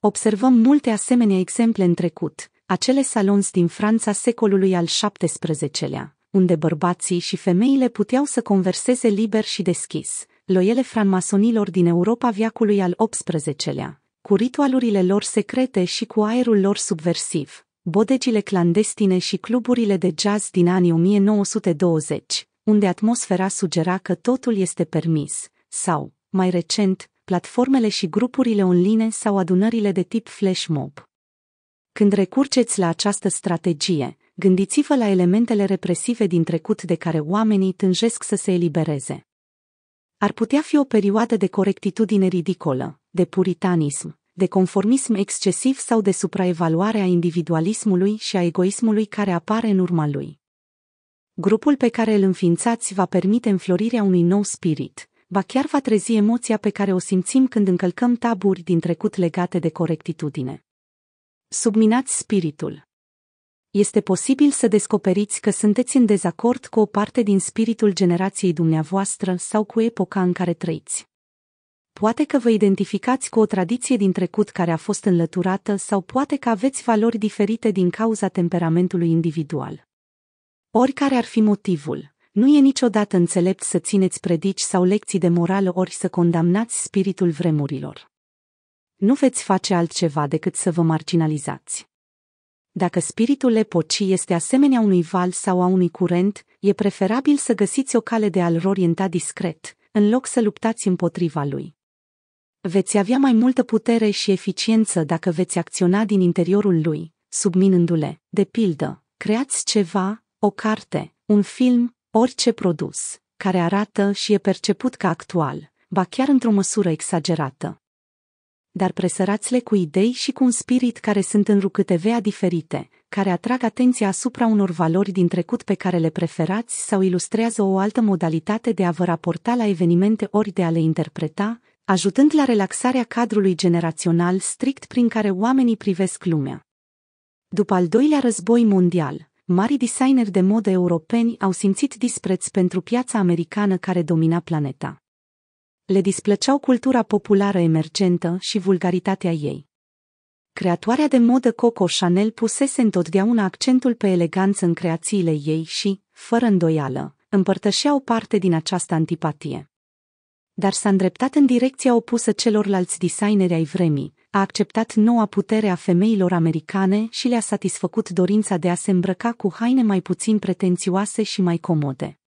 Speaker 1: Observăm multe asemenea exemple în trecut, acele salons din Franța secolului al XVII-lea, unde bărbații și femeile puteau să converseze liber și deschis, loiele franmasonilor din Europa viacului al XVIII-lea, cu ritualurile lor secrete și cu aerul lor subversiv, bodegile clandestine și cluburile de jazz din anii 1920, unde atmosfera sugera că totul este permis, sau, mai recent, platformele și grupurile online sau adunările de tip flash mob. Când recurgeți la această strategie, gândiți-vă la elementele represive din trecut de care oamenii tânjesc să se elibereze. Ar putea fi o perioadă de corectitudine ridicolă, de puritanism, de conformism excesiv sau de supraevaluare a individualismului și a egoismului care apare în urma lui. Grupul pe care îl înființați va permite înflorirea unui nou spirit, ba chiar va trezi emoția pe care o simțim când încălcăm taburi din trecut legate de corectitudine. Subminați spiritul este posibil să descoperiți că sunteți în dezacord cu o parte din spiritul generației dumneavoastră sau cu epoca în care trăiți poate că vă identificați cu o tradiție din trecut care a fost înlăturată sau poate că aveți valori diferite din cauza temperamentului individual. Oricare ar fi motivul, nu e niciodată înțelept să țineți predici sau lecții de morală ori să condamnați spiritul vremurilor. Nu veți face altceva decât să vă marginalizați. Dacă spiritul epocii este asemenea unui val sau a unui curent, e preferabil să găsiți o cale de a-l orienta discret, în loc să luptați împotriva lui. Veți avea mai multă putere și eficiență dacă veți acționa din interiorul lui, subminându-le, de pildă, creați ceva, o carte, un film, orice produs, care arată și e perceput ca actual, ba chiar într-o măsură exagerată. Dar presărați-le cu idei și cu un spirit care sunt în rucâtevea diferite, care atrag atenția asupra unor valori din trecut pe care le preferați sau ilustrează o altă modalitate de a vă raporta la evenimente ori de a le interpreta, ajutând la relaxarea cadrului generațional strict prin care oamenii privesc lumea. După al doilea război mondial, mari designeri de modă europeni au simțit dispreț pentru piața americană care domina planeta. Le displăceau cultura populară emergentă și vulgaritatea ei creatoarea de modă Coco Chanel pusese întotdeauna accentul pe eleganță în creațiile ei și, fără îndoială, împărtășea o parte din această antipatie dar s-a îndreptat în direcția opusă celorlalți designeri ai vremii, a acceptat noua putere a femeilor americane și le-a satisfăcut dorința de a se îmbrăca cu haine mai puțin pretențioase și mai comode.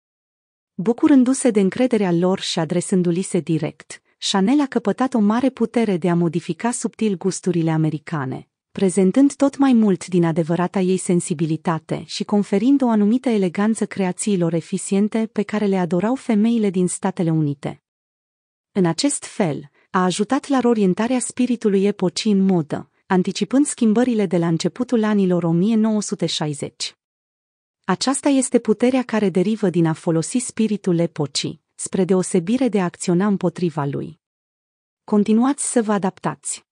Speaker 1: Bucurându-se de încrederea lor și adresându-li se direct, Chanel a căpătat o mare putere de a modifica subtil gusturile americane, prezentând tot mai mult din adevărata ei sensibilitate și conferind o anumită eleganță creațiilor eficiente pe care le adorau femeile din Statele Unite. În acest fel, a ajutat la orientarea spiritului epocii în modă, anticipând schimbările de la începutul anilor 1960. Aceasta este puterea care derivă din a folosi spiritul epocii, spre deosebire de a acționa împotriva lui. Continuați să vă adaptați.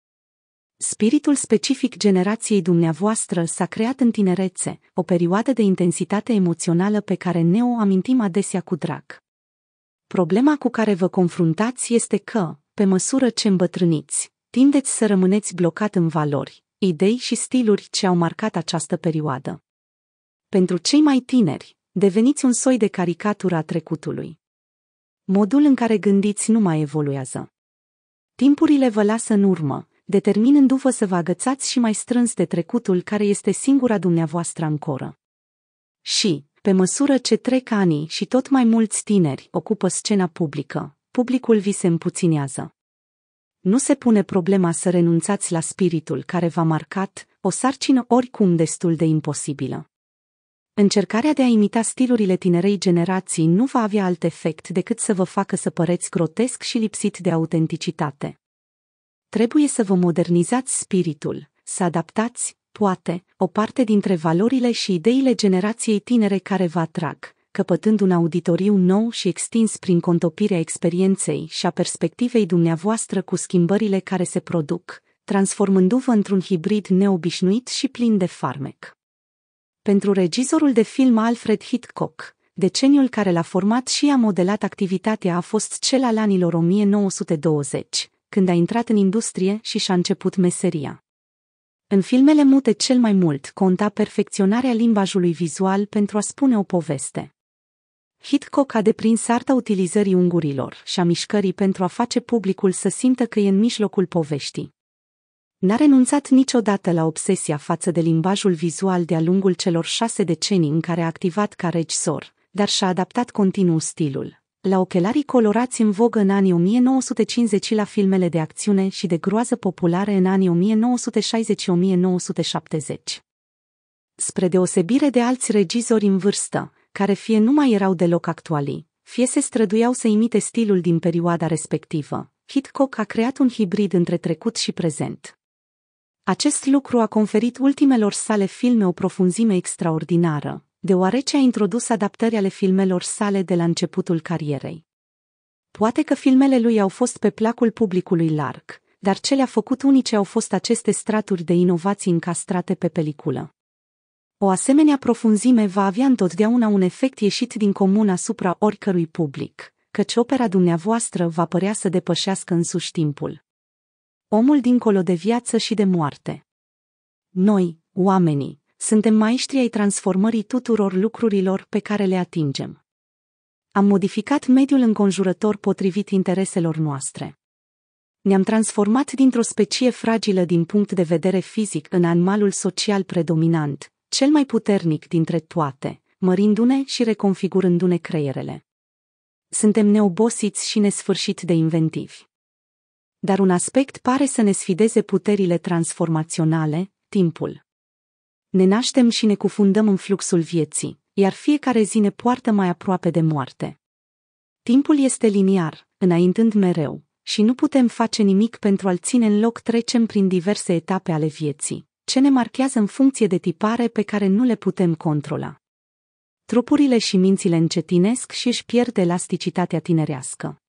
Speaker 1: Spiritul specific generației dumneavoastră s-a creat în tinerețe, o perioadă de intensitate emoțională pe care ne o amintim adesea cu drag. Problema cu care vă confruntați este că, pe măsură ce îmbătrâniți, tindeți să rămâneți blocat în valori, idei și stiluri ce au marcat această perioadă. Pentru cei mai tineri, deveniți un soi de caricatură a trecutului. Modul în care gândiți nu mai evoluează. Timpurile vă lasă în urmă, determinându-vă să vă agățați și mai strâns de trecutul care este singura dumneavoastră ancoră. Și, pe măsură ce trec anii și tot mai mulți tineri ocupă scena publică, publicul vi se împuținează. Nu se pune problema să renunțați la spiritul care v-a marcat, o sarcină oricum destul de imposibilă. Încercarea de a imita stilurile tinerei generații nu va avea alt efect decât să vă facă să păreți grotesc și lipsit de autenticitate. Trebuie să vă modernizați spiritul, să adaptați, poate, o parte dintre valorile și ideile generației tinere care vă atrag, căpătând un auditoriu nou și extins prin contopirea experienței și a perspectivei dumneavoastră cu schimbările care se produc, transformându-vă într-un hibrid neobișnuit și plin de farmec. Pentru regizorul de film Alfred Hitchcock, deceniul care l-a format și a modelat activitatea a fost cel al anilor 1920, când a intrat în industrie și și-a început meseria. În filmele mute cel mai mult conta perfecționarea limbajului vizual pentru a spune o poveste. Hitchcock a deprins arta utilizării ungurilor și a mișcării pentru a face publicul să simtă că e în mijlocul poveștii. N-a renunțat niciodată la obsesia față de limbajul vizual de-a lungul celor șase decenii în care a activat ca regizor, dar și-a adaptat continuu stilul la ochelarii colorați în vogă în anii 1950 la filmele de acțiune și de groază populare în anii 1960-1970. Spre deosebire de alți regizori în vârstă, care fie nu mai erau deloc actuali, fie se străduiau să imite stilul din perioada respectivă, Hitchcock a creat un hibrid între trecut și prezent. Acest lucru a conferit ultimelor sale filme o profunzime extraordinară, deoarece a introdus adaptări ale filmelor sale de la începutul carierei. Poate că filmele lui au fost pe placul publicului larg, dar ce le-a făcut unice au fost aceste straturi de inovații încastrate pe peliculă. O asemenea profunzime va avea întotdeauna un efect ieșit din comun asupra oricărui public, căci opera dumneavoastră va părea să depășească însuși timpul. Omul dincolo de viață și de moarte. Noi, oamenii, suntem maestri ai transformării tuturor lucrurilor pe care le atingem. Am modificat mediul înconjurător potrivit intereselor noastre. Ne-am transformat dintr-o specie fragilă din punct de vedere fizic în animalul social predominant, cel mai puternic dintre toate, mărindu-ne și reconfigurându-ne creierele. Suntem neobosiți și nesfârșit de inventivi. Dar un aspect pare să ne sfideze puterile transformaționale, timpul. Ne naștem și ne cufundăm în fluxul vieții, iar fiecare zi ne poartă mai aproape de moarte. Timpul este liniar, înaintând mereu, și nu putem face nimic pentru a-l ține în loc, trecem prin diverse etape ale vieții, ce ne marchează în funcție de tipare pe care nu le putem controla. Trupurile și mințile încetinesc și își pierd elasticitatea tinerească.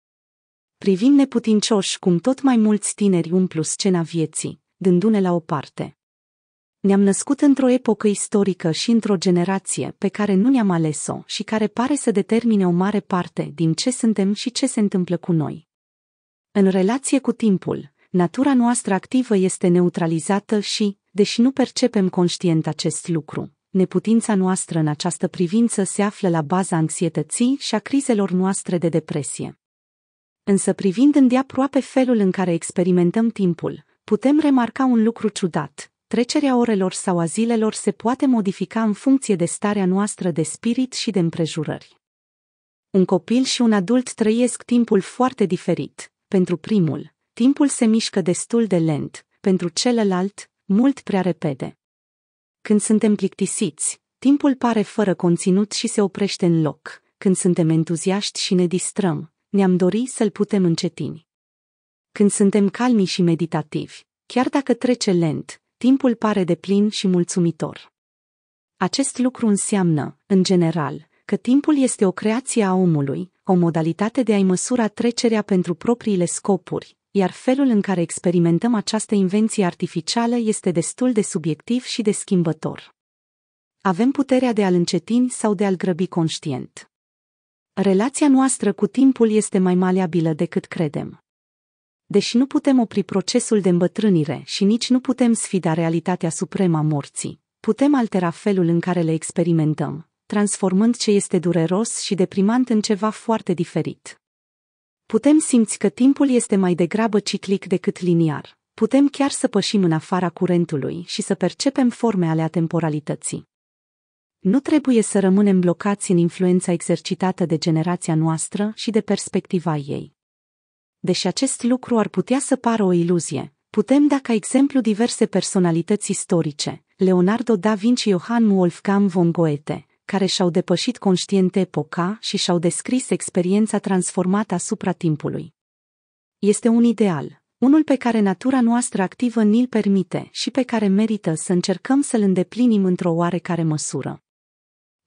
Speaker 1: Privim neputincioși cum tot mai mulți tineri umplu scena vieții, dându-ne la o parte. Ne-am născut într-o epocă istorică și într-o generație pe care nu ne-am ales-o și care pare să determine o mare parte din ce suntem și ce se întâmplă cu noi. În relație cu timpul, natura noastră activă este neutralizată și, deși nu percepem conștient acest lucru, neputința noastră în această privință se află la baza anxietății și a crizelor noastre de depresie. Însă privind îndeaproape felul în care experimentăm timpul, putem remarca un lucru ciudat, trecerea orelor sau a zilelor se poate modifica în funcție de starea noastră de spirit și de împrejurări. Un copil și un adult trăiesc timpul foarte diferit. Pentru primul, timpul se mișcă destul de lent, pentru celălalt, mult prea repede. Când suntem plictisiți, timpul pare fără conținut și se oprește în loc. Când suntem entuziaști și ne distrăm, ne-am dori să-l putem încetini. Când suntem calmi și meditativi, chiar dacă trece lent, timpul pare de plin și mulțumitor. Acest lucru înseamnă, în general, că timpul este o creație a omului, o modalitate de a-i măsura trecerea pentru propriile scopuri, iar felul în care experimentăm această invenție artificială este destul de subiectiv și de schimbător. Avem puterea de a-l încetini sau de a-l grăbi conștient. Relația noastră cu timpul este mai maleabilă decât credem deși nu putem opri procesul de îmbătrânire și nici nu putem sfida realitatea supremă a morții, putem altera felul în care le experimentăm, transformând ce este dureros și deprimant în ceva foarte diferit. Putem simți că timpul este mai degrabă ciclic decât liniar. Putem chiar să pășim în afara curentului și să percepem forme ale atemporalității. Nu trebuie să rămânem blocați în influența exercitată de generația noastră și de perspectiva ei. Deși acest lucru ar putea să pară o iluzie, putem da ca exemplu diverse personalități istorice, Leonardo da Vinci Johann Wolfgang von Goethe, care și-au depășit conștient epoca și și-au descris experiența transformată asupra timpului. Este un ideal, unul pe care natura noastră activă ni-l permite și pe care merită să încercăm să-l îndeplinim într-o oarecare măsură.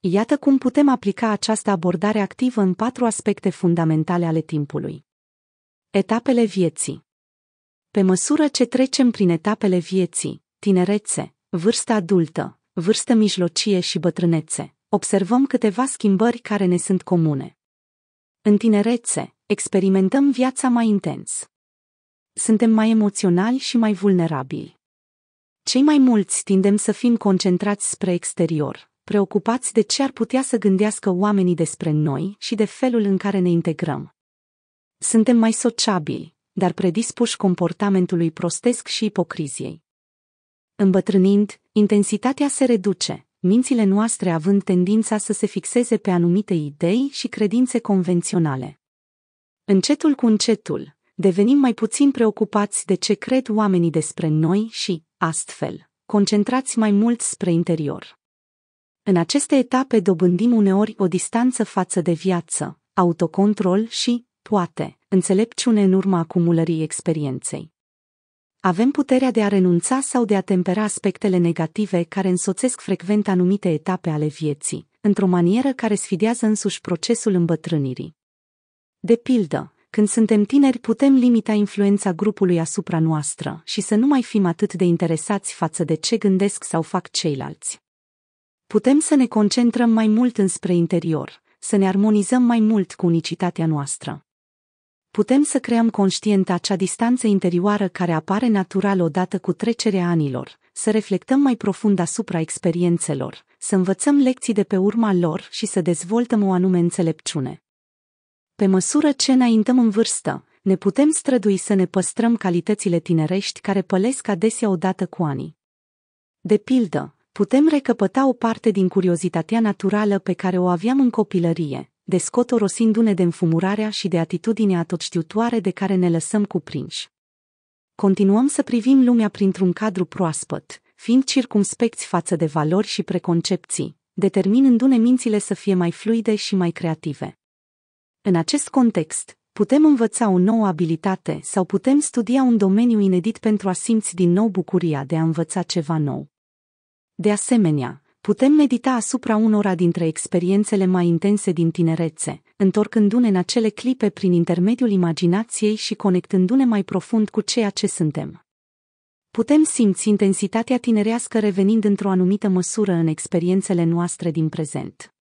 Speaker 1: Iată cum putem aplica această abordare activă în patru aspecte fundamentale ale timpului. Etapele vieții Pe măsură ce trecem prin etapele vieții, tinerețe, vârsta adultă, vârstă mijlocie și bătrânețe, observăm câteva schimbări care ne sunt comune. În tinerețe, experimentăm viața mai intens. Suntem mai emoționali și mai vulnerabili. Cei mai mulți tindem să fim concentrați spre exterior, preocupați de ce ar putea să gândească oamenii despre noi și de felul în care ne integrăm. Suntem mai sociabili, dar predispuși comportamentului prostesc și ipocriziei. Îmbătrânind, intensitatea se reduce, mințile noastre având tendința să se fixeze pe anumite idei și credințe convenționale. Încetul cu încetul, devenim mai puțin preocupați de ce cred oamenii despre noi și, astfel, concentrați mai mult spre interior. În aceste etape dobândim uneori o distanță față de viață, autocontrol și, Poate, înțelepciune în urma acumulării experienței. Avem puterea de a renunța sau de a tempera aspectele negative care însoțesc frecvent anumite etape ale vieții, într-o manieră care sfidează însuși procesul îmbătrânirii. De pildă, când suntem tineri putem limita influența grupului asupra noastră și să nu mai fim atât de interesați față de ce gândesc sau fac ceilalți. Putem să ne concentrăm mai mult înspre interior, să ne armonizăm mai mult cu unicitatea noastră putem să creăm conștient acea distanță interioară care apare natural odată cu trecerea anilor, să reflectăm mai profund asupra experiențelor, să învățăm lecții de pe urma lor și să dezvoltăm o anume înțelepciune. Pe măsură ce înaintăm în vârstă, ne putem strădui să ne păstrăm calitățile tinerești care pălesc adesea odată cu anii. De pildă, putem recăpăta o parte din curiozitatea naturală pe care o aveam în copilărie, descotorosindu-ne de înfumurarea și de atitudinea atotștiutoare de care ne lăsăm cuprinși. Continuăm să privim lumea printr-un cadru proaspăt, fiind circumspecți față de valori și preconcepții, determinându-ne mințile să fie mai fluide și mai creative. În acest context, putem învăța o nouă abilitate sau putem studia un domeniu inedit pentru a simți din nou bucuria de a învăța ceva nou. De asemenea, putem medita asupra unora dintre experiențele mai intense din tinerețe, întorcându-ne în acele clipe prin intermediul imaginației și conectându-ne mai profund cu ceea ce suntem. Putem simți intensitatea tinerească revenind într-o anumită măsură în experiențele noastre din prezent.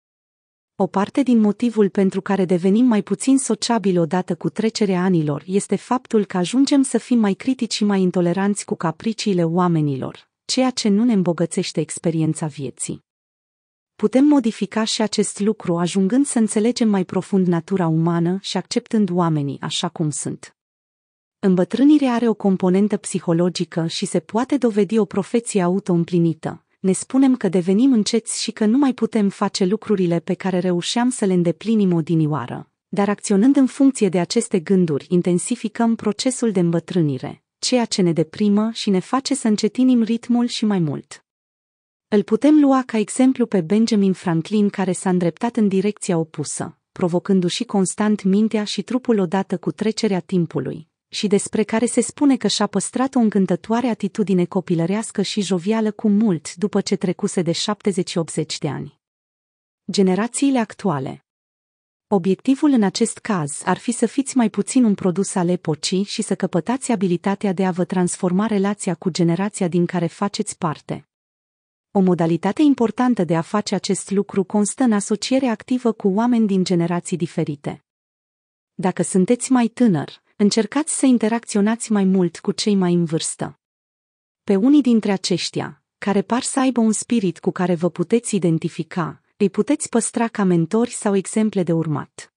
Speaker 1: O parte din motivul pentru care devenim mai puțin sociabili odată cu trecerea anilor este faptul că ajungem să fim mai critici și mai intoleranți cu capriciile oamenilor ceea ce nu ne îmbogățește experiența vieții. Putem modifica și acest lucru ajungând să înțelegem mai profund natura umană și acceptând oamenii așa cum sunt. Îmbătrânirea are o componentă psihologică și se poate dovedi o profeție autoîmplinită. Ne spunem că devenim înceți și că nu mai putem face lucrurile pe care reușeam să le îndeplinim odinioară, dar acționând în funcție de aceste gânduri intensificăm procesul de îmbătrânire, ceea ce ne deprimă și ne face să încetinim ritmul și mai mult. Îl putem lua ca exemplu pe Benjamin Franklin care s-a îndreptat în direcția opusă, provocându-și constant mintea și trupul odată cu trecerea timpului, și despre care se spune că și-a păstrat o încântătoare atitudine copilărească și jovială cu mult după ce trecuse de 70-80 de ani. Generațiile actuale Obiectivul în acest caz ar fi să fiți mai puțin un produs al epocii și să căpătați abilitatea de a vă transforma relația cu generația din care faceți parte. O modalitate importantă de a face acest lucru constă în asociere activă cu oameni din generații diferite. Dacă sunteți mai tânăr, încercați să interacționați mai mult cu cei mai în vârstă. Pe unii dintre aceștia, care par să aibă un spirit cu care vă puteți identifica, îi puteți păstra ca mentori sau exemple de urmat.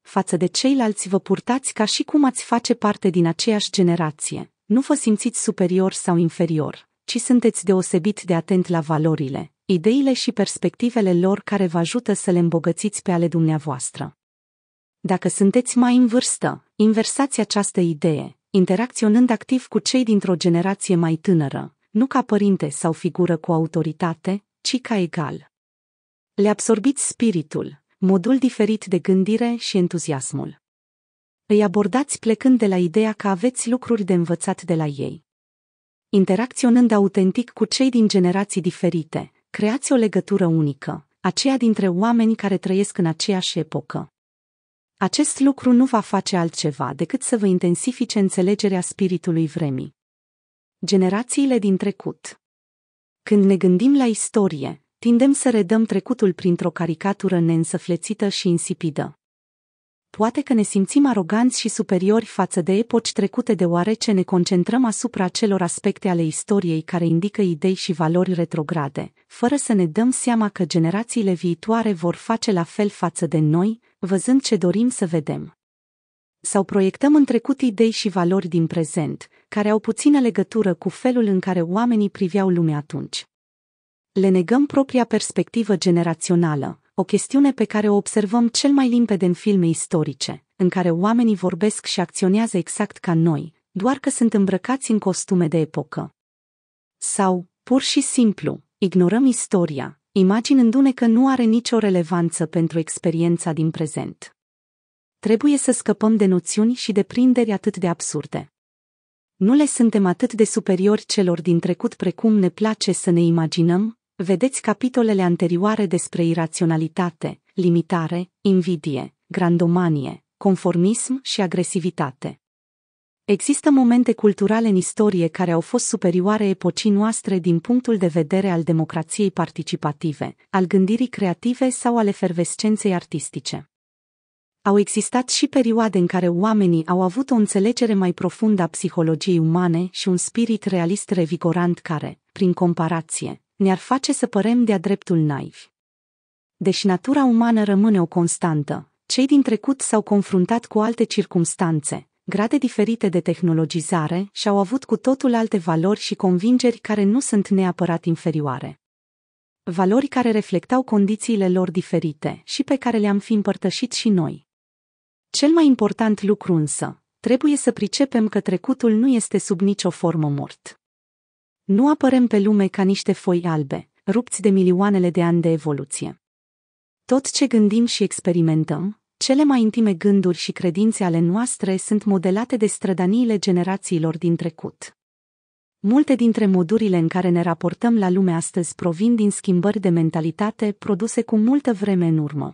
Speaker 1: Față de ceilalți vă purtați ca și cum ați face parte din aceeași generație. Nu vă simțiți superior sau inferior, ci sunteți deosebit de atent la valorile, ideile și perspectivele lor care vă ajută să le îmbogățiți pe ale dumneavoastră. Dacă sunteți mai în vârstă, inversați această idee, interacționând activ cu cei dintr-o generație mai tânără, nu ca părinte sau figură cu autoritate, ci ca egal. Le absorbiți spiritul, modul diferit de gândire și entuziasmul. Îi abordați plecând de la ideea că aveți lucruri de învățat de la ei. Interacționând autentic cu cei din generații diferite, creați o legătură unică, aceea dintre oameni care trăiesc în aceeași epocă. Acest lucru nu va face altceva decât să vă intensifice înțelegerea spiritului vremii. Generațiile din trecut. Când ne gândim la istorie, tindem să redăm trecutul printr-o caricatură neînsăflețită și insipidă. Poate că ne simțim aroganți și superiori față de epoci trecute deoarece ne concentrăm asupra celor aspecte ale istoriei care indică idei și valori retrograde, fără să ne dăm seama că generațiile viitoare vor face la fel față de noi, văzând ce dorim să vedem sau proiectăm în trecut idei și valori din prezent, care au puțină legătură cu felul în care oamenii priveau lumea atunci. Le negăm propria perspectivă generațională, o chestiune pe care o observăm cel mai limpede în filme istorice, în care oamenii vorbesc și acționează exact ca noi, doar că sunt îmbrăcați în costume de epocă. Sau, pur și simplu, ignorăm istoria, imaginându-ne că nu are nicio relevanță pentru experiența din prezent. Trebuie să scăpăm de noțiuni și de prinderi atât de absurde. Nu le suntem atât de superiori celor din trecut precum ne place să ne imaginăm, Vedeți capitolele anterioare despre iraționalitate, limitare, invidie, grandomanie, conformism și agresivitate. Există momente culturale în istorie care au fost superioare epocii noastre din punctul de vedere al democrației participative, al gândirii creative sau al efervescenței artistice. Au existat și perioade în care oamenii au avut o înțelegere mai profundă a psihologiei umane și un spirit realist revigorant care, prin comparație, ne-ar face să părem de-a dreptul naivi. Deși natura umană rămâne o constantă, cei din trecut s-au confruntat cu alte circumstanțe, grade diferite de tehnologizare și au avut cu totul alte valori și convingeri care nu sunt neapărat inferioare. Valori care reflectau condițiile lor diferite și pe care le-am fi împărtășit și noi. Cel mai important lucru însă, trebuie să pricepem că trecutul nu este sub nicio formă mort. Nu apărem pe lume ca niște foi albe, rupți de milioanele de ani de evoluție. Tot ce gândim și experimentăm, cele mai intime gânduri și credințe ale noastre sunt modelate de strădaniile generațiilor din trecut. Multe dintre modurile în care ne raportăm la lume astăzi provin din schimbări de mentalitate produse cu multă vreme în urmă.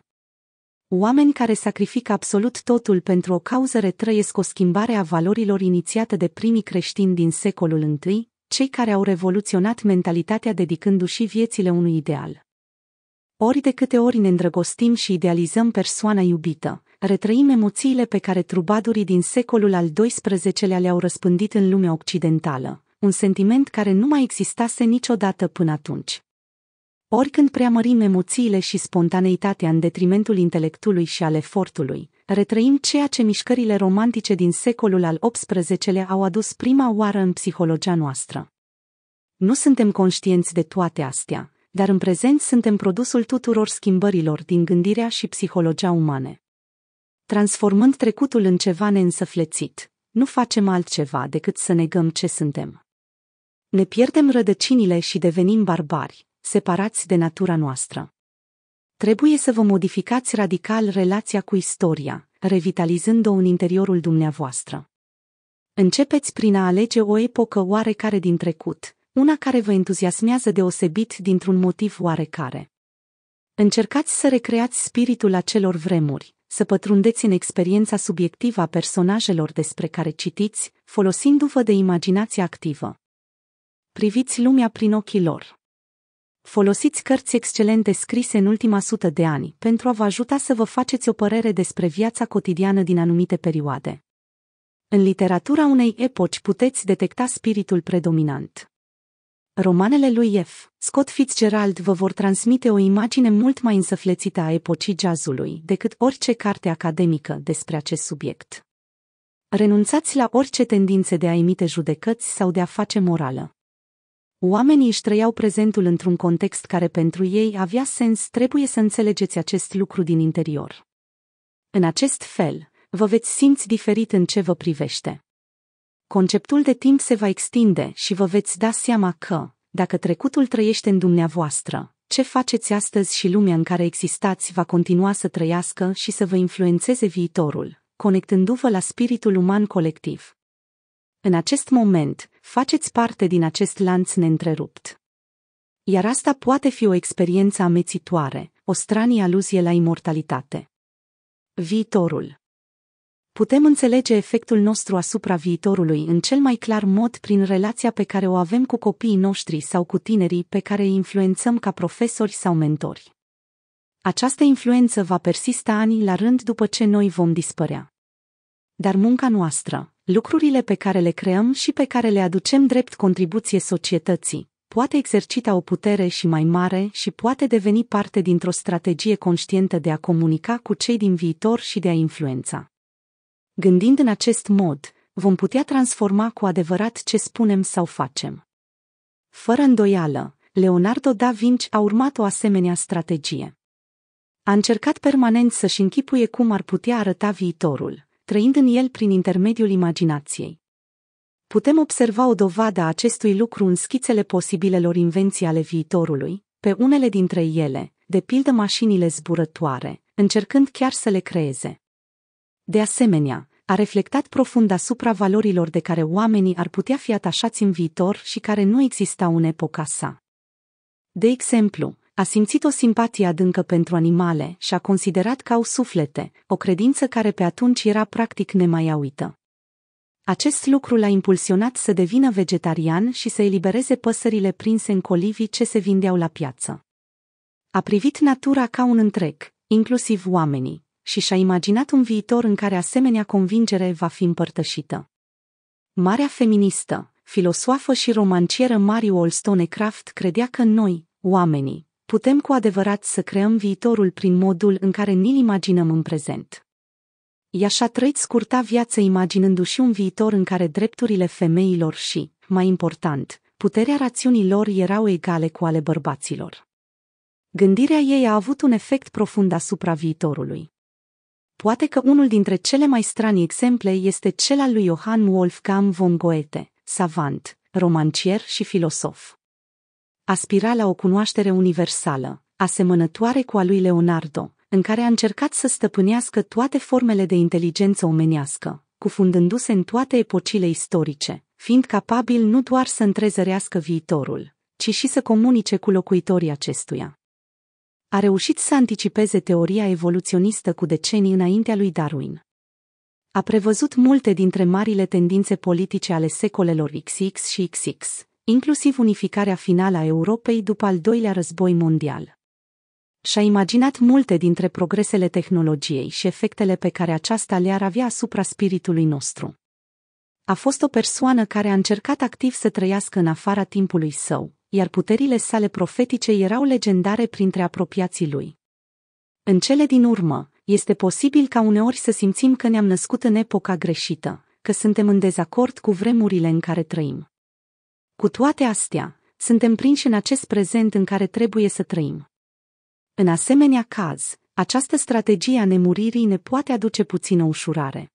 Speaker 1: Oameni care sacrifică absolut totul pentru o cauză retrăiesc o schimbare a valorilor inițiată de primii creștini din secolul I, cei care au revoluționat mentalitatea dedicându-și viețile unui ideal. Ori de câte ori ne îndrăgostim și idealizăm persoana iubită, retrăim emoțiile pe care trubadurii din secolul al XII-lea le-au răspândit în lumea occidentală, un sentiment care nu mai existase niciodată până atunci. Oricând preamărim emoțiile și spontaneitatea în detrimentul intelectului și al efortului, retrăim ceea ce mișcările romantice din secolul al XVIII-lea au adus prima oară în psihologia noastră. Nu suntem conștienți de toate astea, dar în prezent suntem produsul tuturor schimbărilor din gândirea și psihologia umane. Transformând trecutul în ceva neînsăflețit, nu facem altceva decât să negăm ce suntem. Ne pierdem rădăcinile și devenim barbari, separați de natura noastră. Trebuie să vă modificați radical relația cu istoria, revitalizând-o în interiorul dumneavoastră. Începeți prin a alege o epocă oarecare din trecut, una care vă entuziasmează deosebit dintr-un motiv oarecare. Încercați să recreați spiritul acelor vremuri, să pătrundeți în experiența subiectivă a personajelor despre care citiți, folosindu-vă de imaginație activă. Priviți lumea prin ochii lor. Folosiți cărți excelente scrise în ultima sută de ani pentru a vă ajuta să vă faceți o părere despre viața cotidiană din anumite perioade. În literatura unei epoci puteți detecta spiritul predominant. Romanele lui F. Scott Fitzgerald vă vor transmite o imagine mult mai însăflețită a epocii jazzului decât orice carte academică despre acest subiect. Renunțați la orice tendințe de a emite judecăți sau de a face morală. Oamenii își trăiau prezentul într-un context care pentru ei avea sens, trebuie să înțelegeți acest lucru din interior. În acest fel, vă veți simți diferit în ce vă privește. Conceptul de timp se va extinde și vă veți da seama că, dacă trecutul trăiește în dumneavoastră, ce faceți astăzi și lumea în care existați va continua să trăiască și să vă influențeze viitorul, conectându-vă la spiritul uman colectiv. În acest moment, faceți parte din acest lanț neîntrerupt. Iar asta poate fi o experiență amețitoare, o stranie aluzie la imortalitate. Viitorul Putem înțelege efectul nostru asupra viitorului în cel mai clar mod prin relația pe care o avem cu copiii noștri sau cu tinerii pe care îi influențăm ca profesori sau mentori. Această influență va persista ani la rând după ce noi vom dispărea. Dar munca noastră, lucrurile pe care le creăm și pe care le aducem drept contribuție societății, poate exercita o putere și mai mare și poate deveni parte dintr-o strategie conștientă de a comunica cu cei din viitor și de a influența. Gândind în acest mod, vom putea transforma cu adevărat ce spunem sau facem. Fără îndoială, Leonardo da Vinci a urmat o asemenea strategie. A încercat permanent să-și închipuie cum ar putea arăta viitorul, trăind în el prin intermediul imaginației. Putem observa o dovadă a acestui lucru în schițele posibilelor invenții ale viitorului, pe unele dintre ele, de pildă mașinile zburătoare, încercând chiar să le creeze. De asemenea, a reflectat profund asupra valorilor de care oamenii ar putea fi atașați în viitor și care nu existau în epoca sa. De exemplu, a simțit o simpatie adâncă pentru animale și a considerat că au suflete, o credință care pe atunci era practic nemaiauită. Acest lucru l-a impulsionat să devină vegetarian și să elibereze păsările prinse în colivii ce se vindeau la piață. A privit natura ca un întreg, inclusiv oamenii, și și-a imaginat un viitor în care asemenea convingere va fi împărtășită. Marea feministă, filosoafă și romancieră Mary Wollstonecraft credea că noi, oamenii, putem cu adevărat să creăm viitorul prin modul în care ni-l imaginăm în prezent. Iașa trăit scurta viață imaginându-și un viitor în care drepturile femeilor și, mai important, puterea rațiunii lor erau egale cu ale bărbaților. Gândirea ei a avut un efect profund asupra viitorului. Poate că unul dintre cele mai strani exemple este cel al lui Johann Wolfgang von Goethe, savant, romancier și filosof aspira la o cunoaștere universală, asemănătoare cu a lui Leonardo, în care a încercat să stăpânească toate formele de inteligență omenească, cufundându-se în toate epocile istorice, fiind capabil nu doar să întrezărească viitorul, ci și să comunice cu locuitorii acestuia. A reușit să anticipeze teoria evoluționistă cu decenii înaintea lui Darwin. A prevăzut multe dintre marile tendințe politice ale secolelor XX și XX, inclusiv unificarea finală a Europei după al doilea război mondial. Și-a imaginat multe dintre progresele tehnologiei și efectele pe care aceasta le-ar avea asupra spiritului nostru. A fost o persoană care a încercat activ să trăiască în afara timpului său, iar puterile sale profetice erau legendare printre apropiații lui. În cele din urmă, este posibil ca uneori să simțim că ne-am născut în epoca greșită, că suntem în dezacord cu vremurile în care trăim. Cu toate astea, suntem prinși în acest prezent în care trebuie să trăim. În asemenea caz, această strategie a nemuririi ne poate aduce puțină ușurare.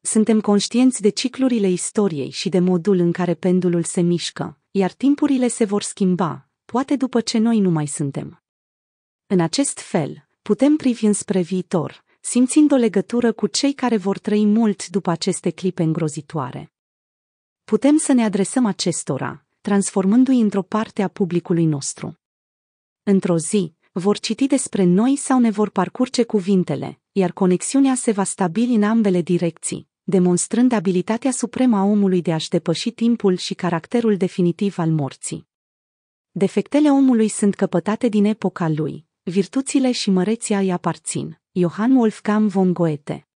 Speaker 1: Suntem conștienți de ciclurile istoriei și de modul în care pendulul se mișcă, iar timpurile se vor schimba, poate după ce noi nu mai suntem. În acest fel, putem privi înspre viitor, simțind o legătură cu cei care vor trăi mult după aceste clipe îngrozitoare putem să ne adresăm acestora, transformându-i într-o parte a publicului nostru. Într-o zi, vor citi despre noi sau ne vor parcurge cuvintele, iar conexiunea se va stabili în ambele direcții, demonstrând abilitatea supremă a omului de a-și depăși timpul și caracterul definitiv al morții. Defectele omului sunt căpătate din epoca lui, virtuțile și măreția îi aparțin. Johann Wolfgang von Goethe